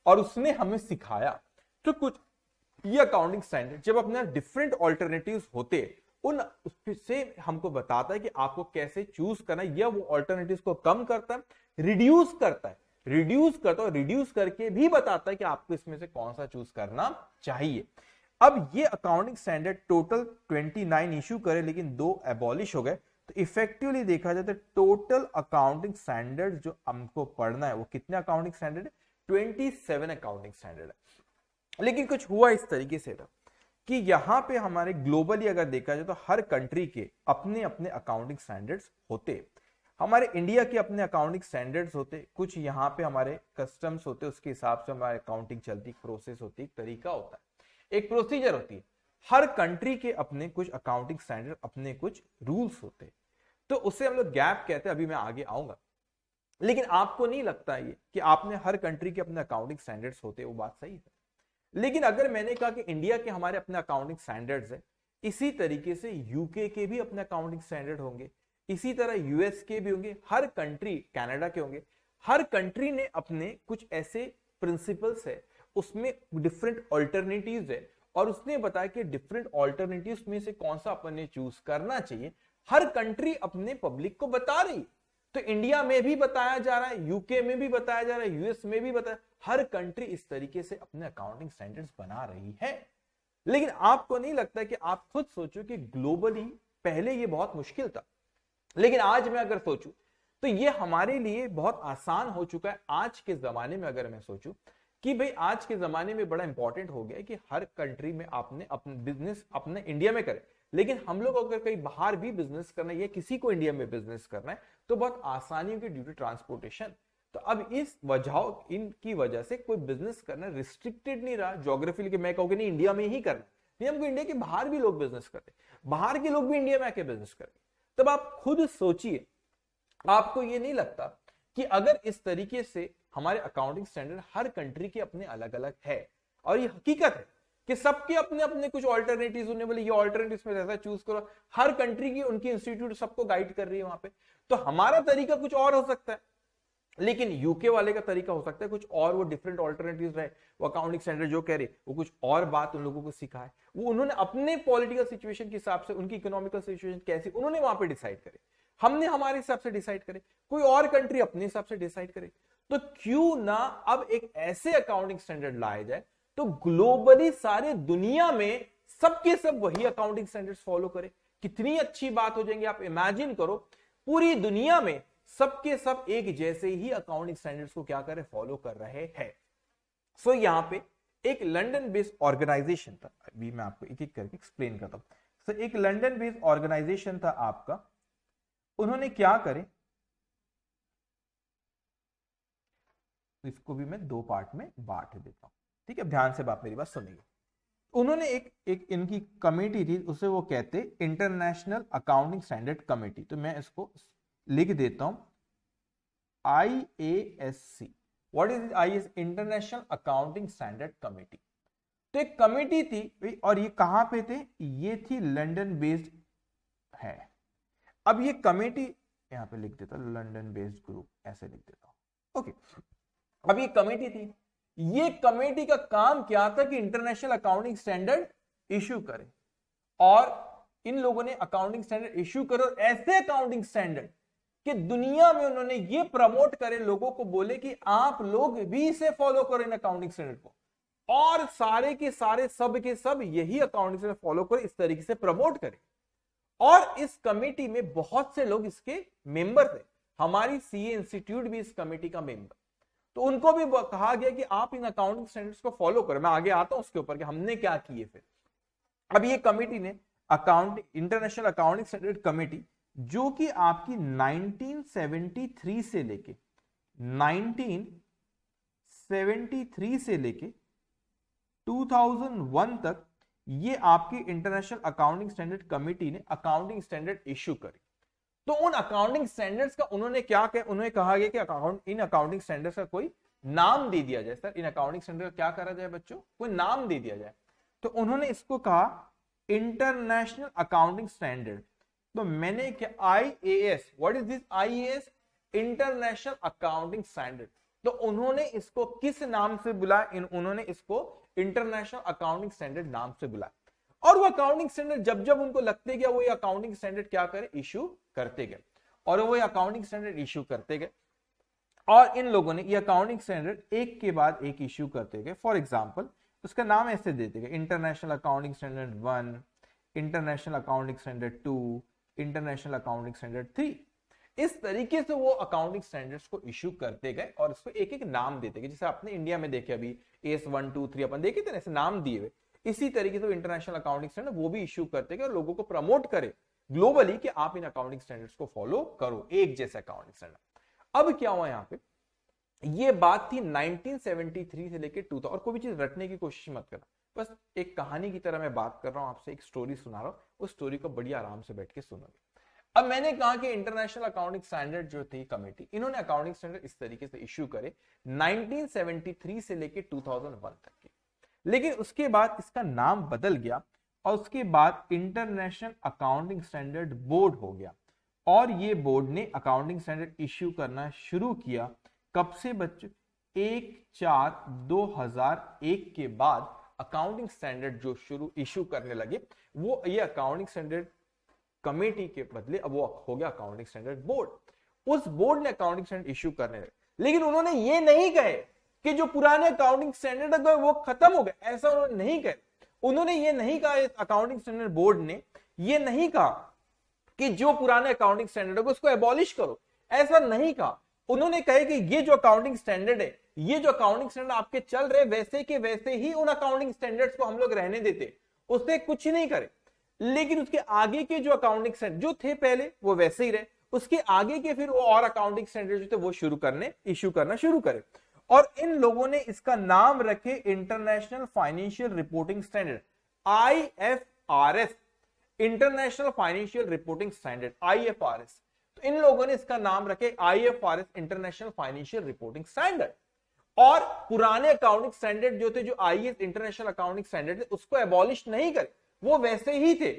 और उसने हमें सिखाया तो कुछ ये अकाउंटिंग स्टैंडर्ड जब अपने डिफरेंट ऑल्टरनेटिव होते उन से हमको बताता है कि आपको कैसे चूज करना है या वो ऑल्टरनेटिव को कम करता है रिड्यूस करता है रिड्यूस करता है रिड्यूस करके भी बताता है कि आपको इसमें से कौन सा चूज करना चाहिए अब ये अकाउंटिंग स्टैंडर्ड टोटल 29 इशू करे लेकिन दो एबॉलिश हो गए तो इफेक्टिवली देखा जाए तो टोटल अकाउंटिंग स्टैंडर्ड जो हमको पढ़ना है वो कितने अकाउंटिंग स्टैंडर्ड है ट्वेंटी अकाउंटिंग स्टैंडर्ड है लेकिन कुछ हुआ इस तरीके से था कि यहां पे हमारे ग्लोबली अगर देखा जाए तो हर कंट्री के अपने अपने अकाउंटिंग स्टैंडर्ड्स होते हमारे इंडिया के अपने अकाउंटिंग स्टैंडर्ड्स होते कुछ यहाँ पे हमारे कस्टम्स होते उसके हिसाब से हमारे अकाउंटिंग चलती प्रोसेस होती एक तरीका होता है एक प्रोसीजर होती है हर कंट्री के अपने कुछ अकाउंटिंग स्टैंडर्ड अपने कुछ रूल्स होते तो उसे हम लोग गैप कहते हैं अभी मैं आगे आऊंगा लेकिन आपको नहीं लगता ये कि आपने हर कंट्री के अपने अकाउंटिंग स्टैंडर्ड्स होते वो बात सही है लेकिन अगर मैंने कहा कि इंडिया के हमारे अपने अकाउंटिंग स्टैंडर्ड्स हैं इसी तरीके से यूके के भी अपने अकाउंटिंग स्टैंडर्ड होंगे इसी तरह यूएस के भी होंगे हर कंट्री कनाडा के होंगे हर कंट्री ने अपने कुछ ऐसे प्रिंसिपल्स है उसमें डिफरेंट ऑल्टरनेटिव है और उसने बताया कि डिफरेंट ऑल्टरनेटिव में से कौन सा अपन ने चूज करना चाहिए हर कंट्री अपने पब्लिक को बता रही तो इंडिया में भी बताया जा रहा है यूके में भी बताया जा रहा है यूएस में भी बताया हर कंट्री इस तरीके से अपने अकाउंटिंग स्टैंडर्ड्स बना रही है लेकिन आपको नहीं लगता कि आप खुद सोचो कि ग्लोबली पहले ये बहुत मुश्किल था लेकिन आज मैं अगर सोचूं तो ये हमारे लिए बहुत आसान हो चुका है आज के जमाने में अगर मैं सोचूं कि भाई आज के जमाने में बड़ा इंपॉर्टेंट हो गया है कि हर कंट्री में आपने अपने बिजनेस अपने इंडिया में करें लेकिन हम लोग अगर कहीं बाहर भी बिजनेस करना है या किसी को इंडिया में बिजनेस करना है तो बहुत आसानी होगी ड्यू टू ट्रांसपोर्टेशन तो अब इस वजह इनकी वजह से कोई बिजनेस करना रिस्ट्रिक्टेड नहीं रहा ज्योग्राफी के मैं कहूँगी नहीं इंडिया में ही करना नहीं हमको इंडिया के बाहर भी लोग बिजनेस करते बाहर के लोग भी इंडिया में आके बिजनेस करेंगे तब आप खुद सोचिए आपको ये नहीं लगता कि अगर इस तरीके से हमारे अकाउंटिंग स्टैंडर्ड हर कंट्री के अपने अलग अलग है और ये हकीकत है कि सबके अपने अपने कुछ ऑल्टरनेटिव होने वाले ये ऑल्टरनेटिव में रहता चूज करो हर कंट्री की उनकी इंस्टीट्यूट सबको गाइड कर रही है वहां पे तो हमारा तरीका कुछ और हो सकता है लेकिन यूके वाले का तरीका हो सकता है कुछ और वो डिफरेंट ऑल्टरनेटिव रहे वो अकाउंटिंग सेंटर जो कह रहे वो कुछ और बात उन लोगों को सिखाए वो उन्होंने अपने पॉलिटिकल सिचुएशन के हिसाब से उनकी इकोनॉमिकल सिचुएशन कैसी उन्होंने वहां पर डिसाइड करे हमने हमारे हिसाब से डिसाइड करे कोई और कंट्री अपने हिसाब से डिसाइड करे तो क्यों ना अब एक ऐसे अकाउंटिंग स्टैंडर्ड लाया जाए तो ग्लोबली सारे दुनिया में सबके सब वही अकाउंटिंग स्टैंडर्ड्स फॉलो करें कितनी अच्छी बात हो जाएंगे आप इमेजिन करो पूरी दुनिया में सबके सब एक जैसे ही अकाउंटिंग स्टैंडर्ड्स को क्या करें फॉलो कर रहे हैं सो so, यहां पे एक लंदन बेस्ड ऑर्गेनाइजेशन था अभी मैं आपको एक एक करके एक्सप्लेन करता हूं सो so, एक लंदन बेस्ड ऑर्गेनाइजेशन था आपका उन्होंने क्या करे तो इसको भी मैं दो पार्ट में बांट देता हूं ठीक है ध्यान से बात मेरी बात सुनिए उन्होंने एक एक इनकी कमेटी थी उसे वो कहते इंटरनेशनल अकाउंटिंग स्टैंडर्ड कमेटी तो मैं इसको लिख देता हूं I A S C what is I S international accounting standard committee तो एक कमेटी थी और ये कहां पे थे ये थी लंदन बेस्ड है अब ये कमेटी यहां पे लिख देता लंदन बेस्ड ग्रुप ऐसे लिख देता हूं ओके अब ये कमेटी थी ये कमेटी का काम क्या था कि इंटरनेशनल अकाउंटिंग स्टैंडर्ड इश्यू करे और इन लोगों ने अकाउंटिंग स्टैंडर्ड इश्यू करे और ऐसे अकाउंटिंग स्टैंडर्ड कि दुनिया में उन्होंने ये प्रमोट करे लोगों को बोले कि आप लोग भी इसे फॉलो करो इन अकाउंटिंग स्टैंडर्ड को और सारे के सारे सब के सब यही अकाउंटिंग स्टैंडर्ड फॉलो करे इस तरीके से प्रमोट करें और इस कमेटी में बहुत से लोग इसके मेंबर थे हमारी सीए इंस्टीट्यूट भी इस कमेटी का मेंबर तो उनको भी कहा गया कि आप इन अकाउंटिंग स्टैंडर्ड्स को फॉलो करो मैं आगे आता हूं उसके ऊपर कि हमने क्या किए फिर अब ये कमेटी ने account international accounting standard committee जो कि आपकी 1973 से लेके 1973 से लेके 2001 तक ये आपकी इंटरनेशनल अकाउंटिंग स्टैंडर्ड कमेटी ने अकाउंटिंग स्टैंडर्ड इश्यू करी तो उन अकाउंटिंग स्टैंडर्ड्स का उन्होंने क्या कह, उन्होंने कहा गया कि अकाउंट इन अकाउंटिंग स्टैंडर्ड्स का कोई नाम दे दिया जाए सर इन अकाउंटिंग स्टैंडर्ड क्या करा जाए बच्चों कोई नाम दे दिया जाए तो उन्होंने इसको कहा इंटरनेशनल अकाउंटिंग स्टैंडर्ड तो मैंने क्या I A S what is this I A S international accounting standard तो उन्होंने इसको किस नाम से बुलाया उन्होंने इसको इंटरनेशनल अकाउंटिंग स्टैंडर्ड नाम से बुलाया और वो अकाउंटिंग स्टैंडर्ड जब जब उनको लगते गया वो ये अकाउंटिंग स्टैंडर्ड क्या करे इश्यू करते गए और वो ये अकाउंटिंग स्टैंडर्ड इश्यू करते गए और इन लोगों ने ये अकाउंटिंग स्टैंडर्ड एक के बाद एक इश्यू करते गए फॉर एग्जाम्पल उसका नाम ऐसे देते गए international accounting standard one international accounting standard two international accounting standard three इस तरीके से वो अकाउंटिंग स्टैंडर्ड्स को इश्यू करते गए और इसको एक एक नाम देते गए जैसे आपने इंडिया में देखे अभी एस वन टू थ्री अपन देखे थे ना ऐसे नाम दिए हुए इसी तरीके से इंटरनेशनल अकाउंटिंग स्टैंडर्ड वो भी इश्यू करते हैं और लोगों को प्रमोट करे ग्लोबली कि आप इन अकाउंटिंग स्टैंडर्ड्स को फॉलो करो एक जैसे अकाउंटिंग स्टैंडर्ड अब क्या हुआ यहाँ पे ये बात थी 1973 से लेकर टू और कोई भी चीज रटने की कोशिश मत करना बस एक कहानी की तरह मैं बात कर रहा हूं आपसे एक स्टोरी सुना रहा हूं उस स्टोरी को बड़ी आराम से बैठ के सुनोगे अब मैंने कहा कि इंटरनेशनल अकाउंटिंग स्टैंडर्ड जो थी कमेटी इन्होंने अकाउंटिंग स्टैंडर्ड इस तरीके से इश्यू करे 1973 से लेकर 2001 तक लेकिन उसके बाद इसका नाम बदल गया और उसके बाद इंटरनेशनल अकाउंटिंग स्टैंडर्ड बोर्ड हो गया और ये बोर्ड ने अकाउंटिंग स्टैंडर्ड इश्यू करना शुरू किया कब से बच्चों एक चार 2001 के बाद अकाउंटिंग स्टैंडर्ड जो शुरू इश्यू करने लगे वो ये अकाउंटिंग स्टैंडर्ड कमेटी के बदले अब वो हो गया अकाउंटिंग स्टैंडर्ड बोर्ड उस बोर्ड ने अकाउंटिंग स्टैंडर्ड इश्यू करने लगे लेकिन उन्होंने ये नहीं कहे कि जो पुराने अकाउंटिंग स्टैंडर्ड है वो खत्म हो गए ऐसा उन्होंने नहीं कहा उन्होंने ये नहीं कहा अकाउंटिंग स्टैंडर्ड बोर्ड ने ये नहीं कहा कि जो पुराने अकाउंटिंग स्टैंडर्ड है उसको एबॉलिश करो ऐसा नहीं कहा उन्होंने कहे कि ये जो अकाउंटिंग स्टैंडर्ड है ये जो अकाउंटिंग स्टैंडर्ड आपके चल रहे वैसे के वैसे ही उन अकाउंटिंग स्टैंडर्ड्स को हम लोग रहने देते उससे कुछ नहीं करे लेकिन उसके आगे के जो अकाउंटिंग स्टैंडर्ड जो थे पहले वो वैसे ही रहे उसके आगे के फिर वो और अकाउंटिंग स्टैंडर्ड जो थे वो शुरू करने इश्यू करना शुरू करे और इन लोगों ने इसका नाम रखे international financial reporting standard I F R S international financial reporting standard I F R S तो इन लोगों ने इसका नाम रखे I F R S international financial reporting standard और पुराने अकाउंटिंग स्टैंडर्ड जो थे जो I S international accounting standard थे उसको एबॉलिश नहीं करे वो वैसे ही थे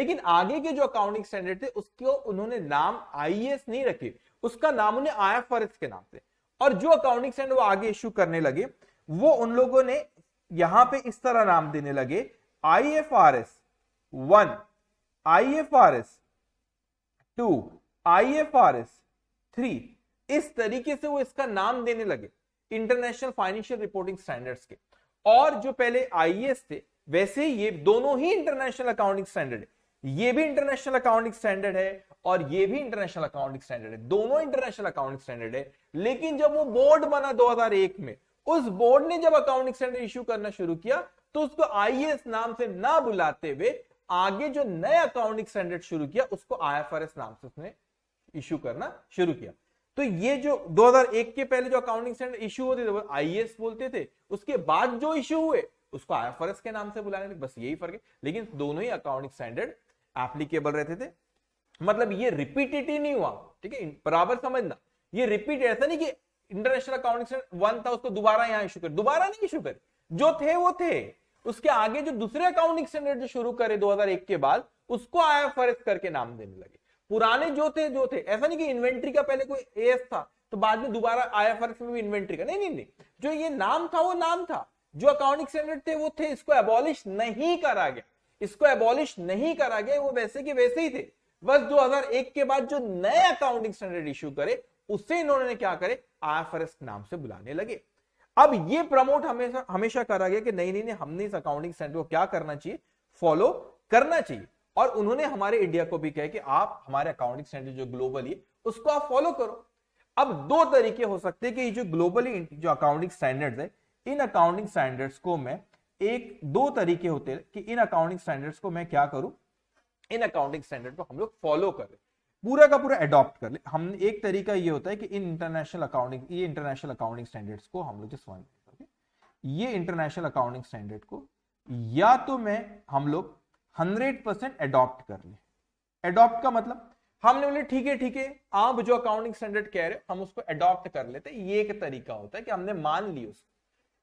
लेकिन आगे के जो अकाउंटिंग स्टैंडर्ड थे उसको उन्होंने नाम आई e नहीं रखे उसका नाम उन्हें आई के नाम से और जो अकाउंटिंग स्टैंडर्ड वो आगे इश्यू करने लगे वो उन लोगों ने यहां पे इस तरह नाम देने लगे I F R S one I F R S two I F R S three इस तरीके से वो इसका नाम देने लगे इंटरनेशनल फाइनेंशियल रिपोर्टिंग स्टैंडर्ड्स के और जो पहले आई e थे वैसे ये दोनों ही इंटरनेशनल अकाउंटिंग स्टैंडर्ड है ये भी इंटरनेशनल अकाउंटिंग स्टैंडर्ड है और ये भी इंटरनेशनल अकाउंटिंग स्टैंडर्ड है दोनों इंटरनेशनल अकाउंटिंग स्टैंडर्ड है लेकिन जब वो बोर्ड बना 2001 में उस बोर्ड ने जब अकाउंटिंग स्टैंडर्ड इश्यू करना शुरू किया तो उसको आई नाम से ना बुलाते हुए आगे जो नया अकाउंटिंग स्टैंडर्ड शुरू किया उसको आई नाम से उसने इश्यू करना शुरू किया तो ये जो 2001 के पहले जो अकाउंटिंग स्टैंडर्ड इश्यू होते थे वो आईएएस बोलते थे उसके बाद जो इश्यू हुए उसको आईएफआरएस के नाम से बुलाने बस यही फर्क है लेकिन दोनों ही अकाउंटिंग स्टैंडर्ड एप्लीकेबल रहते थे मतलब ये रिपीटेटिव नहीं हुआ ठीक है बराबर समझना ये रिपीट ऐसा नहीं कि इंटरनेशनल अकाउंटिंग वन था उसको दोबारा यहां इशू कर दोबारा नहीं इशू कर जो थे वो थे उसके आगे जो दूसरे अकाउंटिंग स्टैंडर्ड जो शुरू करे 2001 के बाद उसको आईएफआरएस करके नाम देने लगे पुराने जो थे जो थे ऐसा नहीं कि इन्वेंट्री का पहले कोई एएस था तो बाद में दोबारा आईएफआरएस में भी इन्वेंट्री का नहीं नहीं नहीं जो ये नाम था वो नाम था जो अकाउंटिंग स्टैंडर्ड थे वो थे इसको एबॉलिश नहीं करा गया इसको एबॉलिश नहीं करा गया वो वैसे के वैसे ही थे बस 2001 के बाद जो नए अकाउंटिंग स्टैंडर्ड इश्यू करे उसे इन्होंने क्या करे आई नाम से बुलाने लगे अब ये प्रमोट हमेशा हमेशा करा गया कि नहीं नहीं नहीं हमने इस अकाउंटिंग स्टैंडर्ड को क्या करना चाहिए फॉलो करना चाहिए और उन्होंने हमारे इंडिया को भी कहे कि आप हमारे अकाउंटिंग स्टैंडर्ड जो ग्लोबली उसको आप फॉलो करो अब दो तरीके हो सकते हैं कि जो ग्लोबली जो अकाउंटिंग स्टैंडर्ड्स है इन अकाउंटिंग स्टैंडर्ड्स को मैं एक दो तरीके होते हैं कि इन अकाउंटिंग स्टैंडर्ड्स को मैं क्या करूं इन अकाउंटिंग स्टैंडर्ड को हम लोग फॉलो करें पूरा का पूरा एडॉप्ट कर ले हम एक तरीका ये होता है कि इन इंटरनेशनल अकाउंटिंग ये इंटरनेशनल अकाउंटिंग स्टैंडर्ड्स को हम लोग जस्ट वन ये इंटरनेशनल अकाउंटिंग स्टैंडर्ड को या तो मैं हम लोग हंड्रेड परसेंट एडॉप्ट कर ले एडॉप्ट का मतलब हमने बोले ठीक है ठीक है आप जो अकाउंटिंग स्टैंडर्ड कह रहे हो हम उसको एडॉप्ट कर लेते ये एक तरीका होता है कि हमने मान लिया उसको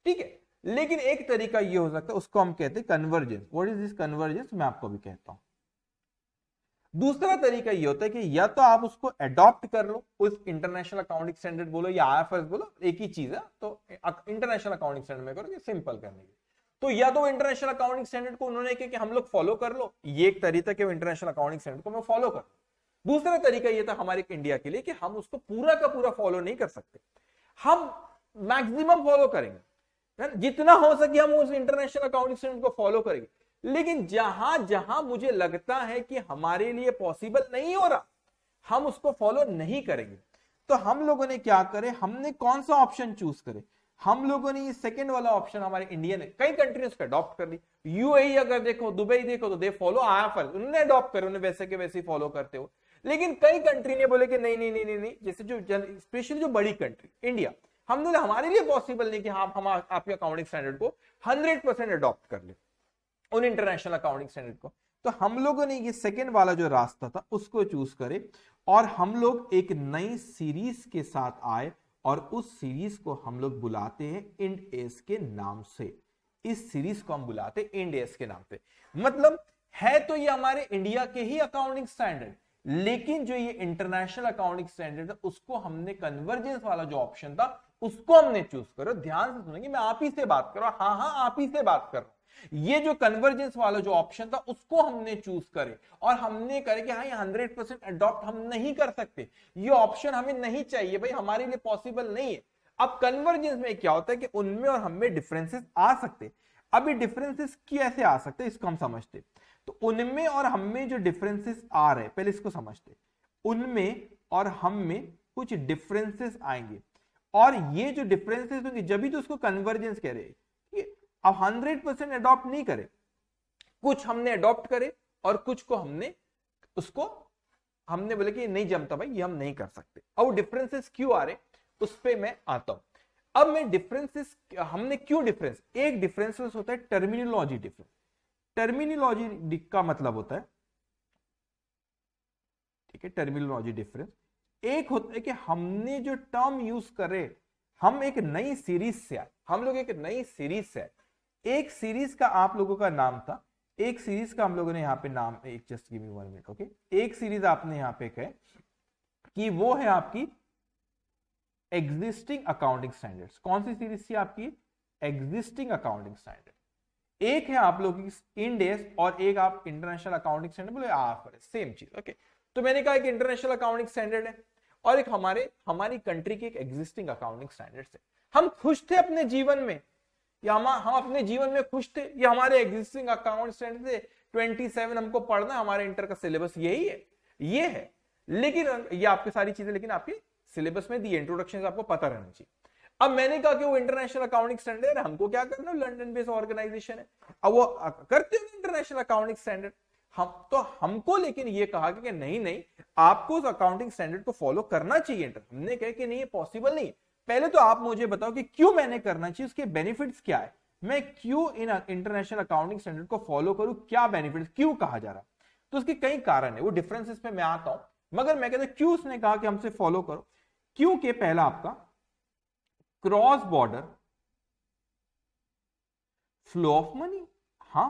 ठीक है लेकिन एक तरीका ये हो सकता है उसको हम कहते हैं convergence what is this convergence मैं आपको भी कहता हूं दूसरा तरीका ये होता है कि या तो आप उसको एडॉप्ट कर लो उस इंटरनेशनल अकाउंटिंग स्टैंडर्ड बोलो या आई बोलो एक ही चीज है तो इंटरनेशनल अकाउंटिंग स्टैंडर्ड में करो सिंपल करने की तो या तो इंटरनेशनल अकाउंटिंग स्टैंडर्ड को उन्होंने कहा कि हम लोग फॉलो कर लो ये एक तरीका कि इंटरनेशनल अकाउंटिंग स्टैंडर्ड को मैं फॉलो कर दूसरा तरीका ये था हमारे इंडिया के लिए कि हम उसको पूरा का पूरा फॉलो नहीं कर सकते हम मैक्सिमम फॉलो करेंगे है ना जितना हो सके हम उस इंटरनेशनल अकाउंटिंग स्टैंडर्ड को फॉलो करेंगे लेकिन जहां जहां मुझे लगता है कि हमारे लिए पॉसिबल नहीं हो रहा हम उसको फॉलो नहीं करेंगे तो हम लोगों ने क्या करे हमने कौन सा ऑप्शन चूज करे हम लोगों ने ये सेकंड वाला ऑप्शन हमारे इंडिया ने कई कंट्रीज का अडॉप्ट कर ली यूएई e अगर देखो दुबई देखो तो दे फॉलो फल उन्होंने अडॉप्ट करे उन्हें वैसे के वैसे फॉलो करते हो लेकिन कई कंट्री ने बोले कि नहीं नहीं नहीं नहीं जैसे जो स्पेशली जो बड़ी कंट्री इंडिया हम दोनों हमारे लिए पॉसिबल नहीं कि हाँ हम आपके अकाउंटिंग स्टैंडर्ड को हंड्रेड परसेंट अडॉप्ट कर ले उन इंटरनेशनल अकाउंटिंग स्टैंडर्ड को तो हम लोगों ने ये सेकेंड वाला जो रास्ता था उसको चूज करे और हम लोग एक नई सीरीज के साथ आए और उस सीरीज को हम लोग बुलाते हैं इंड एस के नाम से इस सीरीज को हम बुलाते हैं इंड एस के नाम से मतलब है तो ये हमारे इंडिया के ही अकाउंटिंग स्टैंडर्ड लेकिन जो ये इंटरनेशनल अकाउंटिंग स्टैंडर्ड था उसको हमने कन्वर्जेंस वाला जो ऑप्शन था उसको हमने चूज करो ध्यान से सुनेंगे मैं आप ही से बात करो हाँ हाँ आप ही से बात करो ये जो कन्वर्जेंस वाला जो ऑप्शन था उसको हमने चूज करे और हमने करे कि हाँ ये हंड्रेड परसेंट अडॉप्ट हम नहीं कर सकते ये ऑप्शन हमें नहीं चाहिए भाई हमारे लिए पॉसिबल नहीं है अब कन्वर्जेंस में क्या होता है कि उनमें और हमें डिफरेंसेस आ सकते अभी ये डिफरेंसेस कैसे आ सकते इसको हम समझते तो उनमें और हमें जो डिफरेंसेस आ रहे पहले इसको समझते उनमें और हम में कुछ डिफरेंसेस आएंगे और ये जो डिफरेंसेस होंगे जब भी तो उसको कन्वर्जेंस कह रहे अब हंड्रेड परसेंट अडॉप्ट नहीं करे कुछ हमने अडॉप्ट करे और कुछ को हमने उसको हमने बोले कि नहीं जमता भाई ये हम नहीं कर सकते अब डिफरेंसेस क्यों आ रहे उस पर मैं आता हूं अब मैं डिफरेंसेस हमने क्यों डिफरेंस एक डिफरेंस होता है टर्मिनोलॉजी डिफरेंस टर्मिनोलॉजी का मतलब होता है ठीक है टर्मिनोलॉजी डिफरेंस एक होता है कि हमने जो टर्म यूज करे हम एक नई सीरीज से आए हम लोग एक नई सीरीज से आए एक सीरीज का आप लोगों का नाम था एक सीरीज का हम लोगों ने यहाँ पे नाम एक just give me one minute okay एक सीरीज आपने यहाँ पे कहे कि वो है आपकी एग्जिस्टिंग अकाउंटिंग स्टैंडर्ड कौन सी सीरीज थी आपकी एग्जिस्टिंग अकाउंटिंग स्टैंडर्ड एक है आप लोग इंडेस और एक आप इंटरनेशनल अकाउंटिंग स्टैंडर्ड बोले सेम चीज ओके okay? तो मैंने कहा कि इंटरनेशनल अकाउंटिंग स्टैंडर्ड है और एक हमारे हमारी कंट्री की एक एग्जिस्टिंग अकाउंटिंग स्टैंडर्ड है हम खुश थे अपने जीवन में या हम हम अपने जीवन में खुश थे या हमारे एग्जिस्टिंग अकाउंट स्टैंडर्ड थे 27 हमको पढ़ना हमारे इंटर का सिलेबस यही है ये है लेकिन ये आपके सारी चीजें लेकिन आपके सिलेबस में दी इंट्रोडक्शन आपको पता रहना चाहिए अब मैंने कहा कि वो इंटरनेशनल अकाउंटिंग स्टैंडर्ड हमको क्या करना लंडन बेस्ड ऑर्गेनाइजेशन है अब वो करते हो इंटरनेशनल अकाउंटिंग स्टैंडर्ड हम तो हमको लेकिन ये कहा कि, नहीं नहीं आपको उस अकाउंटिंग स्टैंडर्ड को फॉलो करना चाहिए हमने कहा कि नहीं ये पॉसिबल नहीं पहले तो आप मुझे बताओ कि क्यों मैंने करना चाहिए उसके बेनिफिट्स क्या है मैं क्यों इन इंटरनेशनल अकाउंटिंग स्टैंडर्ड को फॉलो करूं क्या बेनिफिट क्यों कहा जा रहा तो उसके कई कारण है वो डिफरेंसेस पे मैं आता हूं मगर मैं कहता क्यों उसने कहा कि हमसे फॉलो करो क्योंकि पहला आपका cross border flow of money हाँ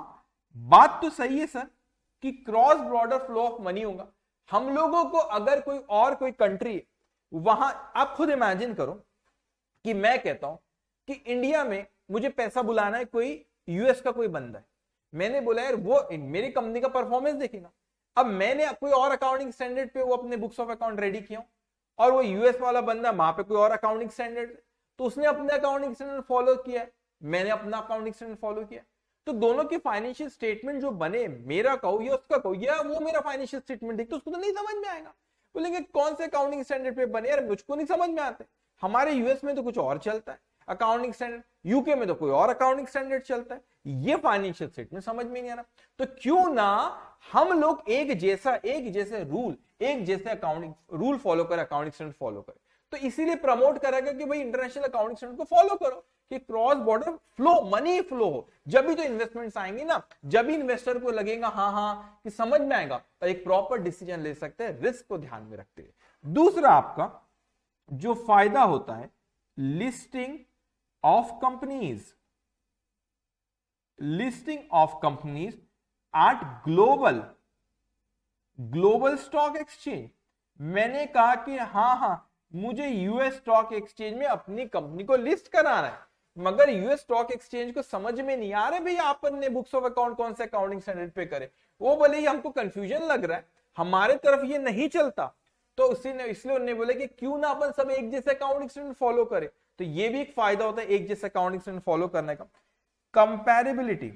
बात तो सही है सर कि cross border flow of money होगा हम लोगों को अगर कोई और कोई कंट्री वहां आप खुद इमेजिन करो कि मैं कहता हूं कि इंडिया में मुझे पैसा बुलाना है कोई यूएस का कोई बंदा है मैंने बोला यार वो मेरी कंपनी का परफॉर्मेंस देखेगा अब मैंने कोई और अकाउंटिंग स्टैंडर्ड पे वो अपने बुक्स ऑफ अकाउंट रेडी किया और वो यूएस वाला बंदा वहां पे कोई और अकाउंटिंग स्टैंडर्ड तो उसने अपने अकाउंटिंग स्टैंडर्ड फॉलो किया मैंने अपना अकाउंटिंग स्टैंडर्ड फॉलो किया तो दोनों की फाइनेंशियल स्टेटमेंट जो बने मेरा कहो या उसका कहो या वो मेरा फाइनेंशियल स्टेटमेंट देख तो उसको तो नहीं समझ में आएगा बोलेंगे कौन से अकाउंटिंग स्टैंडर्ड पे बने यार मुझको नहीं समझ में आते हमारे यूएस में तो कुछ और चलता है अकाउंटिंग स्टैंडर्ड यूके में तो कोई और अकाउंटिंग स्टैंडर्ड चलता है ये फाइनेंशियल स्टेटमेंट समझ में नहीं आ रहा तो क्यों ना हम लोग एक जैसा एक जैसे रूल एक जैसे अकाउंटिंग रूल फॉलो करें अकाउंटिंग स्टैंडर्ड फॉलो करें तो इसीलिए प्रमोट करेगा कि भाई इंटरनेशनल अकाउंटिंग स्टैंडर्ड को फॉलो करो कि cross border flow money flow हो जब भी तो इन्वेस्टमेंट आएंगे ना जब भी इन्वेस्टर को लगेगा हाँ हाँ कि समझ में आएगा तो एक प्रॉपर डिसीजन ले सकते हैं रिस्क को ध्यान में रखते हुए दूसरा आपका जो फायदा होता है listing of companies listing of companies at global global stock exchange मैंने कहा कि हाँ हाँ मुझे यूएस स्टॉक एक्सचेंज में अपनी कंपनी को लिस्ट कराना है मगर यूएस स्टॉक एक्सचेंज को समझ में नहीं आ रहे भाई आप अपने बुक्स ऑफ अकाउंट कौन से अकाउंटिंग स्टैंडर्ड पे करे वो बोले हमको कंफ्यूजन लग रहा है हमारे तरफ ये नहीं चलता तो उसी ने इसलिए उन्होंने बोला कि क्यों ना अपन सब एक जैसे अकाउंटिंग स्टैंडर्ड फॉलो करें तो ये भी एक फायदा होता है एक जैसे अकाउंटिंग स्टैंडर्ड फॉलो करने का comparability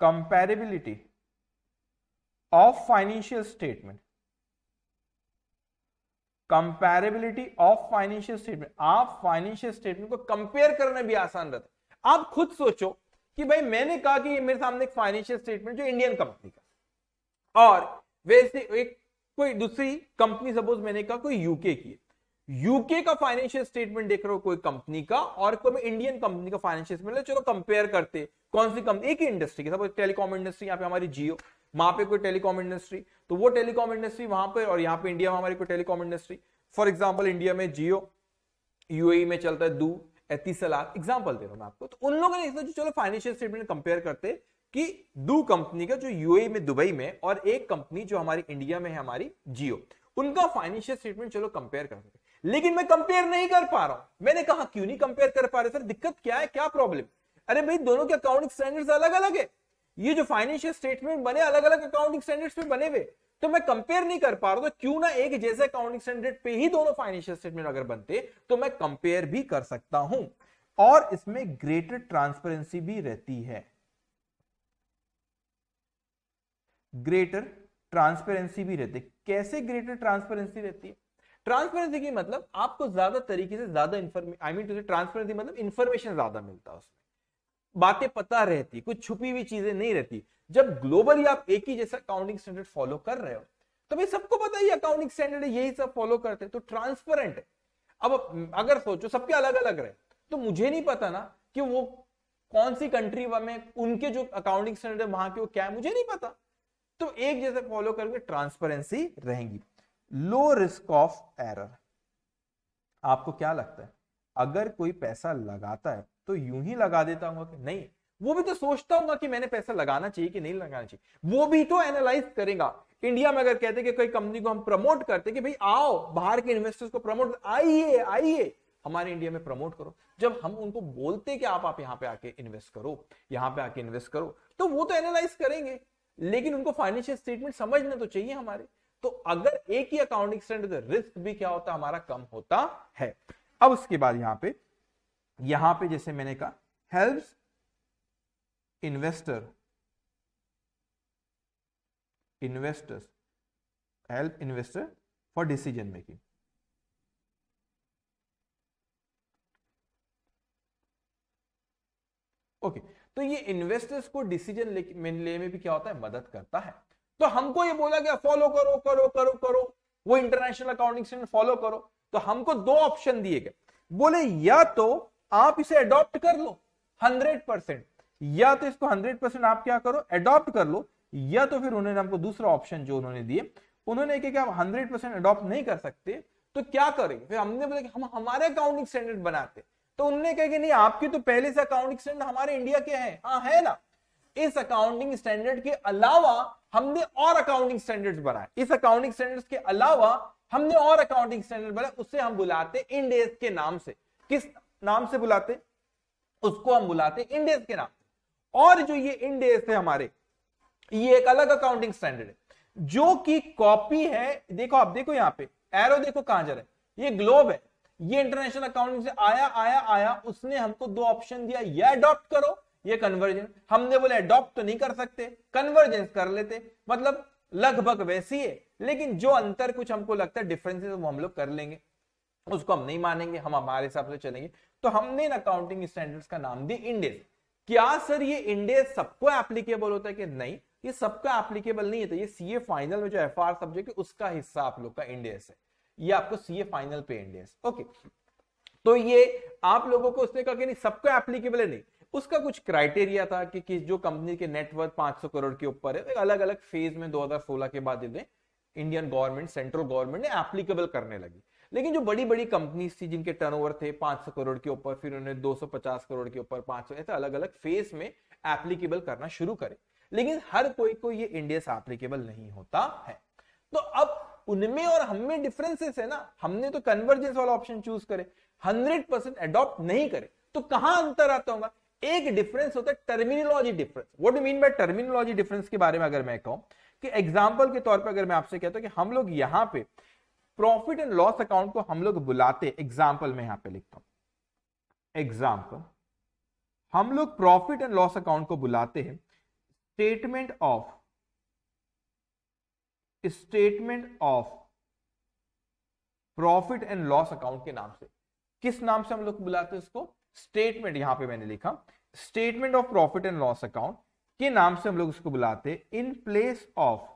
comparability of financial statement comparability of financial statement आप फाइनेंशियल स्टेटमेंट को कंपेयर करने भी आसान रहते आप खुद सोचो कि भाई मैंने कहा कि मेरे सामने एक फाइनेंशियल स्टेटमेंट जो इंडियन कंपनी का और वैसे एक कोई दूसरी कंपनी सपोज मैंने कहा कोई यूके की है यूके का फाइनेंशियल स्टेटमेंट देख रहे हो कोई कंपनी का और कोई इंडियन कंपनी का फाइनेंशियल स्टेटमेंट चलो कंपेयर करते कौन सी कंपनी एक ही इंडस्ट्री की सब टेलीकॉम इंडस्ट्री यहाँ पे हमारी जियो वहां पे कोई टेलीकॉम इंडस्ट्री तो वो टेलीकॉम इंडस्ट्री वहां पर और यहाँ पे इंडिया में हमारी कोई telecom industry for example India में जियो यूएई e में चलता है दू एस लाख एग्जाम्पल दे रहा हूं आपको तो उन लोगों ने इसमें चलो फाइनेंशियल स्टेटमेंट कंपेयर करते कि दो कंपनी का जो यूएई e में दुबई में और एक कंपनी जो हमारी इंडिया में है हमारी जियो उनका फाइनेंशियल स्टेटमेंट चलो कंपेयर करते लेकिन मैं कंपेयर नहीं कर पा रहा हूं मैंने कहा क्यों नहीं कंपेयर कर पा रहे सर दिक्कत क्या है क्या प्रॉब्लम अरे भाई दोनों के अकाउंटिंग स्टैंडर्ड्स अलग अलग है ये जो फाइनेंशियल स्टेटमेंट बने अलग अलग अकाउंटिंग स्टैंडर्ड्स पे बने हुए तो मैं कंपेयर नहीं कर पा रहा तो क्यों ना एक जैसे अकाउंटिंग स्टैंडर्ड पे ही दोनों फाइनेंशियल स्टेटमेंट अगर बनते तो मैं कंपेयर भी कर सकता हूं और इसमें ग्रेटर ट्रांसपेरेंसी भी रहती है ग्रेटर ट्रांसपेरेंसी भी रहती है कैसे ग्रेटर ट्रांसपेरेंसी रहती है ट्रांसपेरेंसी की मतलब आपको ज्यादा तरीके से ज्यादा information I mean to transparency मतलब इन्फॉर्मेशन ज्यादा मिलता है उसमें बातें पता रहती कुछ छुपी हुई चीजें नहीं रहती जब ग्लोबली आप एक ही जैसा अकाउंटिंग स्टैंडर्ड फॉलो कर रहे हो तो भाई सबको पता ही अकाउंटिंग स्टैंडर्ड यही सब फॉलो करते तो ट्रांसपेरेंट है अब अगर सोचो सबके अलग अलग रहे तो मुझे नहीं पता ना कि वो कौन सी कंट्री में उनके जो अकाउंटिंग स्टैंडर्ड वहां के वो क्या है मुझे नहीं पता तो एक जैसे फॉलो करके ट्रांसपेरेंसी रहेगी लो रिस्क ऑफ एरर आपको क्या लगता है अगर कोई पैसा लगाता है तो यूं ही लगा देता हूं कि नहीं वो भी तो सोचता हूँ कि मैंने पैसा लगाना चाहिए कि नहीं लगाना चाहिए वो भी तो एनालाइज करेगा इंडिया में अगर कहते कि कोई कंपनी को हम प्रमोट करते कि भाई आओ बाहर के इन्वेस्टर्स को प्रमोट आइए आइए हमारे इंडिया में प्रमोट करो जब हम उनको बोलते कि आप आप यहां पे आके इन्वेस्ट करो यहां पे आके इन्वेस्ट करो तो वो तो एनालाइज करेंगे लेकिन उनको फाइनेंशियल स्टेटमेंट समझना तो चाहिए हमारे तो अगर एक ही अकाउंटिंग स्टैंडर्ड रिस्क भी क्या होता हमारा कम होता है अब उसके बाद यहां पे यहां पे जैसे मैंने कहा helps investor investors help investor for decision making okay तो ये इन्वेस्टर्स को डिसीजन लेने में भी क्या होता है मदद करता है तो हमको ये बोला गया फॉलो करो करो करो करो वो इंटरनेशनल अकाउंटिंग स्टैंडर्ड फॉलो करो तो हमको दो ऑप्शन दिए गए बोले या तो आप इसे अडॉप्ट कर लो हंड्रेड परसेंट या तो इसको हंड्रेड परसेंट आप क्या करो अडॉप्ट कर लो या तो फिर उन्होंने हमको दूसरा ऑप्शन जो उन्होंने दिए उन्होंने कहा कि आप हंड्रेड परसेंट अडॉप्ट नहीं कर सकते तो क्या करेंगे फिर हमने बोला कि हम हमारे अकाउंटिंग स्टैंडर्ड बनाते तो उन्होंने कहा कि नहीं आपकी तो पहले से अकाउंटिंग स्टैंडर्ड हमारे इंडिया के हैं हाँ है ना इस अकाउंटिंग स्टैंडर्ड के अलावा हमने और अकाउंटिंग स्टैंडर्ड्स बनाए इस अकाउंटिंग स्टैंडर्ड्स के अलावा हमने और अकाउंटिंग स्टैंडर्ड बनाए उसे हम बुलाते इंडेज के नाम से किस नाम से बुलाते उसको हम बुलाते इंडेज के नाम से और जो ये इंडेज है हमारे ये एक अलग अकाउंटिंग स्टैंडर्ड है जो कि कॉपी है देखो आप देखो यहां पे एरो देखो कहां जा रहा है ये ग्लोब है ये इंटरनेशनल अकाउंटिंग से आया आया आया उसने हमको दो ऑप्शन दिया या अडॉप्ट करो ये कन्वर्जन हमने बोले अडॉप्ट तो नहीं कर सकते कन्वर्जेंस कर लेते मतलब लगभग वैसी है लेकिन जो अंतर कुछ हमको लगता है डिफरेंसेस वो हम लोग कर लेंगे उसको हम नहीं मानेंगे हम हमारे हिसाब से चलेंगे तो हमने इन अकाउंटिंग स्टैंडर्ड्स का नाम दिया इंडेस क्या सर ये इंडेस सबको एप्लीकेबल होता है कि नहीं ये सबका एप्लीकेबल नहीं होता तो ये सीए फाइनल में जो एफ सब्जेक्ट है उसका हिस्सा आप लोग का इंडेस है ये आपको सीए फाइनल पे इंडेस ओके तो ये आप लोगों को उसने कहा कि नहीं सबको एप्लीकेबल है नहीं उसका कुछ क्राइटेरिया था कि, कि जो कंपनी के नेटवर्क 500 करोड़ के ऊपर है तो अलग अलग फेज में 2016 के बाद इन्हें इंडियन गवर्नमेंट सेंट्रल गवर्नमेंट ने एप्लीकेबल करने लगी लेकिन जो बड़ी बड़ी कंपनीज थी जिनके टर्नओवर थे 500 करोड़ के ऊपर फिर उन्होंने 250 करोड़ के ऊपर 500 ऐसे अलग अलग फेज में एप्लीकेबल करना शुरू करे लेकिन हर कोई को ये इंडिया से एप्लीकेबल नहीं होता है तो अब उनमें और हमें डिफरेंसेस है ना हमने तो कन्वर्जेंस वाला ऑप्शन चूज करे हंड्रेड परसेंट एडॉप्ट नहीं करे तो कहां अंतर आता होगा एक डिफरेंस होता है terminology difference what mean by terminology difference के बारे में अगर मैं कहूं कि एग्जाम्पल के तौर पर अगर मैं आपसे कहता हूं कि हम लोग यहां पे प्रॉफिट एंड लॉस अकाउंट को हम लोग बुलाते एग्जाम्पल में यहां पे लिखता हूं एग्जाम्पल हम लोग प्रॉफिट एंड लॉस अकाउंट को बुलाते हैं statement of statement of profit and loss account के नाम से किस नाम से हम लोग बुलाते हैं इसको स्टेटमेंट यहां पे मैंने लिखा statement of profit and loss account के नाम से हम लोग इसको बुलाते in place of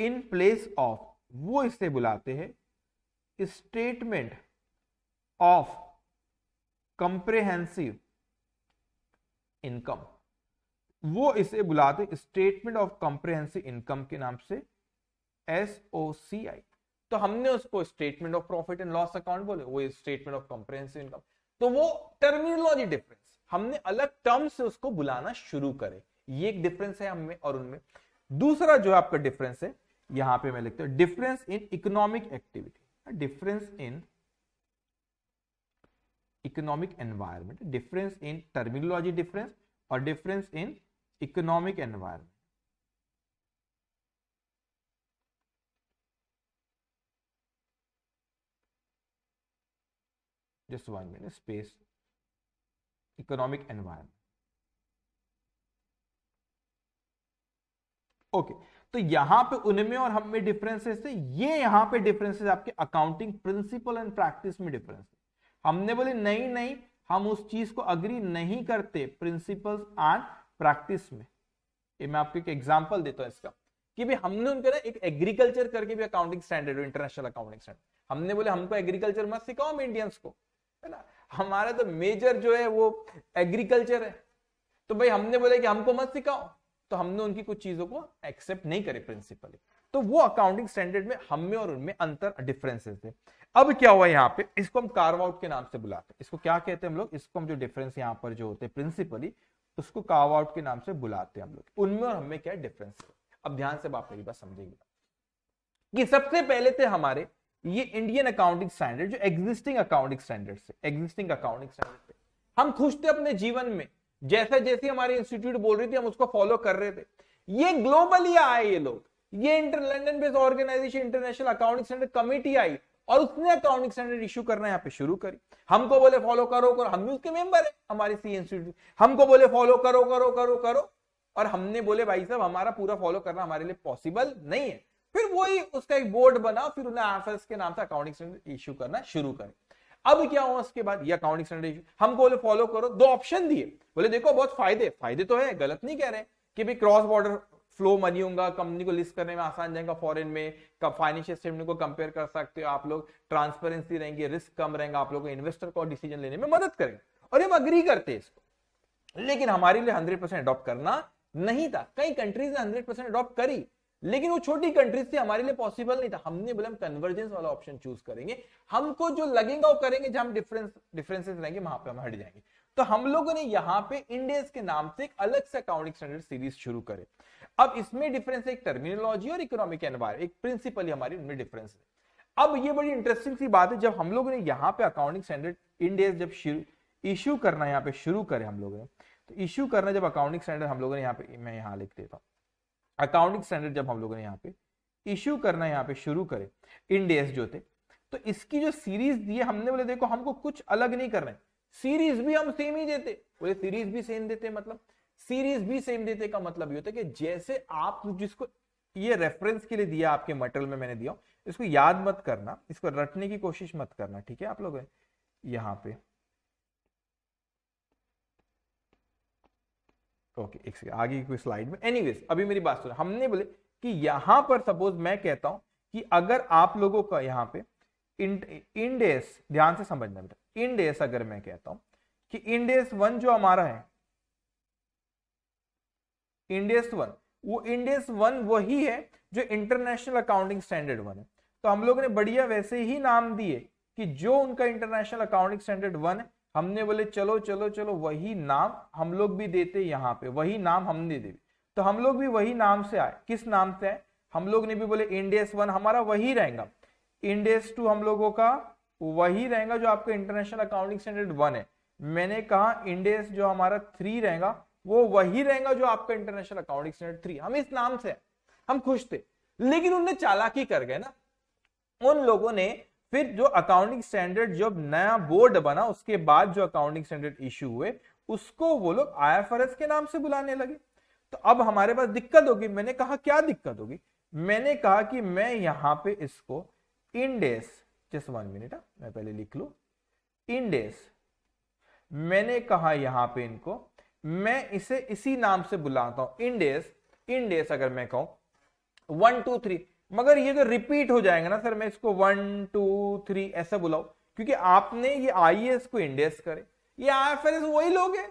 in place of वो इसे बुलाते हैं स्टेटमेंट ऑफ कंप्रेहेंसिव इनकम वो इसे बुलाते स्टेटमेंट ऑफ कंप्रेहेंसिव इनकम के नाम से एस ओ सी आई तो हमने उसको statement of profit and loss account बोले वो स्टेटमेंट ऑफ कंप्रेहेंसिव इनकम तो वो टर्मिनोलॉजी डिफरेंस हमने अलग टर्म से उसको बुलाना शुरू करे ये एक डिफरेंस है हमें और उनमें दूसरा जो आपका डिफरेंस है यहां पे मैं लिखता हूं difference in economic activity difference in economic environment difference in terminology difference और difference in economic environment just one minute space economic environment okay okay. तो यहां पे उनमें और हम में डिफरेंसेस थे ये यहां पे डिफरेंसेस आपके अकाउंटिंग प्रिंसिपल एंड प्रैक्टिस में डिफरेंस हमने बोले नहीं नहीं हम उस चीज को अग्री नहीं करते प्रिंसिपल्स एंड प्रैक्टिस में ये मैं आपको एक एग्जांपल देता हूं इसका कि भी हमने उनके ना एक एग्रीकल्चर करके भी accounting standard international accounting standard हमने बोले हमको एग्रीकल्चर मत सिखाओ हम इंडियंस को है ना हमारा तो मेजर जो है वो एग्रीकल्चर है तो भाई हमने बोला कि हमको मत सिखाओ तो हमने उनकी कुछ चीजों को एक्सेप्ट नहीं करे प्रिंसिपली तो वो अकाउंटिंग स्टैंडर्ड में हम में और उनमें अंतर डिफरेंसेस थे अब क्या हुआ यहाँ पे इसको हम कार्व आउट के नाम से बुलाते हैं इसको क्या कहते हैं हम लोग इसको हम जो डिफरेंस यहाँ पर जो होते हैं प्रिंसिपली उसको कार्व आउट के नाम से बुलाते हैं हम लोग उनमें और हमें क्या डिफरेंस अब ध्यान से आप मेरी बात समझेंगे कि सबसे पहले थे हमारे ये इंडियन अकाउंटिंग स्टैंडर्ड जो एग्जिस्टिंग अकाउंटिंग स्टैंडर्ड से एग्जिस्टिंग अकाउंटिंग स्टैंडर्ड पे हम खुश थे अपने जीवन में जैसे जैसे हमारे इंस्टीट्यूट बोल रही थी हम उसको फॉलो कर रहे थे ये ग्लोबली आए ये लोग ये inter London based organisation international accounting standard committee आई और उसने अकाउंटिंग स्टैंडर्ड इशू करना यहाँ पे शुरू करी हमको बोले फॉलो करो करो हम भी उसके मेंबर है हमारे सी इंस्टीट्यूट हमको बोले फॉलो करो करो करो करो और हमने बोले भाई साहब हमारा पूरा फॉलो करना हमारे लिए पॉसिबल नहीं है फिर वही उसका एक बोर्ड बना फिर उन्हें आईएफएस के नाम से अकाउंटिंग स्टैंडर्ड इश्यू करना शुरू करें अब क्या हुआ उसके बाद ये अकाउंटिंग स्टैंडर्ड इशू हम बोले फॉलो करो दो ऑप्शन दिए बोले देखो बहुत फायदे फायदे तो है गलत नहीं कह रहे कि भाई क्रॉस बॉर्डर फ्लो मनी होगा कंपनी को लिस्ट करने में आसान जाएगा फॉरेन में फाइनेंशियल स्टेटमेंट को कंपेयर कर सकते हो आप लोग ट्रांसपेरेंसी रहेंगे रिस्क कम रहेगा आप लोग इन्वेस्टर को डिसीजन लेने में मदद करेंगे और हम अग्री करते हैं इसको लेकिन हमारे लिए हंड्रेड परसेंट अडॉप्ट करना नहीं था कई कंट्रीज ने हंड्रेड परसेंट अडॉप्ट करी लेकिन वो छोटी कंट्रीज थी हमारे लिए पॉसिबल नहीं था हमने बोला हम कन्वर्जेंस वाला ऑप्शन चूज करेंगे हमको जो लगेगा वो करेंगे जहां डिफरेंस डिफरेंसेस रहेंगे वहां पे हम हट जाएंगे तो हम लोगों ने यहाँ पे इंडेस के नाम से एक अलग से अकाउंटिंग स्टैंडर्ड सीरीज शुरू करे अब इसमें डिफरेंस है एक टर्मिनोलॉजी और इकोनॉमिक एनवायरमेंट एक प्रिंसिपली हमारी उनमें डिफरेंस है अब ये बड़ी इंटरेस्टिंग सी बात है जब हम लोगों ने यहाँ पे अकाउंटिंग स्टैंडर्ड इंडेस जब इशू करना यहाँ पे शुरू करे हम लोगों ने तो इशू करना जब अकाउंटिंग स्टैंडर्ड हम लोगों ने यहाँ पे मैं यहाँ लिख देता हूँ अकाउंटिंग स्टैंडर्ड जब हम लोगों ने यहाँ पे इश्यू करना यहाँ पे शुरू करे इंडेस जो थे तो इसकी जो सीरीज दी हमने बोले देखो हमको कुछ अलग नहीं करना रहे सीरीज भी हम सेम ही देते बोले सीरीज भी सेम देते मतलब सीरीज भी सेम देते का मतलब ये होता है कि जैसे आप जिसको ये रेफरेंस के लिए दिया आपके मटेरियल में मैंने दिया इसको याद मत करना इसको रटने की कोशिश मत करना ठीक है आप लोग यहाँ पे ओके एक सेकेंड आगे की स्लाइड में एनीवेज अभी मेरी बात सुनो हमने बोले कि यहां पर सपोज मैं कहता हूं कि अगर आप लोगों का यहां पे इंडेस ध्यान से समझना बेटा इंडेस अगर मैं कहता हूं कि इंडेस वन जो हमारा है इंडेस वन वो इंडेस वन वही है जो इंटरनेशनल अकाउंटिंग स्टैंडर्ड वन है तो हम लोगों ने बढ़िया वैसे ही नाम दिए कि जो उनका इंटरनेशनल अकाउंटिंग स्टैंडर्ड वन है हमने बोले चलो चलो चलो वही नाम हम लोग भी देते यहाँ पे वही नाम हमने दे तो हम लोग भी वही नाम से आए किस नाम से आए हम लोग ने भी बोले इंडेस वन हमारा वही रहेगा इंडेस टू हम लोगों का वही रहेगा जो आपका इंटरनेशनल अकाउंटिंग स्टैंडर्ड वन है मैंने कहा इंडेस जो हमारा थ्री रहेगा वो वही रहेगा जो आपका इंटरनेशनल अकाउंटिंग स्टैंडर्ड थ्री हम इस नाम से हम खुश थे लेकिन उनने चालाकी कर गए ना उन लोगों ने फिर जो अकाउंटिंग स्टैंडर्ड जब नया बोर्ड बना उसके बाद जो अकाउंटिंग स्टैंडर्ड इश्यू हुए उसको वो लोग आई के नाम से बुलाने लगे तो अब हमारे पास दिक्कत होगी मैंने कहा क्या दिक्कत होगी मैंने कहा कि मैं यहां पे इसको इंडेस जस्ट वन मिनट मैं पहले लिख लू इंडेस मैंने कहा यहां पे इनको मैं इसे इसी नाम से बुलाता हूं इंडेस इंडेस अगर मैं कहूं वन टू थ्री मगर ये जो रिपीट हो जाएंगे ना सर मैं इसको वन टू थ्री ऐसा बुलाऊ क्योंकि आपने ये आई को इंडेस करे ये आई एफ वही लोग हैं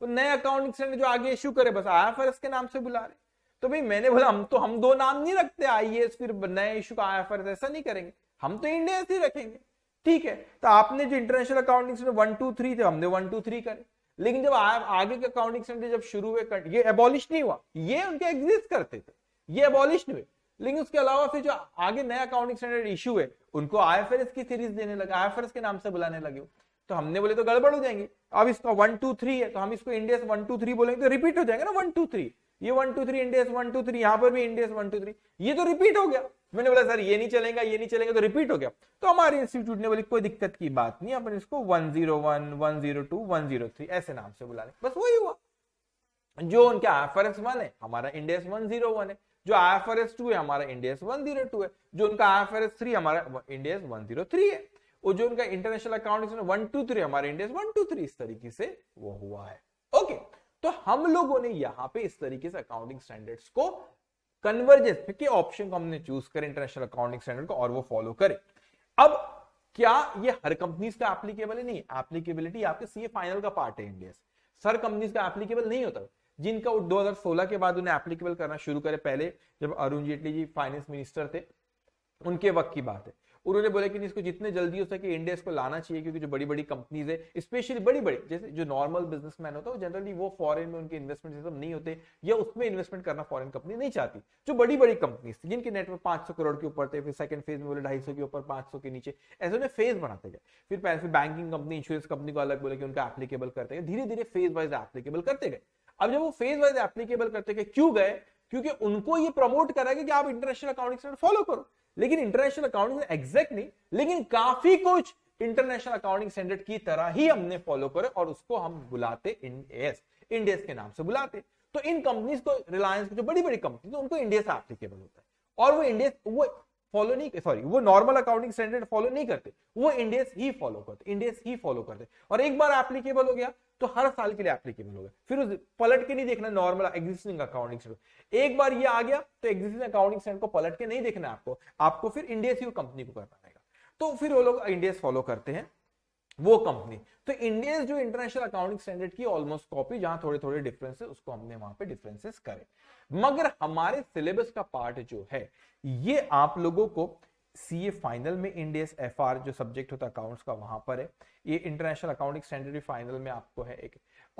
तो नए अकाउंट जो आगे इश्यू करे बस आई के नाम से बुला रहे तो भाई मैंने बोला हम तो हम दो नाम नहीं रखते आई फिर नए इशू का आई ऐसा नहीं करेंगे हम तो इंडिया ही रखेंगे ठीक है तो आपने जो international accounting one two three थे हमने वन टू थ्री करे लेकिन जब आ, आगे के अकाउंटिंग सेंटर जब शुरू हुए ये एबॉलिश नहीं हुआ ये उनके एग्जिस्ट करते थे ये एबॉलिश हुए लेकिन उसके अलावा फिर जो आगे नया अकाउंटिंग स्टैंडर्ड इशू है उनको आईएफआरएस की सीरीज देने लगा आईएफआरएस के नाम से बुलाने लगे तो हमने बोले तो गड़बड़ हो जाएंगे अब इसका वन टू थ्री है तो हम इसको इंडियस वन टू थ्री बोलेंगे तो रिपीट हो जाएगा ना वन टू थ्री ये one two three Ind AS one two three यहां पर भी इंडियस वन टू थ्री ये तो रिपीट हो गया मैंने बोला सर ये नहीं चलेगा ये नहीं चलेगा तो रिपीट हो गया तो हमारे इंस्टीट्यूट ने बोली कोई दिक्कत की बात नहीं अपन इसको one zero one one zero two one zero three ऐसे नाम से बुला लें बस वही हुआ जो उनके फर एफ वन है हमारा इंडियस वन जीरो वन है जो I F R S two है हमारा इंडियस वन जीरो टू है जो उनका I F R S three हमारा इंडियस वन जीरो थ्री है और जो उनका international account one two three हमारा इंडियस वन टू थ्री इस तरीके से वो हुआ है ओके तो हम लोगों ने यहाँ पे इस तरीके से अकाउंटिंग स्टैंडर्ड्स को कन्वर्जेंस के ऑप्शन को हमने चूज करें इंटरनेशनल अकाउंटिंग स्टैंडर्ड को और वो फॉलो करें अब क्या ये हर कंपनीज का एप्लीकेबल है नहीं एप्लीकेबिलिटी आपके सीए फाइनल का पार्ट है इंडिया सर कंपनीज का एप्लीकेबल नहीं होता जिनका दो हजार सोलह के बाद उन्हें एप्लीकेबल करना शुरू करे पहले जब अरुण जेटली जी फाइनेंस मिनिस्टर थे उनके वक्त की बात है उन्होंने बोला कि इसको जितने जल्दी हो सके इंडिया इसको लाना चाहिए क्योंकि जो बड़ी बड़ी कंपनीज है स्पेशली बड़ी बड़ी जैसे जो नॉर्मल बिजनेसमैन होता है जनरली वो फॉरेन में उनके इन्वेस्टमेंट सिस्टम नहीं होते या उसमें इन्वेस्टमेंट करना फॉरेन कंपनी नहीं चाहती जो बड़ी बड़ी कंपनीज जिनके नेटवर्क पांच करोड़ के ऊपर थे फिर सेकंड फेज में बोले ढाई के ऊपर पांच के नीचे ऐसे उन्हें फेज बनाते गए फिर फिर बैंकिंग कंपनी इंश्योरेंस कंपनी को अलग बोले कि उनका एप्लीकेबल करते गए धीरे धीरे फेज वाइज एप्लीकेबल करते गए अब जब वो फेज वाइज एप्लीकेबल करते के क्यों गए क्योंकि उनको ये प्रमोट करा कि आप इंटरनेशनल अकाउंटिंग स्टैंडर्ड फॉलो करो लेकिन इंटरनेशनल अकाउंटिंग एग्जैक्ट नहीं लेकिन काफी कुछ इंटरनेशनल अकाउंटिंग स्टैंडर्ड की तरह ही हमने फॉलो करे और उसको हम बुलाते इंडेस इंडियस के नाम से बुलाते तो इन कंपनीज को रिलायंस की जो बड़ी बड़ी कंपनी तो उनको इंडिया से एप्लीकेबल होता है और वो इंडिया वो फॉलो नहीं सॉरी वो नॉर्मल अकाउंटिंग स्टैंडर्ड फॉलो नहीं करते वो इंडेस ही फॉलो करते इंडेस ही फॉलो करते और एक बार एप्लीकेबल हो गया तो हर साल के लिए एप्लीकेबल होगा फिर उस पलट के नहीं देखना नॉर्मल एग्जिस्टिंग अकाउंटिंग स्टैंडर्ड एक बार ये आ गया तो एग्जिस्टिंग अकाउंटिंग स्टैंडर्ड को पलट के नहीं देखना आपको आपको फिर इंडेस ही कंपनी को करना पड़ेगा तो फिर वो लोग इंडेस फॉलो करते हैं वो कंपनी तो इंडियन जो इंटरनेशनल अकाउंटिंग स्टैंडर्ड की ऑलमोस्ट कॉपी जहां थोड़े थोड़े डिफरेंस उसको हमने वहां पे डिफरेंसेस करे मगर हमारे सिलेबस का पार्ट जो है ये आप लोगों को सीए फाइनल में इंडियस एफ जो सब्जेक्ट होता है अकाउंट्स का वहां पर है ये इंटरनेशनल अकाउंटिंग स्टैंडर्ड फाइनल में आपको है एक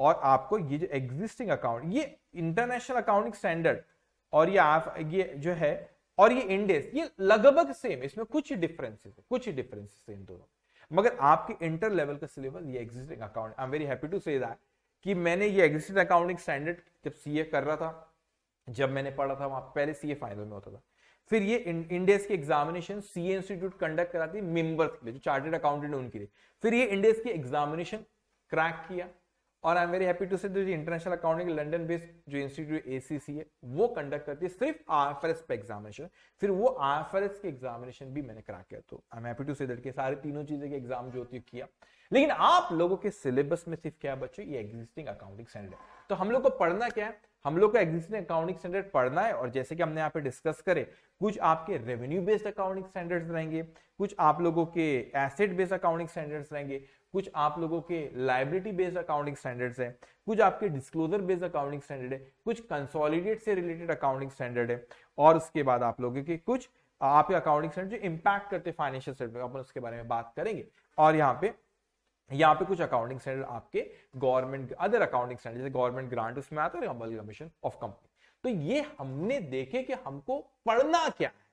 और आपको ये जो एग्जिस्टिंग अकाउंट ये इंटरनेशनल अकाउंटिंग स्टैंडर्ड और ये आप ये जो है और ये इंडेस ये लगभग सेम इसमें कुछ डिफरेंसेस कुछ डिफरेंसेस इन दोनों मगर आपके इंटर लेवल का सिलेबस ये existing account I am very happy to say that कि मैंने ये एग्जिस्टिंग अकाउंटिंग स्टैंडर्ड जब सीए कर रहा था जब मैंने पढ़ा था वहां पहले ए फाइनल में होता था फिर ये इंडेस की एग्जामिनेशन ए इंस्टीट्यूट कंडक्ट कराती मेंबर्स के लिए जो चार्टेड अकाउंटेंट है उनके लिए फिर ये इंडेस की एग्जामिनेशन क्रैक किया और I am very happy to say जो इंटरनेशनल अकाउंटिंग लंडन बेस्ड जो इंस्टीट्यूट एसीसी है वो कंडक्ट करती है सिर्फ आईएफआरएस पे एग्जामिनेशन फिर वो आईएफआरएस के एग्जामिनेशन भी मैंने करा किया तो I am happy to say that के सारे तीनों चीजें के एग्जाम जो होती है किया लेकिन आप लोगों के सिलेबस में सिर्फ क्या बच्चों ये एग्जिस्टिंग अकाउंटिंग स्टैंडर्ड तो हम लोग को पढ़ना क्या है हम लोग को एग्जिस्टिंग अकाउंटिंग स्टैंडर्ड पढ़ना है और जैसे कि हमने यहाँ पे डिस्कस करे कुछ आपके रेवेन्यू बेस्ड अकाउंटिंग स्टैंडर्ड्स रहेंगे कुछ आप लोगों के एसेट बेस्ड अकाउंटिंग स्टैंडर्ड्स रहेंगे कुछ आप लोगों के लाइब्रेटी बेस्ड अकाउंटिंग स्टैंडर्ड्स है कुछ आपके डिस्क्लोजर बेस्ड अकाउंटिंग स्टैंडर्ड है कुछ कंसोलिडेट से रिलेटेड अकाउंटिंग स्टैंडर्ड है और उसके बाद आप लोगों के कुछ आपके अकाउंटिंग स्टैंडर्ड जो इम्पैक्ट करते हैं फाइनेंशियल स्टेटमेंट अपन उसके बारे में बात करेंगे और यहाँ पे यहाँ पे कुछ अकाउंटिंग स्टैंडर्ड आपके गवर्नमेंट अदर अकाउंटिंग स्टैंडर्ड जैसे गवर्नमेंट ग्रांट उसमें आता है कमीशन ऑफ कंपनी तो ये हमने देखे कि हमको पढ़ना क्या है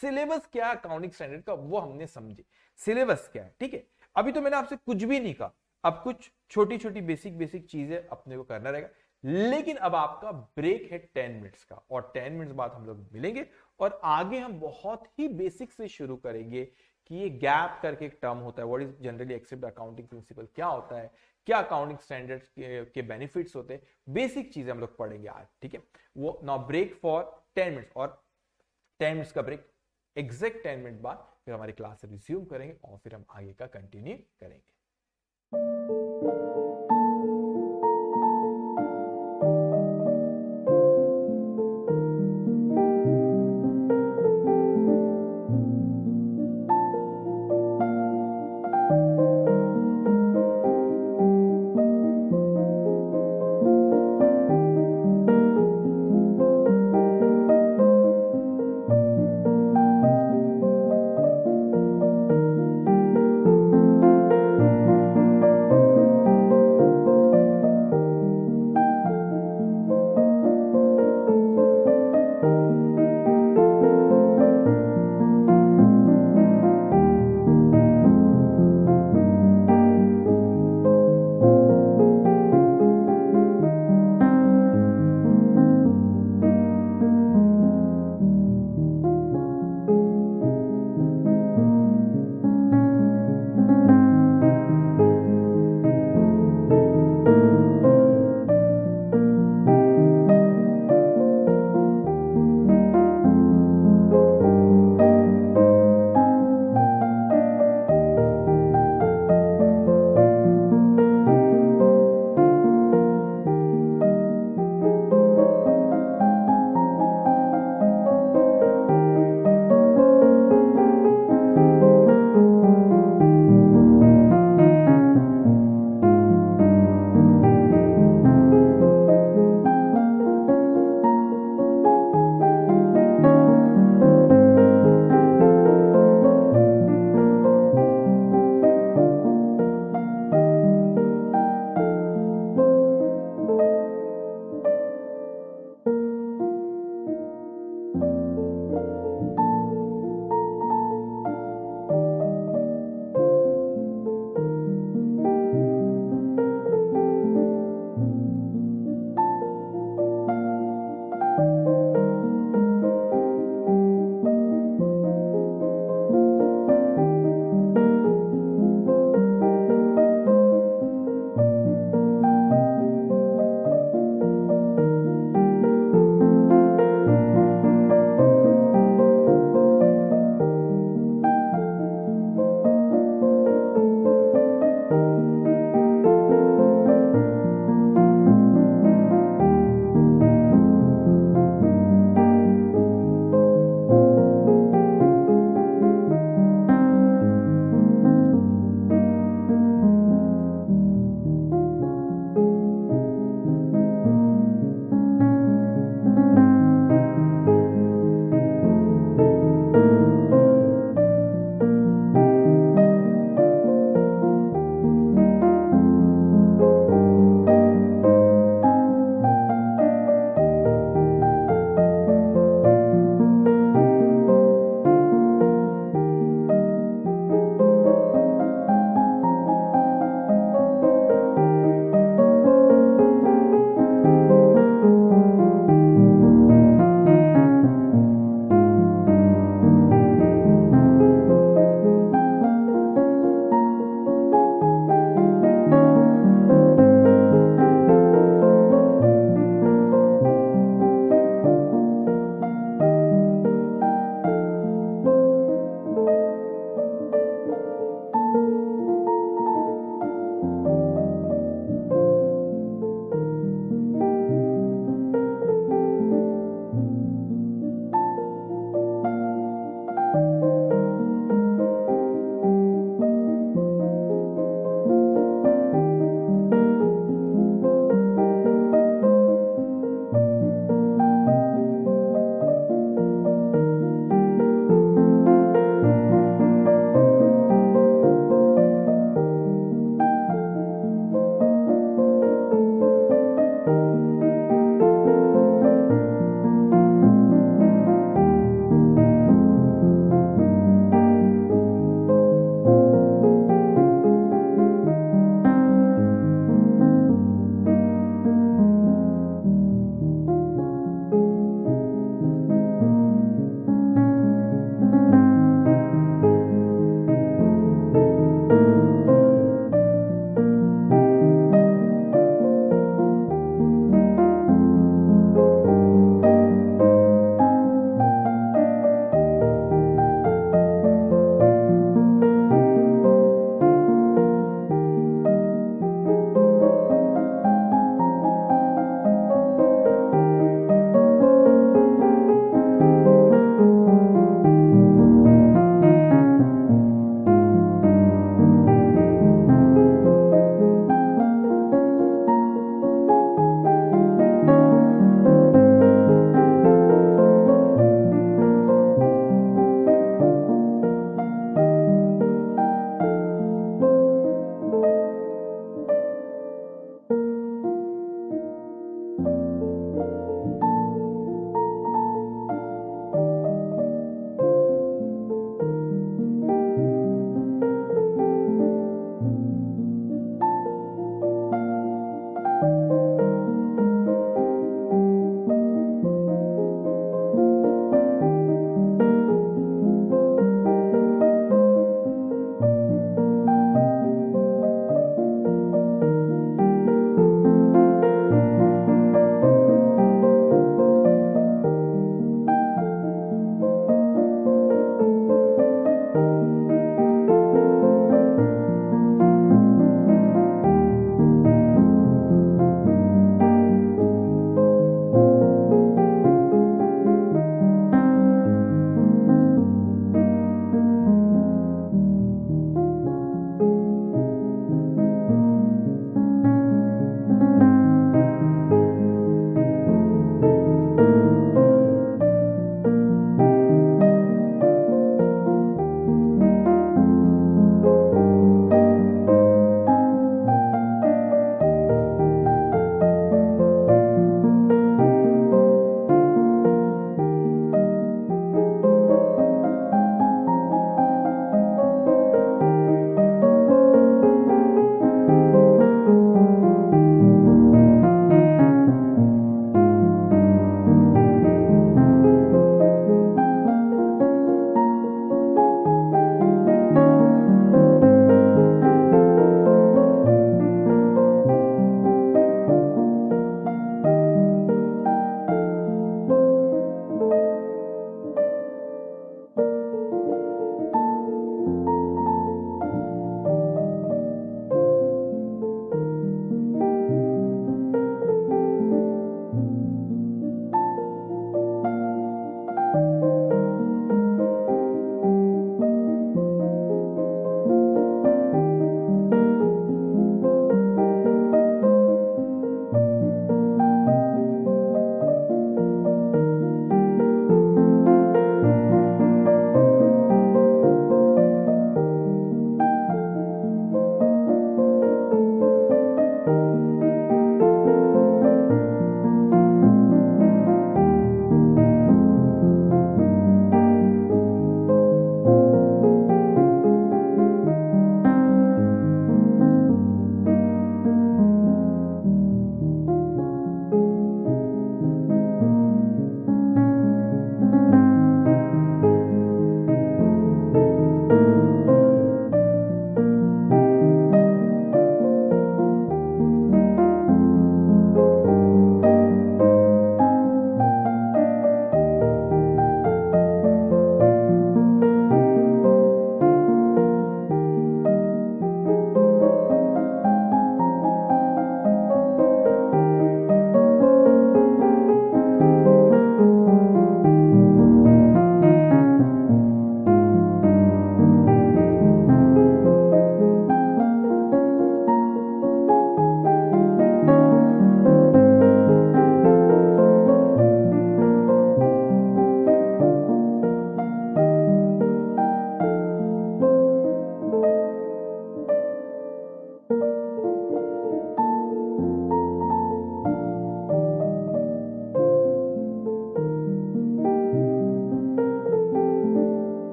सिलेबस क्या है अकाउंटिंग स्टैंडर्ड का वो हमने समझे सिलेबस क्या है ठीक है अभी तो मैंने आपसे कुछ भी नहीं कहा अब कुछ छोटी छोटी बेसिक बेसिक चीजें अपने को करना रहेगा लेकिन अब आपका ब्रेक है टेन मिनट्स का और टेन मिनट्स बाद हम लोग मिलेंगे और आगे हम बहुत ही बेसिक से शुरू करेंगे कि ये गैप करके एक टर्म होता है what is generally accept accounting principle क्या होता है क्या अकाउंटिंग स्टैंडर्ड के बेनिफिट्स होते हैं बेसिक चीजें हम लोग पढ़ेंगे आज ठीक है वो now break for ten minutes और टेन मिनट्स का ब्रेक एग्जैक्ट टेन मिनट बाद फिर हमारी क्लास रिज्यूम करेंगे और फिर हम आगे का कंटिन्यू करेंगे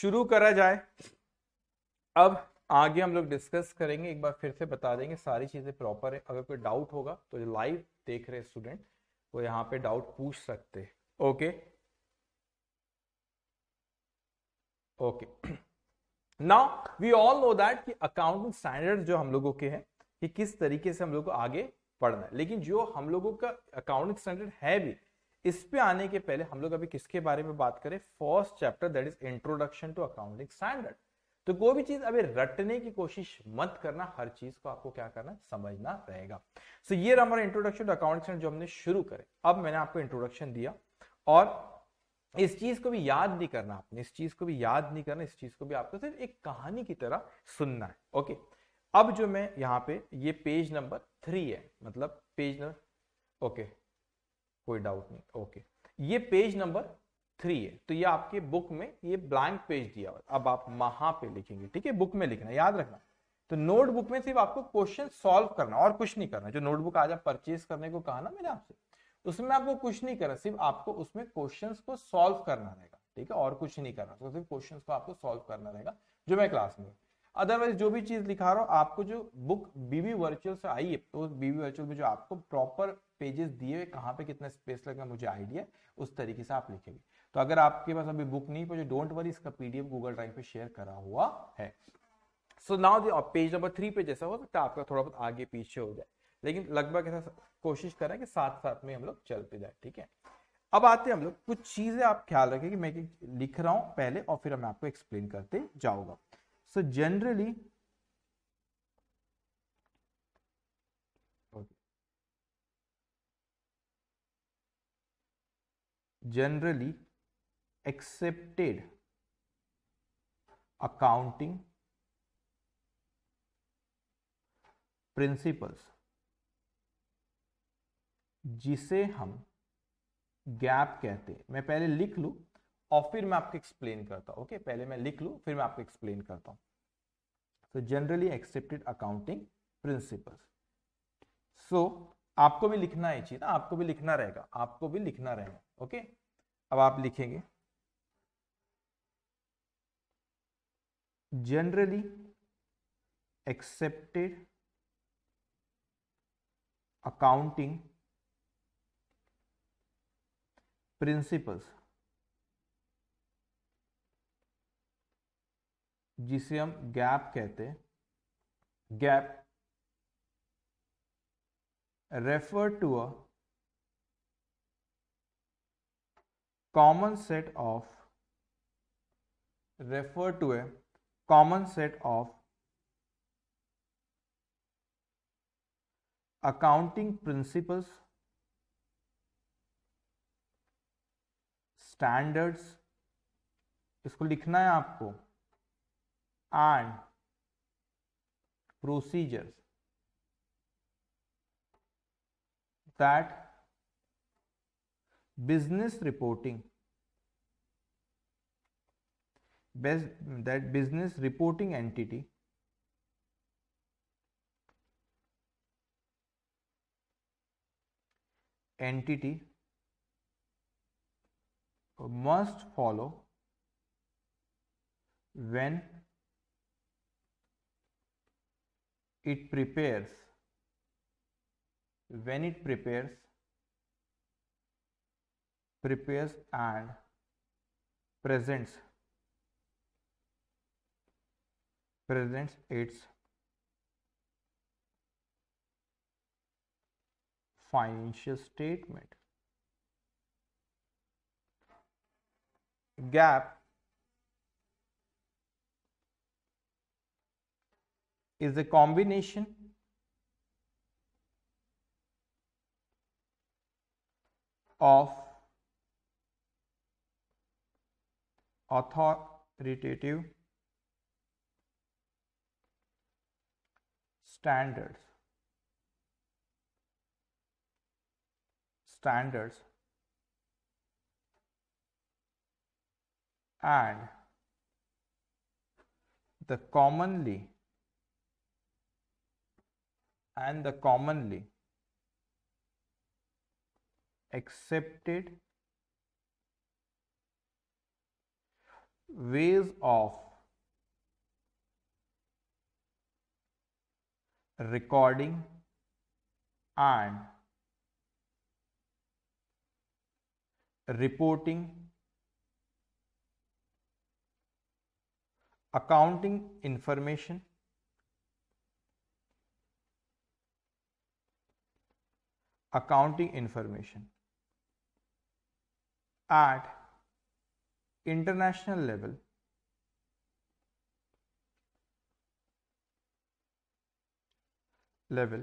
शुरू करा जाए अब आगे हम लोग डिस्कस करेंगे एक बार फिर से बता देंगे सारी चीजें प्रॉपर है अगर कोई डाउट होगा तो जो लाइव देख रहे स्टूडेंट वो यहाँ पे डाउट पूछ सकते हैं okay okay now we all know that कि अकाउंटिंग स्टैंडर्ड जो हम लोगों के हैं कि किस तरीके से हम लोग को आगे पढ़ना है लेकिन जो हम लोगों का अकाउंटिंग स्टैंडर्ड है भी इस पे आने के पहले हम लोग अभी किसके बारे में बात करें first chapter that is introduction to accounting standard तो कोई भी चीज अभी रटने की कोशिश मत करना हर चीज को आपको क्या करना समझना रहेगा सो so, ये रहा हमारा इंट्रोडक्शन टू अकाउंटिंग जो हमने शुरू करे अब मैंने आपको इंट्रोडक्शन दिया और इस चीज को भी याद नहीं करना आपने इस चीज को भी याद नहीं करना इस चीज को भी आपको सिर्फ एक कहानी की तरह सुनना है ओके अब जो मैं यहाँ पे ये पेज नंबर थ्री है मतलब पेज नंबर ओके कोई डाउट नहीं ओके ये पेज नंबर थ्री है तो ये आपके बुक में ये ब्लैंक पेज दिया हुआ अब आप महा पे लिखेंगे ठीक है बुक में लिखना याद रखना तो नोटबुक में सिर्फ आपको क्वेश्चन सॉल्व करना और कुछ नहीं करना जो नोटबुक आज आप परचेज करने को कहा ना मैंने आपसे उसमें आपको कुछ नहीं करना सिर्फ आपको उसमें क्वेश्चंस को सॉल्व करना रहेगा ठीक है और कुछ नहीं करना तो सिर्फ क्वेश्चंस को आपको सॉल्व करना रहेगा जो मैं क्लास में अदरवाइज जो भी चीज लिखा रहा हूँ आपको जो बुक बीवी वर्चुअल से आई है तो बीवी वर्चुअल में जो आपको प्रॉपर पेजेस दिए हुए कहाँ पे कितना स्पेस लगना मुझे आइडिया उस तरीके से आप लिखेंगे तो अगर आपके पास अभी बुक नहीं पहुंचे डोंट वरी इसका पीडीएफ गूगल ड्राइव पे शेयर करा हुआ है so now page number three पे जैसा हो सकता है आपका थोड़ा बहुत आगे पीछे हो जाए लेकिन लगभग ऐसा कोशिश करें कि साथ साथ में हम लोग चलते जाए ठीक है अब आते हैं हम लोग कुछ चीजें आप ख्याल रखें कि मैं लिख रहा हूं पहले और फिर मैं आपको एक्सप्लेन करते जाऊंगा so generally okay, generally accepted accounting principles जिसे हम गैप कहते हैं मैं पहले लिख लूँ और फिर मैं आपको एक्सप्लेन करता हूँ ओके okay? पहले मैं लिख लू फिर मैं आपको एक्सप्लेन करता हूँ so generally accepted accounting principle so आपको भी लिखना है चीज ना आपको भी लिखना रहेगा आपको भी लिखना रहेगा ओके okay? अब आप लिखेंगे जनरली एक्सेप्टेड अकाउंटिंग प्रिंसिपल्स जिसे हम गैप कहते हैं GAAP refer to a common set of refer to a common set of accounting principles standards इसको लिखना है आपको and procedures that business reporting best that business reporting entity entity must follow when it prepares when it prepares prepares and presents presents its financial statement gap is a combination of authoritative standards standards and the commonly and the commonly accepted ways of recording and reporting accounting information accounting information. At international level, level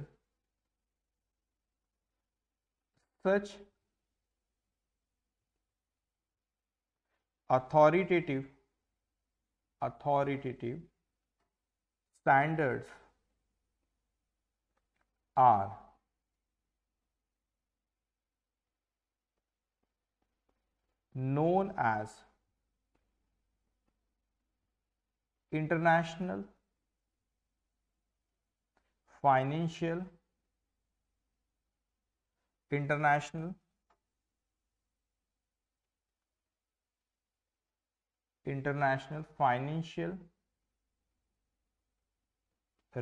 such authoritative authoritative standards are known as international financial international international financial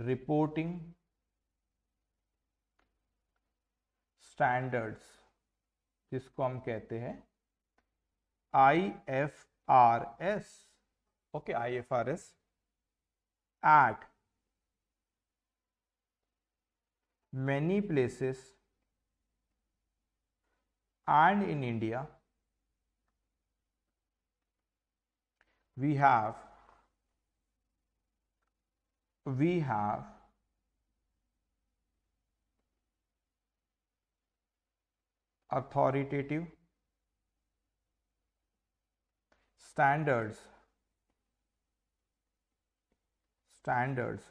reporting standards जिसको हम कहते हैं IFRS. Okay, IFRS at many places and in India we have we have authoritative standards standards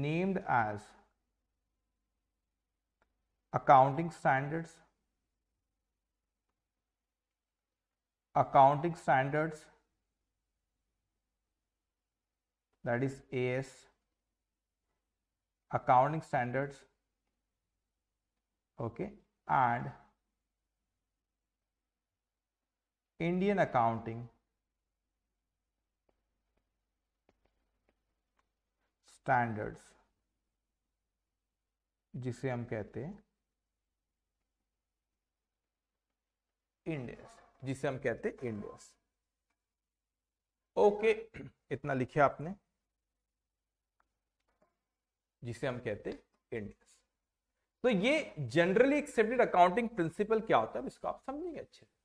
named as accounting standards accounting standards that is AS accounting standards okay and Indian accounting standards जिसे हम कहते हैं Indians जिसे हम कहते हैं Indians okay इतना लिखे आपने जिसे हम कहते हैं इंडियस तो ये जनरली एक्सेप्टेड अकाउंटिंग प्रिंसिपल क्या होता है इसको आप समझेंगे अच्छे से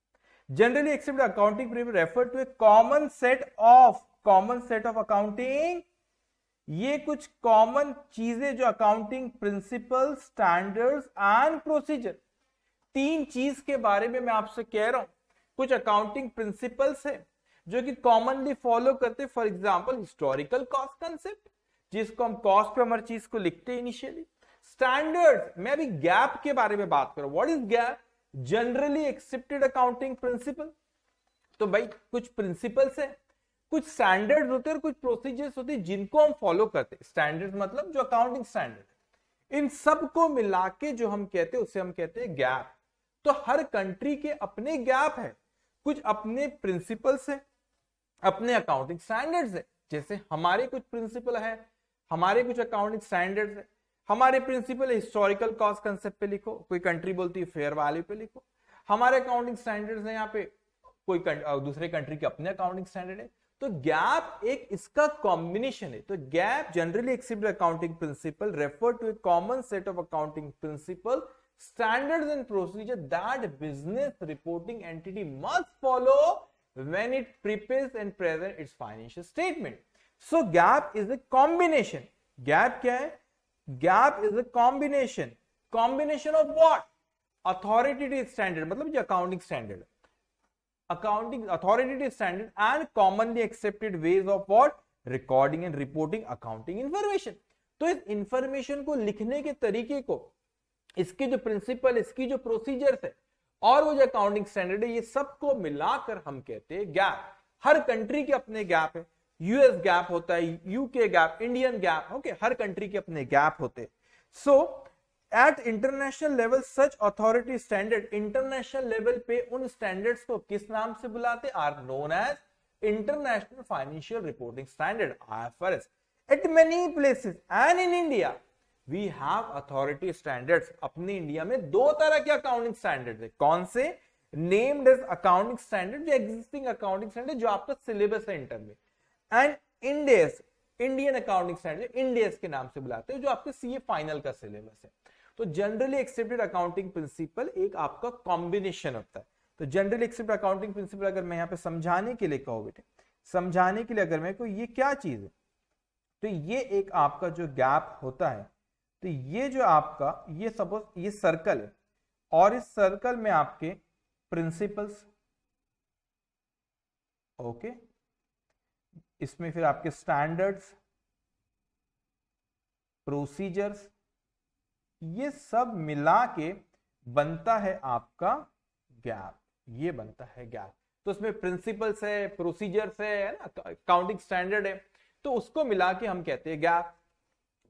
generally accept accounting principle refer to a common set of common set of ये कुछ कॉमन चीजें जो accounting principle standards and procedure तीन चीज के बारे में मैं आपसे कह रहा हूं कुछ अकाउंटिंग प्रिंसिपल्स है जो कि कॉमनली फॉलो करते for example historical cost concept जिसको हम कॉस्ट पे हर चीज को लिखते इनिशियली स्टैंडर्ड मैं अभी गैप के बारे में बात करूं what is GAAP generally accepted accounting principle तो भाई कुछ प्रिंसिपल्स है कुछ स्टैंडर्ड होते हैं कुछ प्रोसीजर्स होते हैं जिनको हम फॉलो करते हैं स्टैंडर्ड मतलब जो अकाउंटिंग स्टैंडर्ड इन सब को मिला के जो हम कहते हैं उसे हम कहते हैं गैप तो हर कंट्री के अपने गैप है कुछ अपने प्रिंसिपल्स है अपने अकाउंटिंग स्टैंडर्ड्स है जैसे हमारे कुछ प्रिंसिपल है हमारे कुछ अकाउंटिंग स्टैंडर्ड्स है हमारे प्रिंसिपल हिस्टोरिकल कॉस्ट कंसेप्ट पे लिखो कोई कंट्री बोलती है फेयर वैल्यू पे लिखो हमारे अकाउंटिंग स्टैंडर्ड्स हैं यहाँ पे कोई दूसरे कंट्री के अपने अकाउंटिंग तो स्टैंडर्ड है तो गैप एक इसका कॉम्बिनेशन है तो GAAP generally accepted accounting principle refer to a common set of accounting principle standards and procedure that business reporting entity must follow when it prepares and present its financial statement so GAAP is a combination GAAP क्या है GAAP is a combination combination of what authoritative standard मतलब accounting standard accounting authoritative standard and commonly accepted ways of what recording and reporting accounting information तो इस information को लिखने के तरीके को इसके जो प्रिंसिपल इसकी जो प्रोसीजर है और वो जो अकाउंटिंग स्टैंडर्ड है ये सबको मिलाकर हम कहते हैं गैप हर कंट्री के अपने गैप है यूएस गैप होता है UK GAAP Indian GAAP okay हर कंट्री के अपने गैप होते so at international level such authority standard international level पे उन स्टैंडर्ड्स को किस नाम से बुलाते are known as international financial reporting standard IFRS at many places and in India we have authority standards अपने इंडिया में दो तरह के अकाउंटिंग स्टैंडर्ड है कौन से नेम्ड एज अकाउंटिंग स्टैंडर्ड या एग्जिस्टिंग अकाउंटिंग स्टैंडर्ड जो आपका सिलेबस है इंटर में and Ind AS Indian accounting standard Ind AS के नाम से बुलाते हैं जो आपके सीए फाइनल का सिलेबस है तो जनरली एक्सेप्टेड अकाउंटिंग प्रिंसिपल एक आपका कॉम्बिनेशन होता है तो जनरली एक्सेप्टेड अकाउंटिंग प्रिंसिपल अगर मैं यहाँ पे समझाने के लिए कहूँ बेटे समझाने के लिए अगर मैं को ये क्या चीज है तो ये एक आपका जो गैप होता है तो ये जो आपका ये सपोज ये सर्कल है और इस सर्कल में आपके प्रिंसिपल्स ओके okay? इसमें फिर आपके स्टैंडर्ड्स प्रोसीजर्स ये सब मिला के बनता है आपका गैप ये बनता है गैप तो इसमें प्रिंसिपल्स है प्रोसीजर्स है ना काउंटिंग स्टैंडर्ड है तो उसको मिला के हम कहते हैं गैप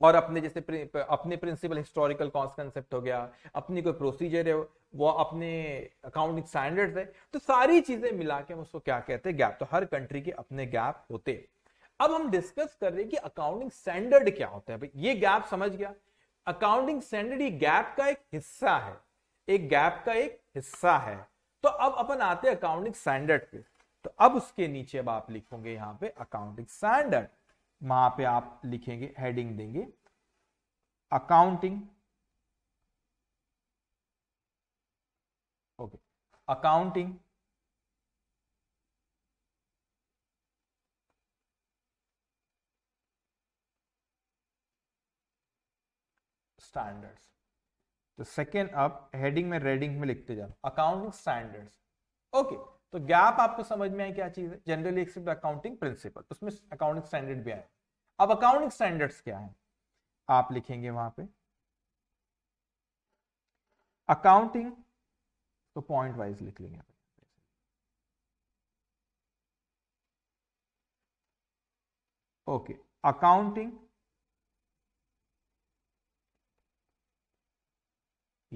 और अपने जैसे अपने प्रिंसिपल हिस्टोरिकल कॉस्ट कंसेप्ट हो गया अपनी कोई प्रोसीजर है वो अपने अकाउंटिंग स्टैंडर्ड्स है तो सारी चीजें मिला के हम उसको क्या कहते हैं गैप तो हर कंट्री के अपने गैप होते अब हम डिस्कस कर रहे हैं कि अकाउंटिंग स्टैंडर्ड क्या होता है ये गैप समझ गया अकाउंटिंग स्टैंडर्ड ये गैप का एक हिस्सा है एक गैप का एक हिस्सा है तो अब अपन आते हैं अकाउंटिंग स्टैंडर्ड पे तो अब उसके नीचे अब आप लिखोगे यहां पे अकाउंटिंग स्टैंडर्ड वहां पे आप लिखेंगे हेडिंग देंगे अकाउंटिंग ओके अकाउंटिंग स्टैंडर्ड्स तो सेकेंड आप हेडिंग में रेडिंग में लिखते जाओ अकाउंटिंग स्टैंडर्ड्स ओके तो गैप आपको समझ में आए क्या चीज है जनरली एक्सेप्ट अकाउंटिंग प्रिंसिपल उसमें अकाउंटिंग स्टैंडर्ड भी आए अब अकाउंटिंग स्टैंडर्ड्स क्या है आप लिखेंगे वहां पे अकाउंटिंग तो पॉइंट वाइज लिख लेंगे okay accounting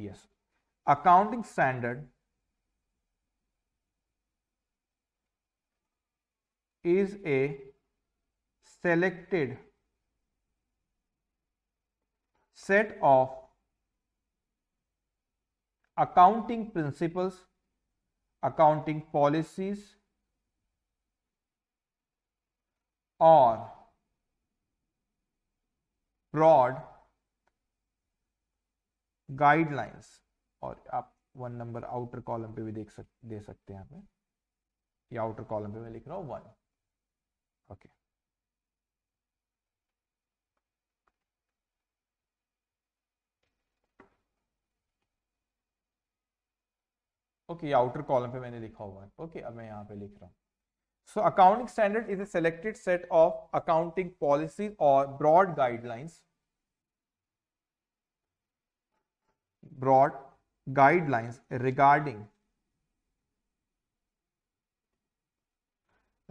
yes accounting standard is a selected set of accounting principles, accounting policies or broad guidelines और आप वन नंबर आउटर कॉलम पे भी देख सक दे सकते हैं यहाँ पे ये आउटर कॉलम पे मैं लिख रहा हूँ one Okay. Okay outer column पे मैंने लिखा हुआ है ओके okay, अब मैं यहाँ पे लिख रहा हूँ so accounting standard is a selected set of accounting policies और broad guidelines broad guidelines regarding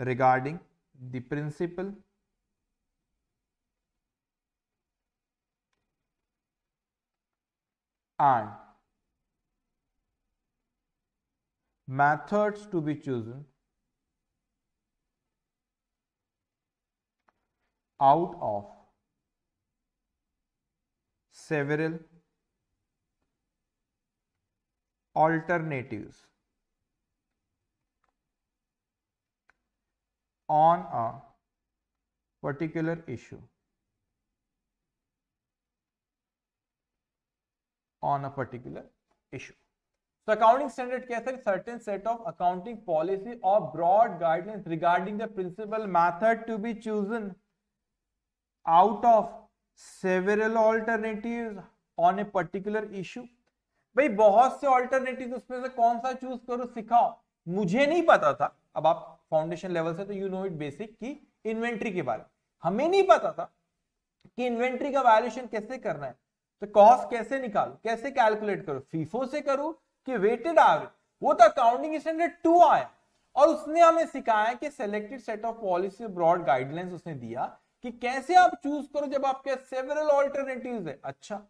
regarding the principal and methods to be chosen out of several alternatives on a particular issue on a particular issue so accounting standard kya hai certain set of accounting policy or broad guidelines regarding the principal method to be chosen out of several alternatives on a particular issue भाई बहुत से alternative उसमें से कौन सा choose करो सिखाओ मुझे नहीं पता था अब आप फाउंडेशन लेवल से तो यू नो इट बेसिक की इन्वेंट्री के बारे हमें नहीं पता था कि इन्वेंट्री का वैल्यूएशन कैसे करना है तो कॉस्ट कैसे निकालो कैसे कैलकुलेट करो फीफो से करो कि वेटेड आवर वो तो अकाउंटिंग स्टैंडर्ड टू आया और उसने हमें सिखाया कि selected set of policy broad guidelines उसने दिया कि कैसे आप चूज करो जब आपके सेवरल ऑल्टरनेटिव है अच्छा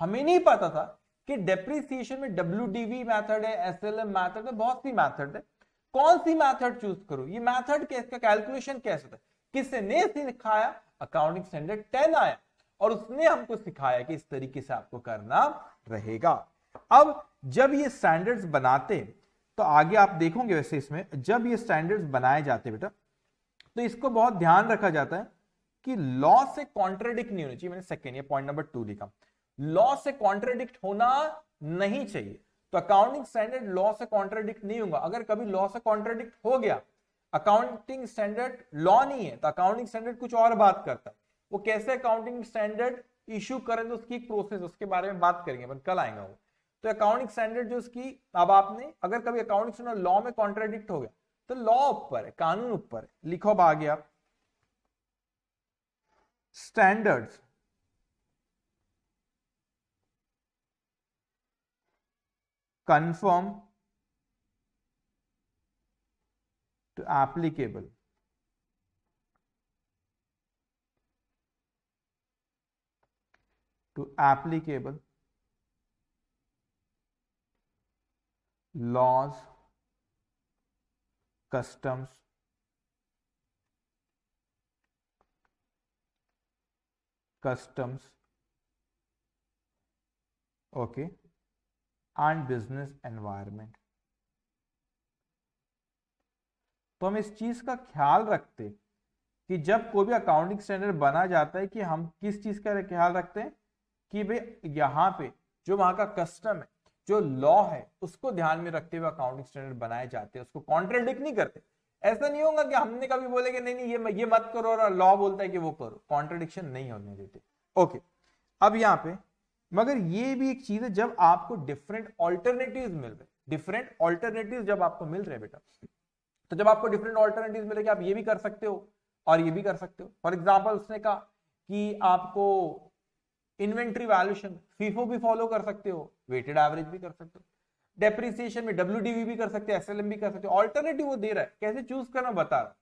हमें नहीं पता था कि डेप्रिसिएशन में डब्ल्यू मेथड है एस मेथड है बहुत सी मेथड है कौन सी मैथड चूज करूं ये मैथड क्या इसका कैलकुलेशन कैसे था किसने सिखाया अकाउंटिंग स्टैंडर्ड टेन आया और उसने हमको सिखाया कि इस तरीके से आपको करना रहेगा अब जब ये स्टैंडर्ड्स बनाते तो आगे आप देखोगे वैसे इसमें जब ये स्टैंडर्ड्स बनाए जाते बेटा तो इसको बहुत ध्यान रखा जाता है कि लॉ से कॉन्ट्रेडिक्ट नहीं होनी चाहिए मैंने सेकेंड ये पॉइंट नंबर टू लिखा लॉ से कॉन्ट्रेडिक्ट होना नहीं चाहिए तो अकाउंटिंग स्टैंडर्ड लॉ से कॉन्ट्राडिक्ट नहीं होगा अगर कभी लॉ से कॉन्ट्राडिक्ट हो गया अकाउंटिंग स्टैंडर्ड लॉ नहीं है तो अकाउंटिंग स्टैंडर्ड कुछ और बात करता है वो कैसे अकाउंटिंग स्टैंडर्ड इश्यू करें तो उसकी प्रोसेस उसके बारे में बात करेंगे अपन कल आएगा वो तो अकाउंटिंग स्टैंडर्ड जो उसकी अब आपने अगर कभी अकाउंटिंग स्टैंडर्ड लॉ में कॉन्ट्राडिक्ट हो गया तो लॉ ऊपर है कानून ऊपर लिखो अब आ गया standards conform to applicable to applicable laws customs customs okay and business environment. तो हम इस चीज का ख्याल रखते कि जब कोई भी अकाउंटिंग स्टैंडर्ड बना जाता है कि हम किस चीज का ख्याल रखते हैं कि भाई यहां पे जो वहां का कस्टम है जो लॉ है उसको ध्यान में रखते हुए अकाउंटिंग स्टैंडर्ड बनाए जाते हैं उसको कॉन्ट्रेडिक्ट नहीं करते ऐसा नहीं होगा कि हमने कभी बोले कि नहीं नहीं ये ये मत करो और लॉ बोलता है कि वो करो कॉन्ट्रेडिक्शन नहीं होने देते ओके अब यहाँ पे मगर ये भी एक चीज है जब आपको डिफरेंट ऑल्टरनेटिव मिल रहे डिफरेंट ऑल्टरनेटिव जब आपको मिल रहे बेटा तो जब आपको डिफरेंट ऑल्टरनेटिव मिले कि आप ये भी कर सकते हो और ये भी कर सकते हो फॉर एग्जाम्पल उसने कहा कि आपको इन्वेंट्री वैल्यूशन फीफो भी फॉलो कर सकते हो वेटेड एवरेज भी कर सकते हो डेप्रिसिएशन में डब्ल्यू भी कर सकते हो एस भी कर सकते हो ऑल्टरनेटिव वो दे रहा है कैसे चूज करना बता रहा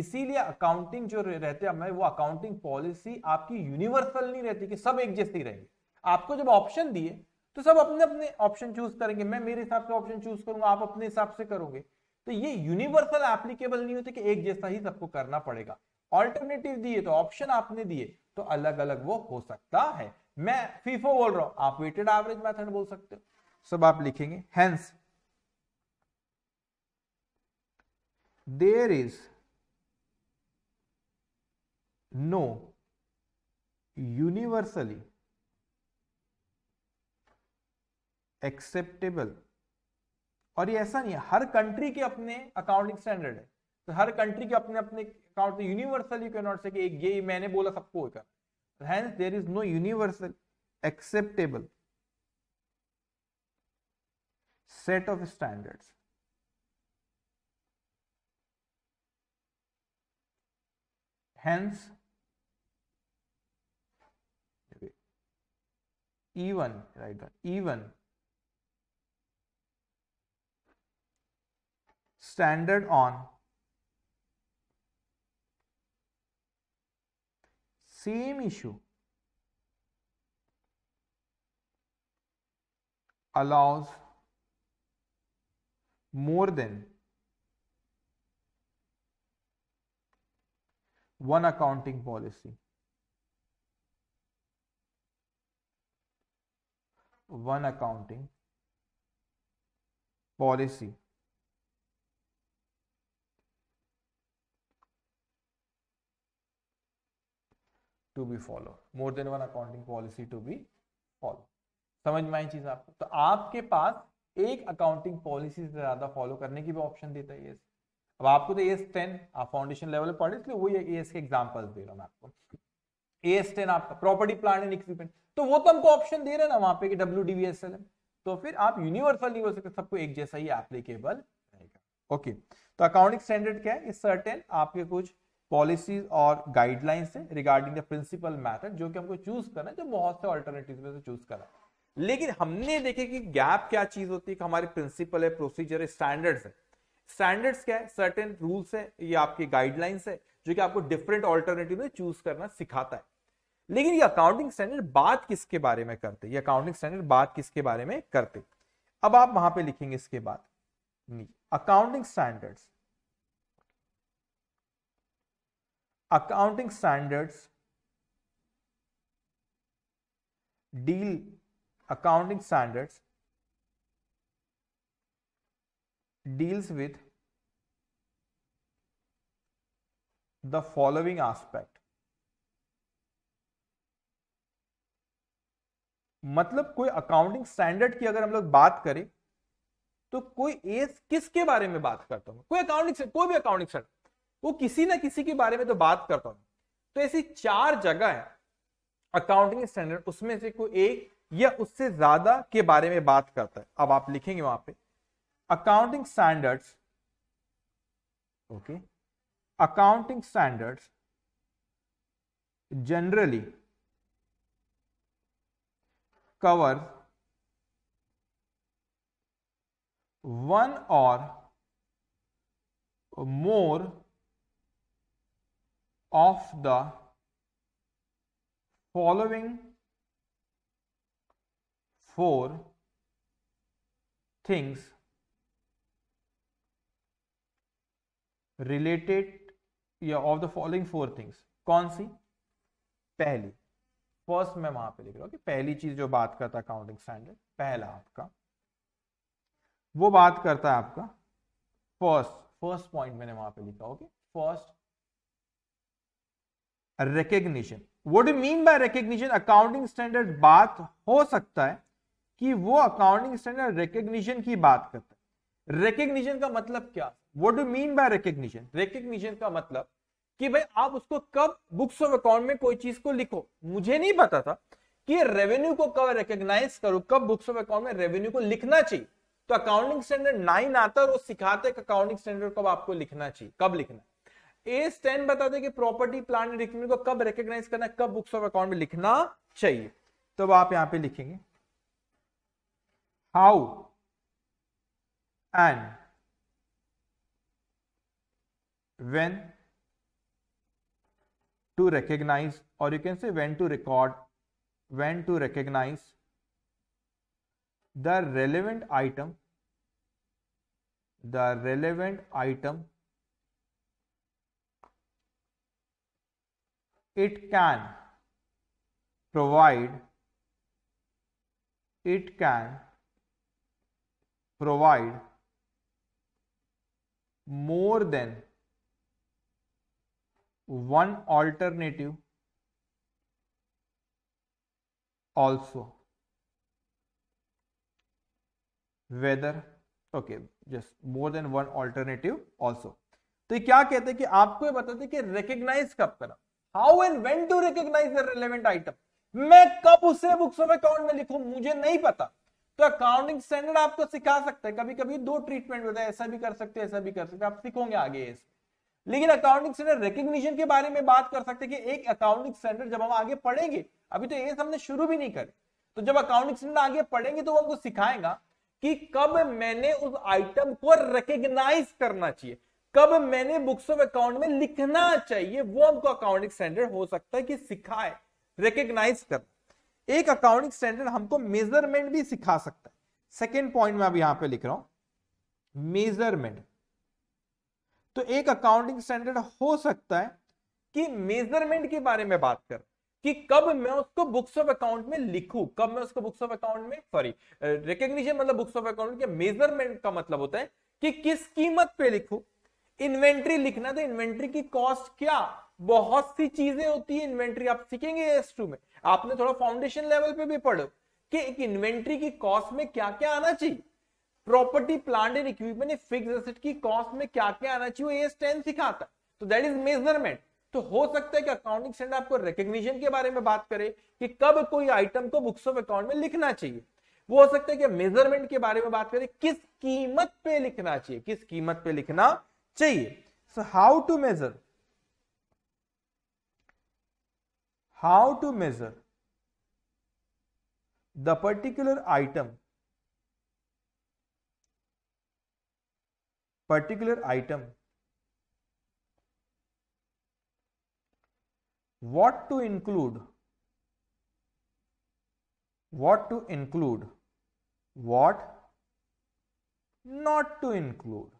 इसीलिए अकाउंटिंग जो रहते हैं वो अकाउंटिंग पॉलिसी आपकी यूनिवर्सल नहीं रहती कि सब एक जैसी रहेगी आपको जब ऑप्शन दिए तो सब अपने अपने ऑप्शन चूज करेंगे मैं मेरे हिसाब से ऑप्शन चूज करूंगा आप अपने हिसाब से करोगे तो ये यूनिवर्सल एप्लीकेबल नहीं होते कि एक जैसा ही सबको करना पड़ेगा ऑल्टरनेटिव दिए तो ऑप्शन आपने दिए तो अलग अलग वो हो सकता है मैं फीफो बोल रहा हूं आप वेटेड एवरेज मेथड बोल सकते हो सब आप लिखेंगे hence there is no universally acceptable और ये ऐसा नहीं है हर कंट्री के अपने अकाउंटिंग स्टैंडर्ड है तो हर कंट्री के अपने अपने account universal you can not say ये मैंने बोला सबको कर hence there is no universal acceptable set of standards hence even right even standard on same issue allows more than one accounting policy. One accounting policy. To be follow more than one accounting policy to be follow समझ में आई चीज आपको तो आपके पास एक accounting policy से ज्यादा follow करने की भी ऑप्शन देता है एस अब आपको तो एस टेन आप फाउंडेशन लेवल पर पढ़े इसलिए वही एस के एग्जाम्पल दे रहा हूँ आपको एस टेन आपका प्रॉपर्टी प्लान एंड इक्विपमेंट तो वो तो हमको ऑप्शन दे रहे हैं ना वहां पे कि W D S L M तो फिर आप यूनिवर्सल नहीं हो सकते सबको एक जैसा ही एप्लीकेबल रहेगा ओके तो अकाउंटिंग स्टैंडर्ड क्या है सर्टेन आपके कुछ पॉलिसीज और गाइडलाइंस है रिगार्डिंग द प्रिंसिपल मैथड जो कि हमको चूज करना है जो बहुत से ऑल्टरनेटिव में से चूज करना है लेकिन हमने देखे कि गैप क्या चीज होती है कि हमारे प्रिंसिपल है प्रोसीजर है स्टैंडर्ड्स है स्टैंडर्ड्स क्या है सर्टेन रूल्स है ये आपके गाइडलाइंस है जो कि आपको डिफरेंट ऑल्टरनेटिव में चूज करना सिखाता है लेकिन ये अकाउंटिंग स्टैंडर्ड बात किसके बारे में करते ये अकाउंटिंग स्टैंडर्ड बात किसके बारे में करते अब आप वहां पे लिखेंगे इसके बाद accounting standards accounting standards deal accounting standards deals with the following aspect मतलब कोई अकाउंटिंग स्टैंडर्ड की अगर हम लोग बात करें तो कोई एस किसके बारे में बात करता हूं कोई अकाउंटिंग कोई भी अकाउंटिंग स्टैंडर्ड वो किसी ना किसी के बारे में तो बात करता हूं तो ऐसी चार जगह है अकाउंटिंग स्टैंडर्ड उसमें से कोई एक या उससे ज्यादा के बारे में बात करता है अब आप लिखेंगे वहां पे accounting standards okay accounting standards generally cover one और more of the following four things related या of the following four things कौन सी पहली फर्स्ट मैं वहां पे लिख रहा हूं कि पहली चीज जो बात करता है अकाउंटिंग स्टैंडर्ड पहला आपका वो बात करता है आपका फर्स्ट फर्स्ट पॉइंट मैंने वहां पे लिखा okay first recognition what do you mean by recognition accounting बात हो सकता है कि वो अकाउंटिंग स्टैंडर्ड रिकग्निशन की बात करता है रिकग्निशन का मतलब क्या what do mean by recognition recognition का मतलब कि भाई आप उसको कब बुक्स ऑफ अकाउंट में कोई चीज को लिखो मुझे नहीं पता था कि रेवेन्यू को कब रिकग्नाइज करो कब बुक्स ऑफ अकाउंट में रेवेन्यू को लिखना चाहिए तो अकाउंटिंग स्टैंडर्ड नाइन आता है और वो सिखाते अकाउंटिंग स्टैंडर्ड कब आपको लिखना चाहिए कब लिखना एस टेन बता दे कि प्रॉपर्टी प्लान को कब रिकॉग्नाइज करना कब बुक्स ऑफ अकाउंट में लिखना चाहिए तो आप यहां पे लिखेंगे how and when to recognise और you can say when to record when to recognise the relevant item the relevant item it can provide it can provide more than one alternative also whether okay just more than one alternative also तो ये क्या कहते हैं कि आपको ये बताते हैं कि रिकग्नाइज कब करा how and when to recognise the relevant item मैं कब उसे बुक्स ऑफ अकाउंट में लिखू मुझे नहीं पता तो अकाउंटिंग स्टैंडर्ड आपको सिखा सकते हैं कभी कभी दो ट्रीटमेंट होता है ऐसा भी कर सकते हैं ऐसा भी कर सकते हैं आप सीखोगे आगे इस लेकिन अकाउंटिंग स्टैंडर्ड रिकग्निशन के बारे में बात कर सकते हैं कि एक अकाउंटिंग स्टैंडर्ड जब हम आगे पढ़ेंगे अभी तो ये हमने शुरू भी नहीं कर तो जब अकाउंटिंग स्टैंडर्ड आगे पढ़ेंगे तो वो हमको सिखाएगा कि कब मैंने उस आइटम को रिकग्नाइज करना चाहिए कब मैंने बुक्स ऑफ अकाउंट में लिखना चाहिए वो हमको अकाउंटिंग स्टैंडर्ड हो सकता है कि सिखाए रिकग्नाइज कर एक अकाउंटिंग स्टैंडर्ड हमको मेजरमेंट भी सिखा सकता है सेकेंड पॉइंट में अब यहां पे लिख रहा हूं मेजरमेंट तो एक अकाउंटिंग स्टैंडर्ड हो सकता है कि मेजरमेंट के बारे में बात कर कि कब मैं उसको बुक्स ऑफ अकाउंट में लिखू कब मैं उसको बुक्स ऑफ अकाउंट में सॉरी रिकग्निशन मतलब बुक्स ऑफ अकाउंट के मेजरमेंट का मतलब होता है कि किस कीमत पे लिखू इन्वेंट्री लिखना तो इन्वेंट्री की कॉस्ट क्या बहुत सी चीजें होती है इन्वेंट्री आप सीखेंगे एस टू में आपने थोड़ा फाउंडेशन लेवल पे भी पढ़ो कि एक इन्वेंट्री की कॉस्ट में क्या क्या आना चाहिए property plant and equipment fix asset की कॉस्ट में क्या क्या आना चाहिए वो एस टेन सिखाता है तो दैट इज मेजरमेंट तो हो सकता है कि अकाउंटिंग स्टैंडर्ड आपको रिकग्निशन के बारे में बात करे कि कब कोई आइटम को बुक्स ऑफ अकाउंट में लिखना चाहिए वो हो सकता है कि मेजरमेंट के बारे में बात करें किस कीमत पे लिखना चाहिए किस कीमत पे लिखना चाहिए so how to measure how to measure the particular item particular item what to include what to include what not to include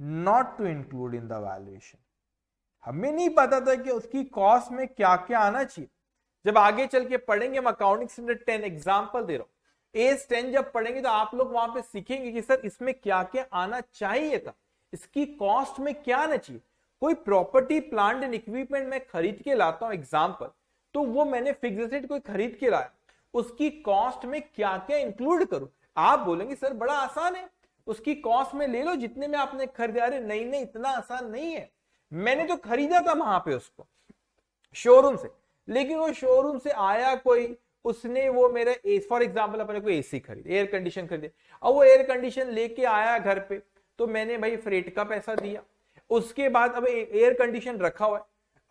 not to include in the valuation हमें नहीं पता था कि उसकी कॉस्ट में क्या क्या आना चाहिए जब आगे चल के पढ़ेंगे हम अकाउंटिंग स्टैंडर्ड टेन एग्जाम्पल दे रहा हूं एस टेन जब पढ़ेंगे तो आप लोग वहां पे सीखेंगे कि सर इसमें क्या क्या आना चाहिए था इसकी कॉस्ट में क्या आना चाहिए कोई प्रॉपर्टी प्लांट एंड इक्विपमेंट मैं खरीद के लाता हूं एग्जाम्पल तो वो मैंने फिक्स फिक्सेड कोई खरीद के लाया उसकी कॉस्ट में क्या क्या इंक्लूड करूं आप बोलेंगे सर बड़ा आसान है उसकी कॉस्ट में ले लो जितने में आपने खरीदा अरे नहीं नहीं इतना आसान नहीं है मैंने तो खरीदा था वहां पे उसको शोरूम से लेकिन वो शोरूम से आया कोई उसने वो मेरे फॉर एग्जाम्पल अपने को एसी खरीद एयर कंडीशन खरीदे अब वो एयर कंडीशन लेके आया घर पे तो मैंने भाई फ्रेट का पैसा दिया उसके बाद अब एयर कंडीशन रखा हुआ है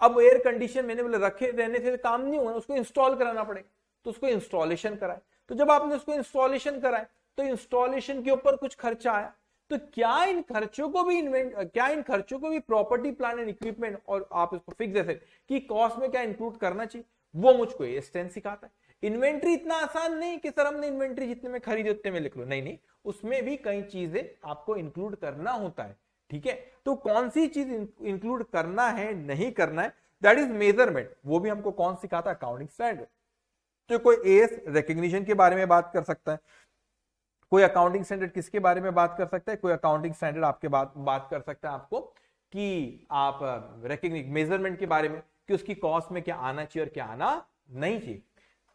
अब एयर कंडीशन मैंने बोले रखे रहने से काम नहीं होना उसको इंस्टॉल कराना पड़ेगा तो उसको इंस्टॉलेशन कराए तो जब आपने उसको इंस्टॉलेशन कराए तो इंस्टॉलेशन के ऊपर कुछ खर्चा आया तो क्या इन खर्चों को भी इन्वेंट क्या इन खर्चों को भी प्रॉपर्टी प्लान एंड इक्विपमेंट और आप इसको फिक्स एसेट कि कॉस्ट में क्या इंक्लूड करना चाहिए वो मुझको सिखाता है इन्वेंट्री इतना आसान नहीं कि सर हमने इन्वेंट्री जितने में खरीदे उतने में लिख लो नहीं नहीं उसमें भी कई चीजें आपको इंक्लूड करना होता है ठीक है तो कौन सी चीज इंक्लूड करना है नहीं करना है दैट इज मेजरमेंट वो भी हमको कौन सिखाता है अकाउंटिंग स्टैंडर्ड तो कोई एस रिकग्निशन के बारे में बात कर सकता है कोई अकाउंटिंग स्टैंडर्ड किसके बारे में बात कर सकता है कोई अकाउंटिंग स्टैंडर्ड आपके बात बात कर सकता है आपको कि आप रेकिंग मेजरमेंट के बारे में कि उसकी कॉस्ट में क्या आना चाहिए और क्या आना नहीं चाहिए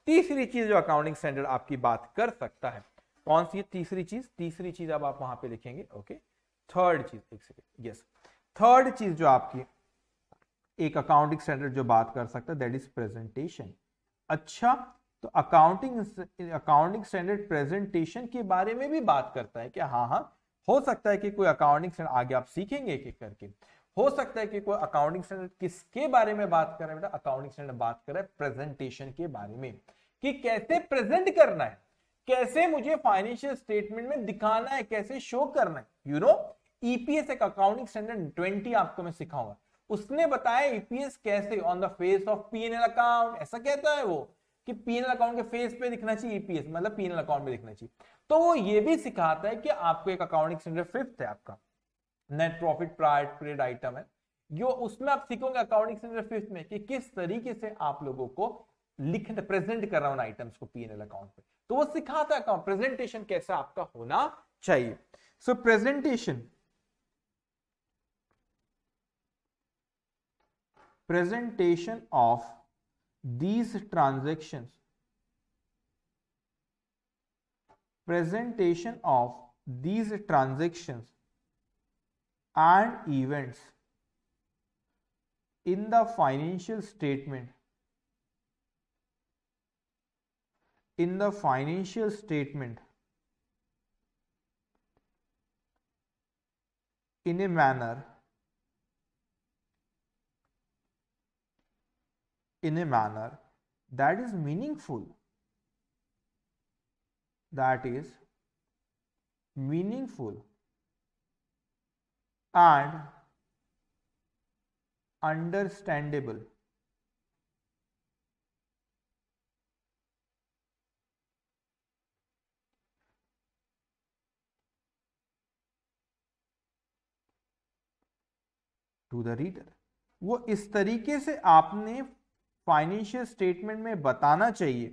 तीसरी चीज जो अकाउंटिंग स्टैंडर्ड आपकी बात कर सकता है कौन सी तीसरी चीज तीसरी चीज अब आप वहां पे लिखेंगे ओके थर्ड चीज एक सेकेंड यस थर्ड चीज जो आपकी एक अकाउंटिंग स्टैंडर्ड जो बात कर सकता है दैट इज प्रेजेंटेशन अच्छा तो अकाउंटिंग अकाउंटिंग स्टैंडर्ड प्रेजेंटेशन के बारे में भी बात करता है कि हाँ हाँ हो सकता है कि कोई अकाउंटिंग स्टैंडर्ड आगे आप सीखेंगे एक एक करके हो सकता है कि कोई अकाउंटिंग स्टैंडर्ड किसके बारे में बात कर रहा है बेटा अकाउंटिंग स्टैंडर्ड बात कर रहा है प्रेजेंटेशन के बारे में कि कैसे प्रेजेंट करना है कैसे मुझे फाइनेंशियल स्टेटमेंट में दिखाना है कैसे शो करना है यू नो ईपीएस एक अकाउंटिंग स्टैंडर्ड ट्वेंटी आपको मैं सिखाऊंगा उसने बताया ईपीएस e कैसे on the face of PNL account ऐसा कहता है वो कि पीएनएल अकाउंट के फेस पे दिखना चाहिए ईपीएस e मतलब पीएनएल अकाउंट में दिखना चाहिए तो वो ये भी सिखाता है कि आपको एक अकाउंटिंग स्टैंडर्ड फिफ्थ है आपका net profit prior period item है जो उसमें आप सीखोगे अकाउंटिंग स्टैंडर्ड फिफ्थ में कि किस तरीके से आप लोगों को लिख प्रेजेंट कर रहा हूं आइटम्स को पीएनएल अकाउंट पे तो वो सिखाता है अकाउंट प्रेजेंटेशन कैसा आपका होना चाहिए so so, presentation presentation of these transactions presentation of these transactions and events in the financial statement in the financial statement in a manner in a manner that is meaningful that is meaningful and understandable to the reader वो इस तरीके से आपने financial statement में बताना चाहिए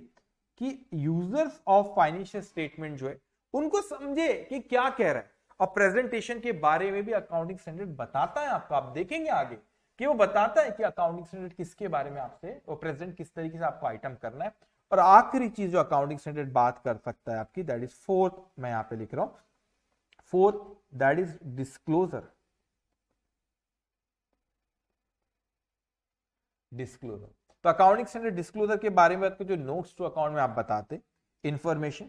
कि users of financial statement जो है उनको समझे कि क्या कह रहा है और प्रेजेंटेशन के बारे में भी अकाउंटिंग स्टैंडर्ड बताता है आपको आप देखेंगे आगे कि वो बताता है कि अकाउंटिंग स्टैंडर्ड किसके बारे में आपसे वो प्रेजेंट किस तरीके से आपको आइटम करना है और आखिरी चीज जो अकाउंटिंग स्टैंडर्ड बात कर सकता है आपकी दैट इज फोर्थ मैं यहां पे लिख रहा हूं fourth that is disclosure disclosure तो अकाउंटिंग स्टैंडर्ड डिस्क्लोजर के बारे में आपके जो नोट्स टू अकाउंट में आप बताते इन्फॉर्मेशन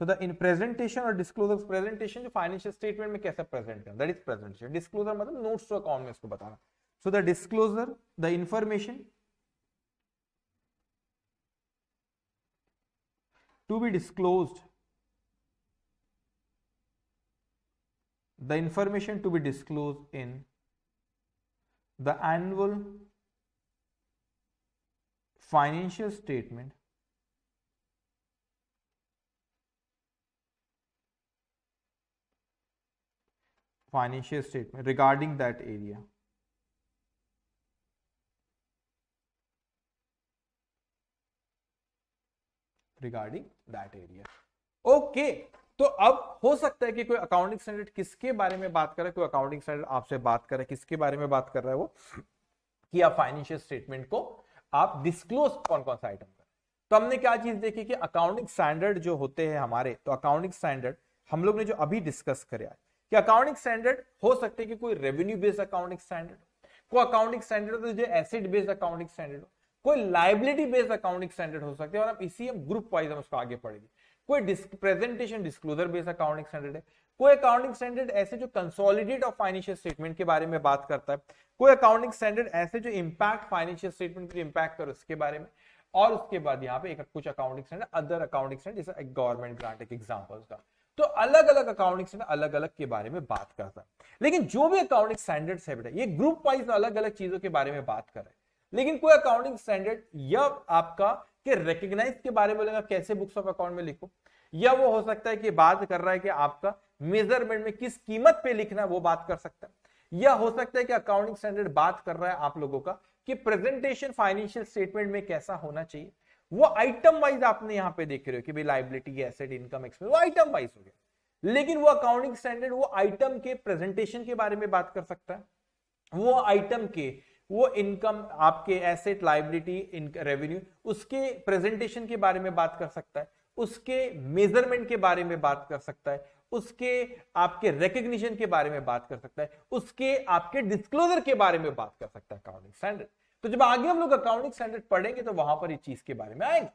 तो द इन प्रेजेंटेशन और डिस्क्लोजर प्रेजेंटेशन जो फाइनेंशियल स्टेटमेंट में कैसे प्रेजेंट करना दैट इज प्रेजेंटेशन डिस्क्लोजर मतलब नोट्स टू अकाउंट में इसको बताना so the disclosure the information to be disclose the information to be disclose in the annual financial statement financial statement regarding that area regarding that area okay तो अब हो सकता है कि कोई अकाउंटिंग स्टैंडर्ड किसके बारे में बात कर रहा है कोई अकाउंटिंग स्टैंडर्ड आपसे बात कर रहा है किसके बारे में बात कर रहा है वो कि आप फाइनेंशियल स्टेटमेंट को आप डिस्क्लोज कौन कौन सा आइटम कर तो हमने क्या चीज देखी कि अकाउंटिंग स्टैंडर्ड जो होते हैं हमारे तो अकाउंटिंग स्टैंडर्ड हम लोग ने जो अभी डिस्कस कराया कि अकाउंटिंग स्टैंडर्ड हो सकते हैं कि कोई रेवेन्यू बेस्ड अकाउंटिंग स्टैंडर्ड को अकाउंटिंग स्टैंडर्ड तो जो एसेट बेस्ड अकाउंटिंग स्टैंडर्ड हो कोई लाइबिलिटी बेस्ड अकाउंटिंग स्टैंडर्ड हो सकते हैं और आप इसी हम ग्रुप वाइज हम उसको आगे पढ़ेंगे कोई presentation disclosure based accounting standard है कोई अकाउंटिंग स्टैंडर्ड ऐसे जो कंसोलिडेट ऑफ फाइनेंशियल स्टेटमेंट के बारे में बात करता है कोई अकाउंटिंग स्टैंडर्ड ऐसे जो इम्पैक्ट फाइनेंशियल स्टेटमेंट को इम्पैक्ट कर उसके बारे में और उसके बाद यहाँ पे एक कुछ accounting standard other accounting standard जैसे गवर्नमेंट ग्रांट एक एग्जाम्पल का तो अलग अलग अकाउंटिंग स्टैंडर्ड अलग अलग के बारे में बात करता है लेकिन जो भी अकाउंटिंग स्टैंडर्ड है बेटा ये ग्रुप वाइज अलग अलग चीजों के बारे में बात कर रहे हैं लेकिन कोई अकाउंटिंग स्टैंडर्ड या आपका के रिकग्नाइज के बारे में बोलेगा कैसे बुक्स ऑफ अकाउंट में लिखो या वो हो सकता है कि बात कर रहा है कि आपका मेजरमेंट में किस कीमत पे लिखना है वो बात कर सकता है या हो सकता है कि अकाउंटिंग स्टैंडर्ड बात कर रहा है आप लोगों का कि प्रेजेंटेशन फाइनेंशियल स्टेटमेंट में कैसा होना चाहिए वो आइटम वाइज आपने यहां पे देख रहे हो कि भाई लाइबिलिटी एसेट इनकम एक्सपेंस वो आइटम वाइज हो गया लेकिन वो अकाउंटिंग स्टैंडर्ड वो आइटम के प्रेजेंटेशन के बारे में बात कर सकता है वो आइटम के वो इनकम आपके एसेट लाइबिलिटी रेवेन्यू उसके प्रेजेंटेशन के बारे में बात कर सकता है उसके मेजरमेंट के बारे में बात कर सकता है उसके आपके रिकग्निशन के बारे में बात कर सकता है उसके आपके डिस्क्लोजर के बारे में बात कर सकता है अकाउंटिंग स्टैंडर्ड तो जब आगे हम लोग अकाउंटिंग स्टैंडर्ड पढ़ेंगे तो वहां पर इस चीज के बारे में आएंगे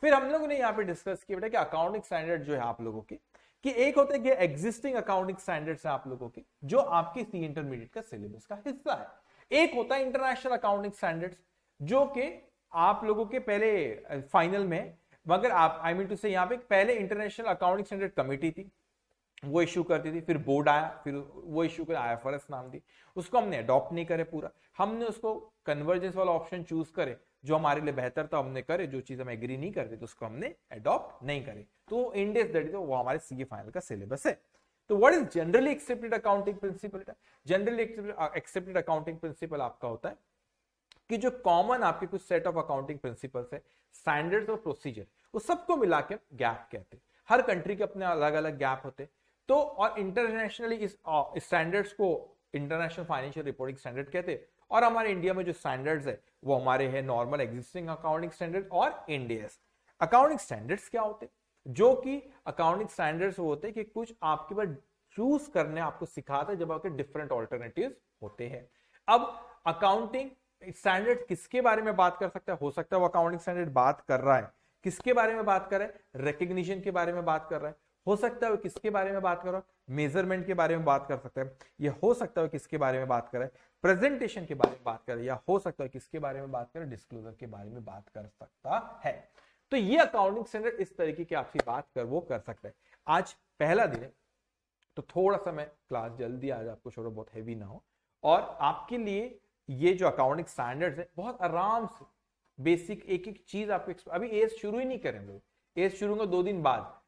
फिर हम लोगों ने यहाँ पे डिस्कस किया बेटा कि अकाउंटिंग स्टैंडर्ड जो है आप लोगों के कि एक होते हैं कि एग्जिस्टिंग अकाउंटिंग स्टैंडर्ड्स हैं आप लोगों के जो आपके सी इंटरमीडिएट का सिलेबस का हिस्सा है एक होता है इंटरनेशनल अकाउंटिंग स्टैंडर्ड्स जो कि आप लोगों के पहले फाइनल में मगर आप आई मीन टू से यहाँ पे पहले इंटरनेशनल अकाउंटिंग स्टैंडर्ड कमेटी थी वो इशू करती थी फिर बोर्ड आया फिर वो इशू कर आई एफ नाम दी उसको हमने अडॉप्ट नहीं करे पूरा हमने उसको कन्वर्जेंस वाला ऑप्शन चूज करे जो हमारे लिए बेहतर था हमने करे जो चीज हम एग्री नहीं करते तो उसको हमने अडॉप्ट नहीं करे तो इंडेस दैट इज वो हमारे सीए फाइनल का सिलेबस है तो what is generally accepted accounting principle generally accepted accounting principle आपका होता है कि जो कॉमन आपके कुछ सेट ऑफ अकाउंटिंग प्रिंसिपल्स है स्टैंडर्ड्स और प्रोसीजर वो सबको मिला के गैप कहते हैं हर कंट्री के अपने अलग अलग गैप होते हैं तो और इंटरनेशनली इस स्टैंडर्ड्स को इंटरनेशनल फाइनेंशियल रिपोर्टिंग स्टैंडर्ड कहते हैं और हमारे इंडिया में जो स्टैंडर्ड्स है वो हमारे हैं नॉर्मल एग्जिस्टिंग अकाउंटिंग स्टैंडर्ड और इंडियस अकाउंटिंग स्टैंडर्ड्स क्या होते जो कि अकाउंटिंग स्टैंडर्ड्स होते हैं कि कुछ आपके पास चूज करने आपको सिखाता है जब आपके डिफरेंट ऑल्टरनेटिव होते हैं अब अकाउंटिंग स्टैंडर्ड किसके बारे में बात कर सकता है हो सकता है वो अकाउंटिंग स्टैंडर्ड बात कर रहा है किसके बारे में बात कर रहा है रिकग्निशन के बारे में बात कर रहा है हो सकता है वो किसके बारे में बात करो मेजरमेंट के बारे में बात कर सकते हैं या हो सकता है किसके बारे में बात करें प्रेजेंटेशन के बारे में बात करें या हो सकता है किसके बारे में बात करें डिस्क्लोजर के बारे में बात कर सकता है तो ये अकाउंटिंग स्टैंडर्ड इस तरीके की आपसे बात कर वो कर सकते हैं आज पहला दिन है तो थोड़ा सा मैं क्लास जल्दी आज आपको छोड़ो बहुत हैवी ना हो और आपके लिए ये जो अकाउंटिंग स्टैंडर्ड्स है बहुत आराम से बेसिक एक एक चीज आपको अभी एज शुरू ही नहीं करें लोग एज शुरू होगा दो दिन बाद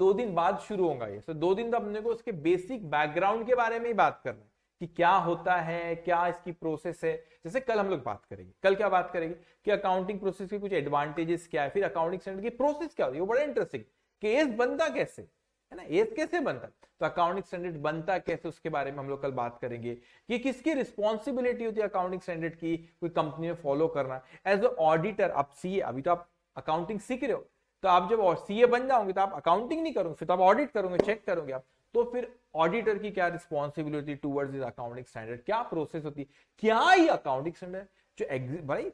दो दिन बाद शुरू होगा ये सो दो दिन तो अपने को उसके बेसिक बैकग्राउंड के बारे में ही बात करना है कि क्या होता है क्या इसकी प्रोसेस है जैसे कल हम लोग बात करेंगे कल क्या बात करेंगे कि अकाउंटिंग प्रोसेस के कुछ एडवांटेजेस क्या है फिर अकाउंटिंग स्टैंडर्ड की प्रोसेस क्या होती है वो बड़ा इंटरेस्टिंग केस बनता कैसे है ना एस कैसे बनता तो अकाउंटिंग स्टैंडर्ड बनता कैसे उसके बारे में हम लोग कल बात करेंगे कि किसकी रिस्पॉन्सिबिलिटी होती है अकाउंटिंग स्टैंडर्ड की कोई कंपनी में फॉलो करना एज अ ऑडिटर आप सीए अभी तो आप अकाउंटिंग सीख रहे हो तो आप जब सीए बन जाओगे तो आप अकाउंटिंग नहीं करोगे फिर तो आप ऑडिट करोगे चेक करोगे आप तो फिर ऑडिटर की क्या responsibility towards is accounting standard क्या प्रोसेस होती है क्या ही अकाउंटिंग स्टैंडर्ड जो भाई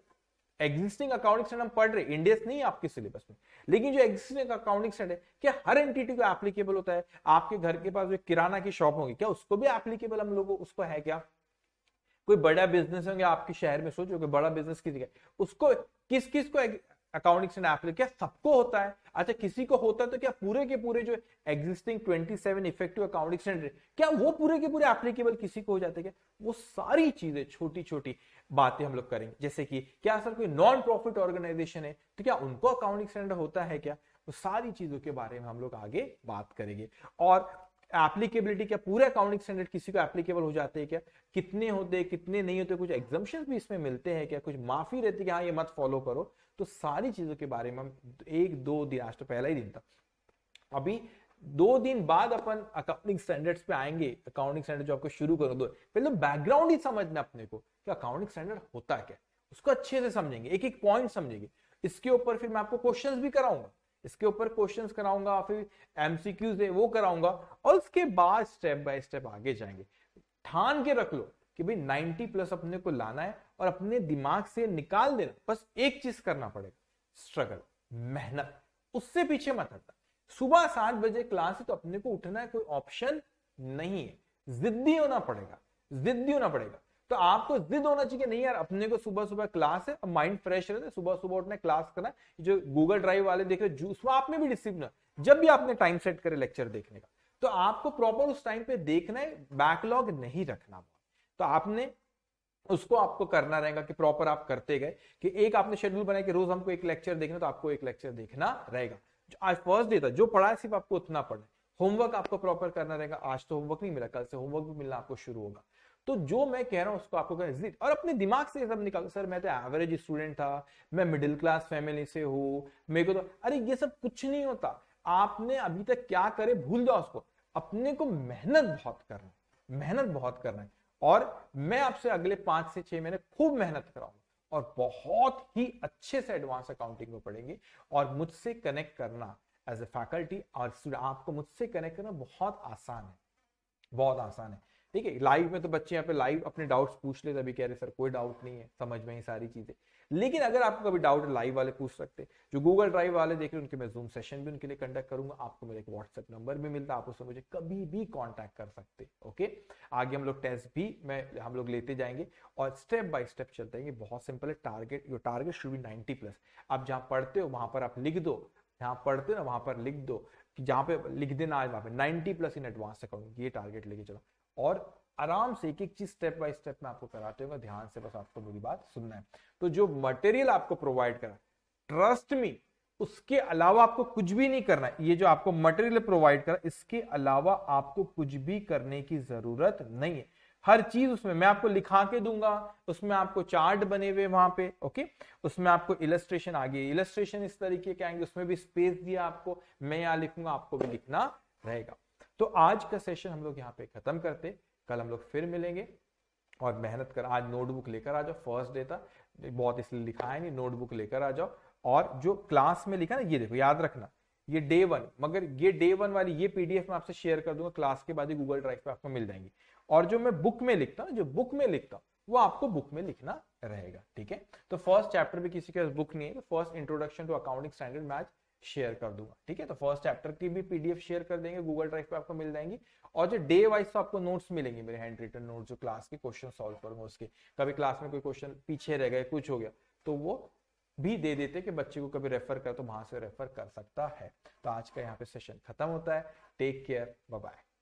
एग्जिस्टिंग अकाउंटिंग स्टैंडर्ड हम पढ़ रहे इंडियस नहीं आपके सिलेबस में लेकिन जो एग्जिस्टिंग अकाउंटिंग स्टैंडर्ड क्या हर एंटिटी को एप्लीकेबल होता है आपके घर के पास जो किराना की शॉप होगी क्या उसको भी एप्लीकेबल हम लोगों उसको है क्या कोई बड़ा बिजनेस होंगे आपके शहर में सोचो कोई बड़ा बिजनेस किसी का उसको किस किस को अकाउंटिंग स्टैंडर्ड एप्लीकेट क्या सबको होता है अच्छा किसी को होता है तो क्या पूरे के पूरे जो एग्जिस्टिंग 27 इफेक्टिव अकाउंटिंग स्टैंडर्ड क्या वो पूरे के पूरे एप्लीकेबल किसी को हो जाते क्या वो सारी चीजें छोटी छोटी बातें हम लोग करेंगे जैसे कि क्या सर कोई नॉन प्रॉफिट ऑर्गेनाइजेशन है तो क्या उनको अकाउंटिंग स्टैंडर्ड होता है क्या वो सारी चीजों के बारे में हम लोग आगे बात करेंगे और एप्लीकेबिलिटी क्या पूरे अकाउंटिंग स्टैंडर्ड किसी को एप्लीकेबल हो जाते हैं क्या कितने होते कितने नहीं होते कुछ एग्जामेशन भी इसमें मिलते हैं क्या कुछ माफी रहती है हाँ ये मत फॉलो करो तो सारी चीजों के बारे में हम एक दो दिन आज तो पहला ही दिन था अभी दो दिन बाद अपन अकाउंटिंग स्टैंडर्ड्स पे आएंगे अकाउंटिंग स्टैंडर्ड जो आपको शुरू कर दो पहले बैकग्राउंड तो ही समझना अपने को कि अकाउंटिंग स्टैंडर्ड होता क्या उसको अच्छे से समझेंगे एक एक पॉइंट समझेंगे इसके ऊपर फिर मैं आपको क्वेश्चंस भी कराऊंगा इसके ऊपर क्वेश्चंस कराऊंगा फिर एमसीक्यूज है वो कराऊंगा और उसके बाद स्टेप बाय स्टेप आगे जाएंगे ठान के रख लो कि भाई 90 प्लस अपने को लाना है और अपने दिमाग से निकाल देना बस एक चीज करना पड़ेगा स्ट्रगल मेहनत उससे पीछे मत हटना सुबह सात बजे क्लास है तो अपने को उठना है कोई ऑप्शन नहीं है जिद्दी होना पड़ेगा जिद्दी होना पड़ेगा तो आपको जिद होना चाहिए नहीं यार अपने को सुबह सुबह क्लास है माइंड फ्रेश रहता है सुबह सुबह उठना क्लास करना जो गूगल ड्राइव वाले देख रहे जूस में आप में भी डिसिप्लिन जब भी आपने टाइम सेट करे लेक्चर देखने का तो आपको प्रॉपर उस टाइम पे देखना है बैकलॉग नहीं रखना तो आपने उसको आपको करना रहेगा कि प्रॉपर आप करते गए कि एक आपने शेड्यूल बनाया कि रोज हमको एक लेक्चर देखना तो आपको एक लेक्चर देखना रहेगा जो आज फर्स्ट डे था जो पढ़ा है सिर्फ आपको उतना पढ़ना होमवर्क आपको प्रॉपर करना रहेगा आज तो होमवर्क नहीं मिला कल से होमवर्क भी मिलना आपको शुरू होगा तो जो मैं कह रहा हूँ उसको आपको करना और अपने दिमाग से सब निकाल सर मैं तो एवरेज स्टूडेंट था मैं मिडिल क्लास फैमिली से हूँ मेरे को तो अरे ये सब कुछ नहीं होता आपने अभी तक क्या करे भूल जाओ उसको अपने को मेहनत बहुत करना मेहनत बहुत करना है और मैं आपसे अगले पांच से छह महीने खूब मेहनत कराऊंगा और बहुत ही अच्छे से एडवांस अकाउंटिंग में पढ़ेंगे और मुझसे कनेक्ट करना एज ए फैकल्टी और आपको मुझसे कनेक्ट करना बहुत आसान है बहुत आसान है ठीक है लाइव में तो बच्चे यहाँ पे लाइव अपने डाउट्स पूछ ले अभी कह रहे सर कोई डाउट नहीं है समझ में ही सारी चीजें लेकिन अगर आपको कभी डाउट लाइव वाले पूछ सकते जो गूगल ड्राइव वाले देख रहे हैं उनके मैं जूम सेशन भी उनके लिए कंडक्ट करूंगा आपको मेरा एक व्हाट्सएप नंबर भी मिलता है आप उससे मुझे कभी भी कॉन्टैक्ट कर सकते ओके आगे हम लोग टेस्ट भी मैं हम लोग लेते जाएंगे और स्टेप बाय स्टेप चलते हैं बहुत सिंपल है target your target should be ninety plus आप जहाँ पढ़ते हो वहां पर आप लिख दो जहाँ पढ़ते हो ना वहां पर लिख दो कि जहाँ पे लिख देना आज वहाँ पे ninety plus in advance account ये टारगेट लेके चलो और आराम से एक एक चीज स्टेप बाय स्टेप में आपको कराते हुए ध्यान से बस आपको मेरी बात सुनना है तो जो मटेरियल आपको प्रोवाइड करा ट्रस्ट मी उसके अलावा आपको कुछ भी नहीं करना ये जो आपको मटेरियल प्रोवाइड करा इसके अलावा आपको कुछ भी करने की जरूरत नहीं है हर चीज उसमें मैं आपको लिखा के दूंगा उसमें आपको चार्ट बने हुए वहां पे ओके उसमें आपको इलस्ट्रेशन आ गई इलस्ट्रेशन इस तरीके के आएंगे उसमें भी स्पेस दिया आपको मैं यहाँ लिखूंगा आपको भी लिखना रहेगा तो आज का सेशन हम लोग यहाँ पे खत्म करते हैं कल हम लोग फिर मिलेंगे और मेहनत कर आज नोटबुक लेकर आ जाओ फर्स्ट डे था बहुत इसलिए लिखा है नहीं नोटबुक लेकर आ जाओ और जो क्लास में लिखा ना ये देखो याद रखना ये डे वन मगर ये डे वन वाली ये पीडीएफ मैं आपसे शेयर कर दूंगा क्लास के बाद ही गूगल ड्राइव पे आपको मिल जाएंगी और जो मैं बुक में लिखता हूँ जो बुक में लिखता हूँ वो आपको बुक में लिखना रहेगा ठीक है तो फर्स्ट चैप्टर भी किसी के पास बुक नहीं है first introduction to accounting standard मैच शेयर कर दूंगा ठीक है तो फर्स्ट चैप्टर की भी पीडीएफ शेयर कर देंगे गूगल ड्राइव पे आपको मिल जाएंगी और जो डे वाइज तो आपको नोट्स मिलेंगे मेरे हैंड रिटन नोट जो क्लास के क्वेश्चन सॉल्व करूंगा उसके कभी क्लास में कोई क्वेश्चन पीछे रह गए कुछ हो गया तो वो भी दे देते कि बच्चे को कभी रेफर कर तो वहां से रेफर कर सकता है तो आज का यहाँ पे सेशन खत्म होता है टेक केयर बाय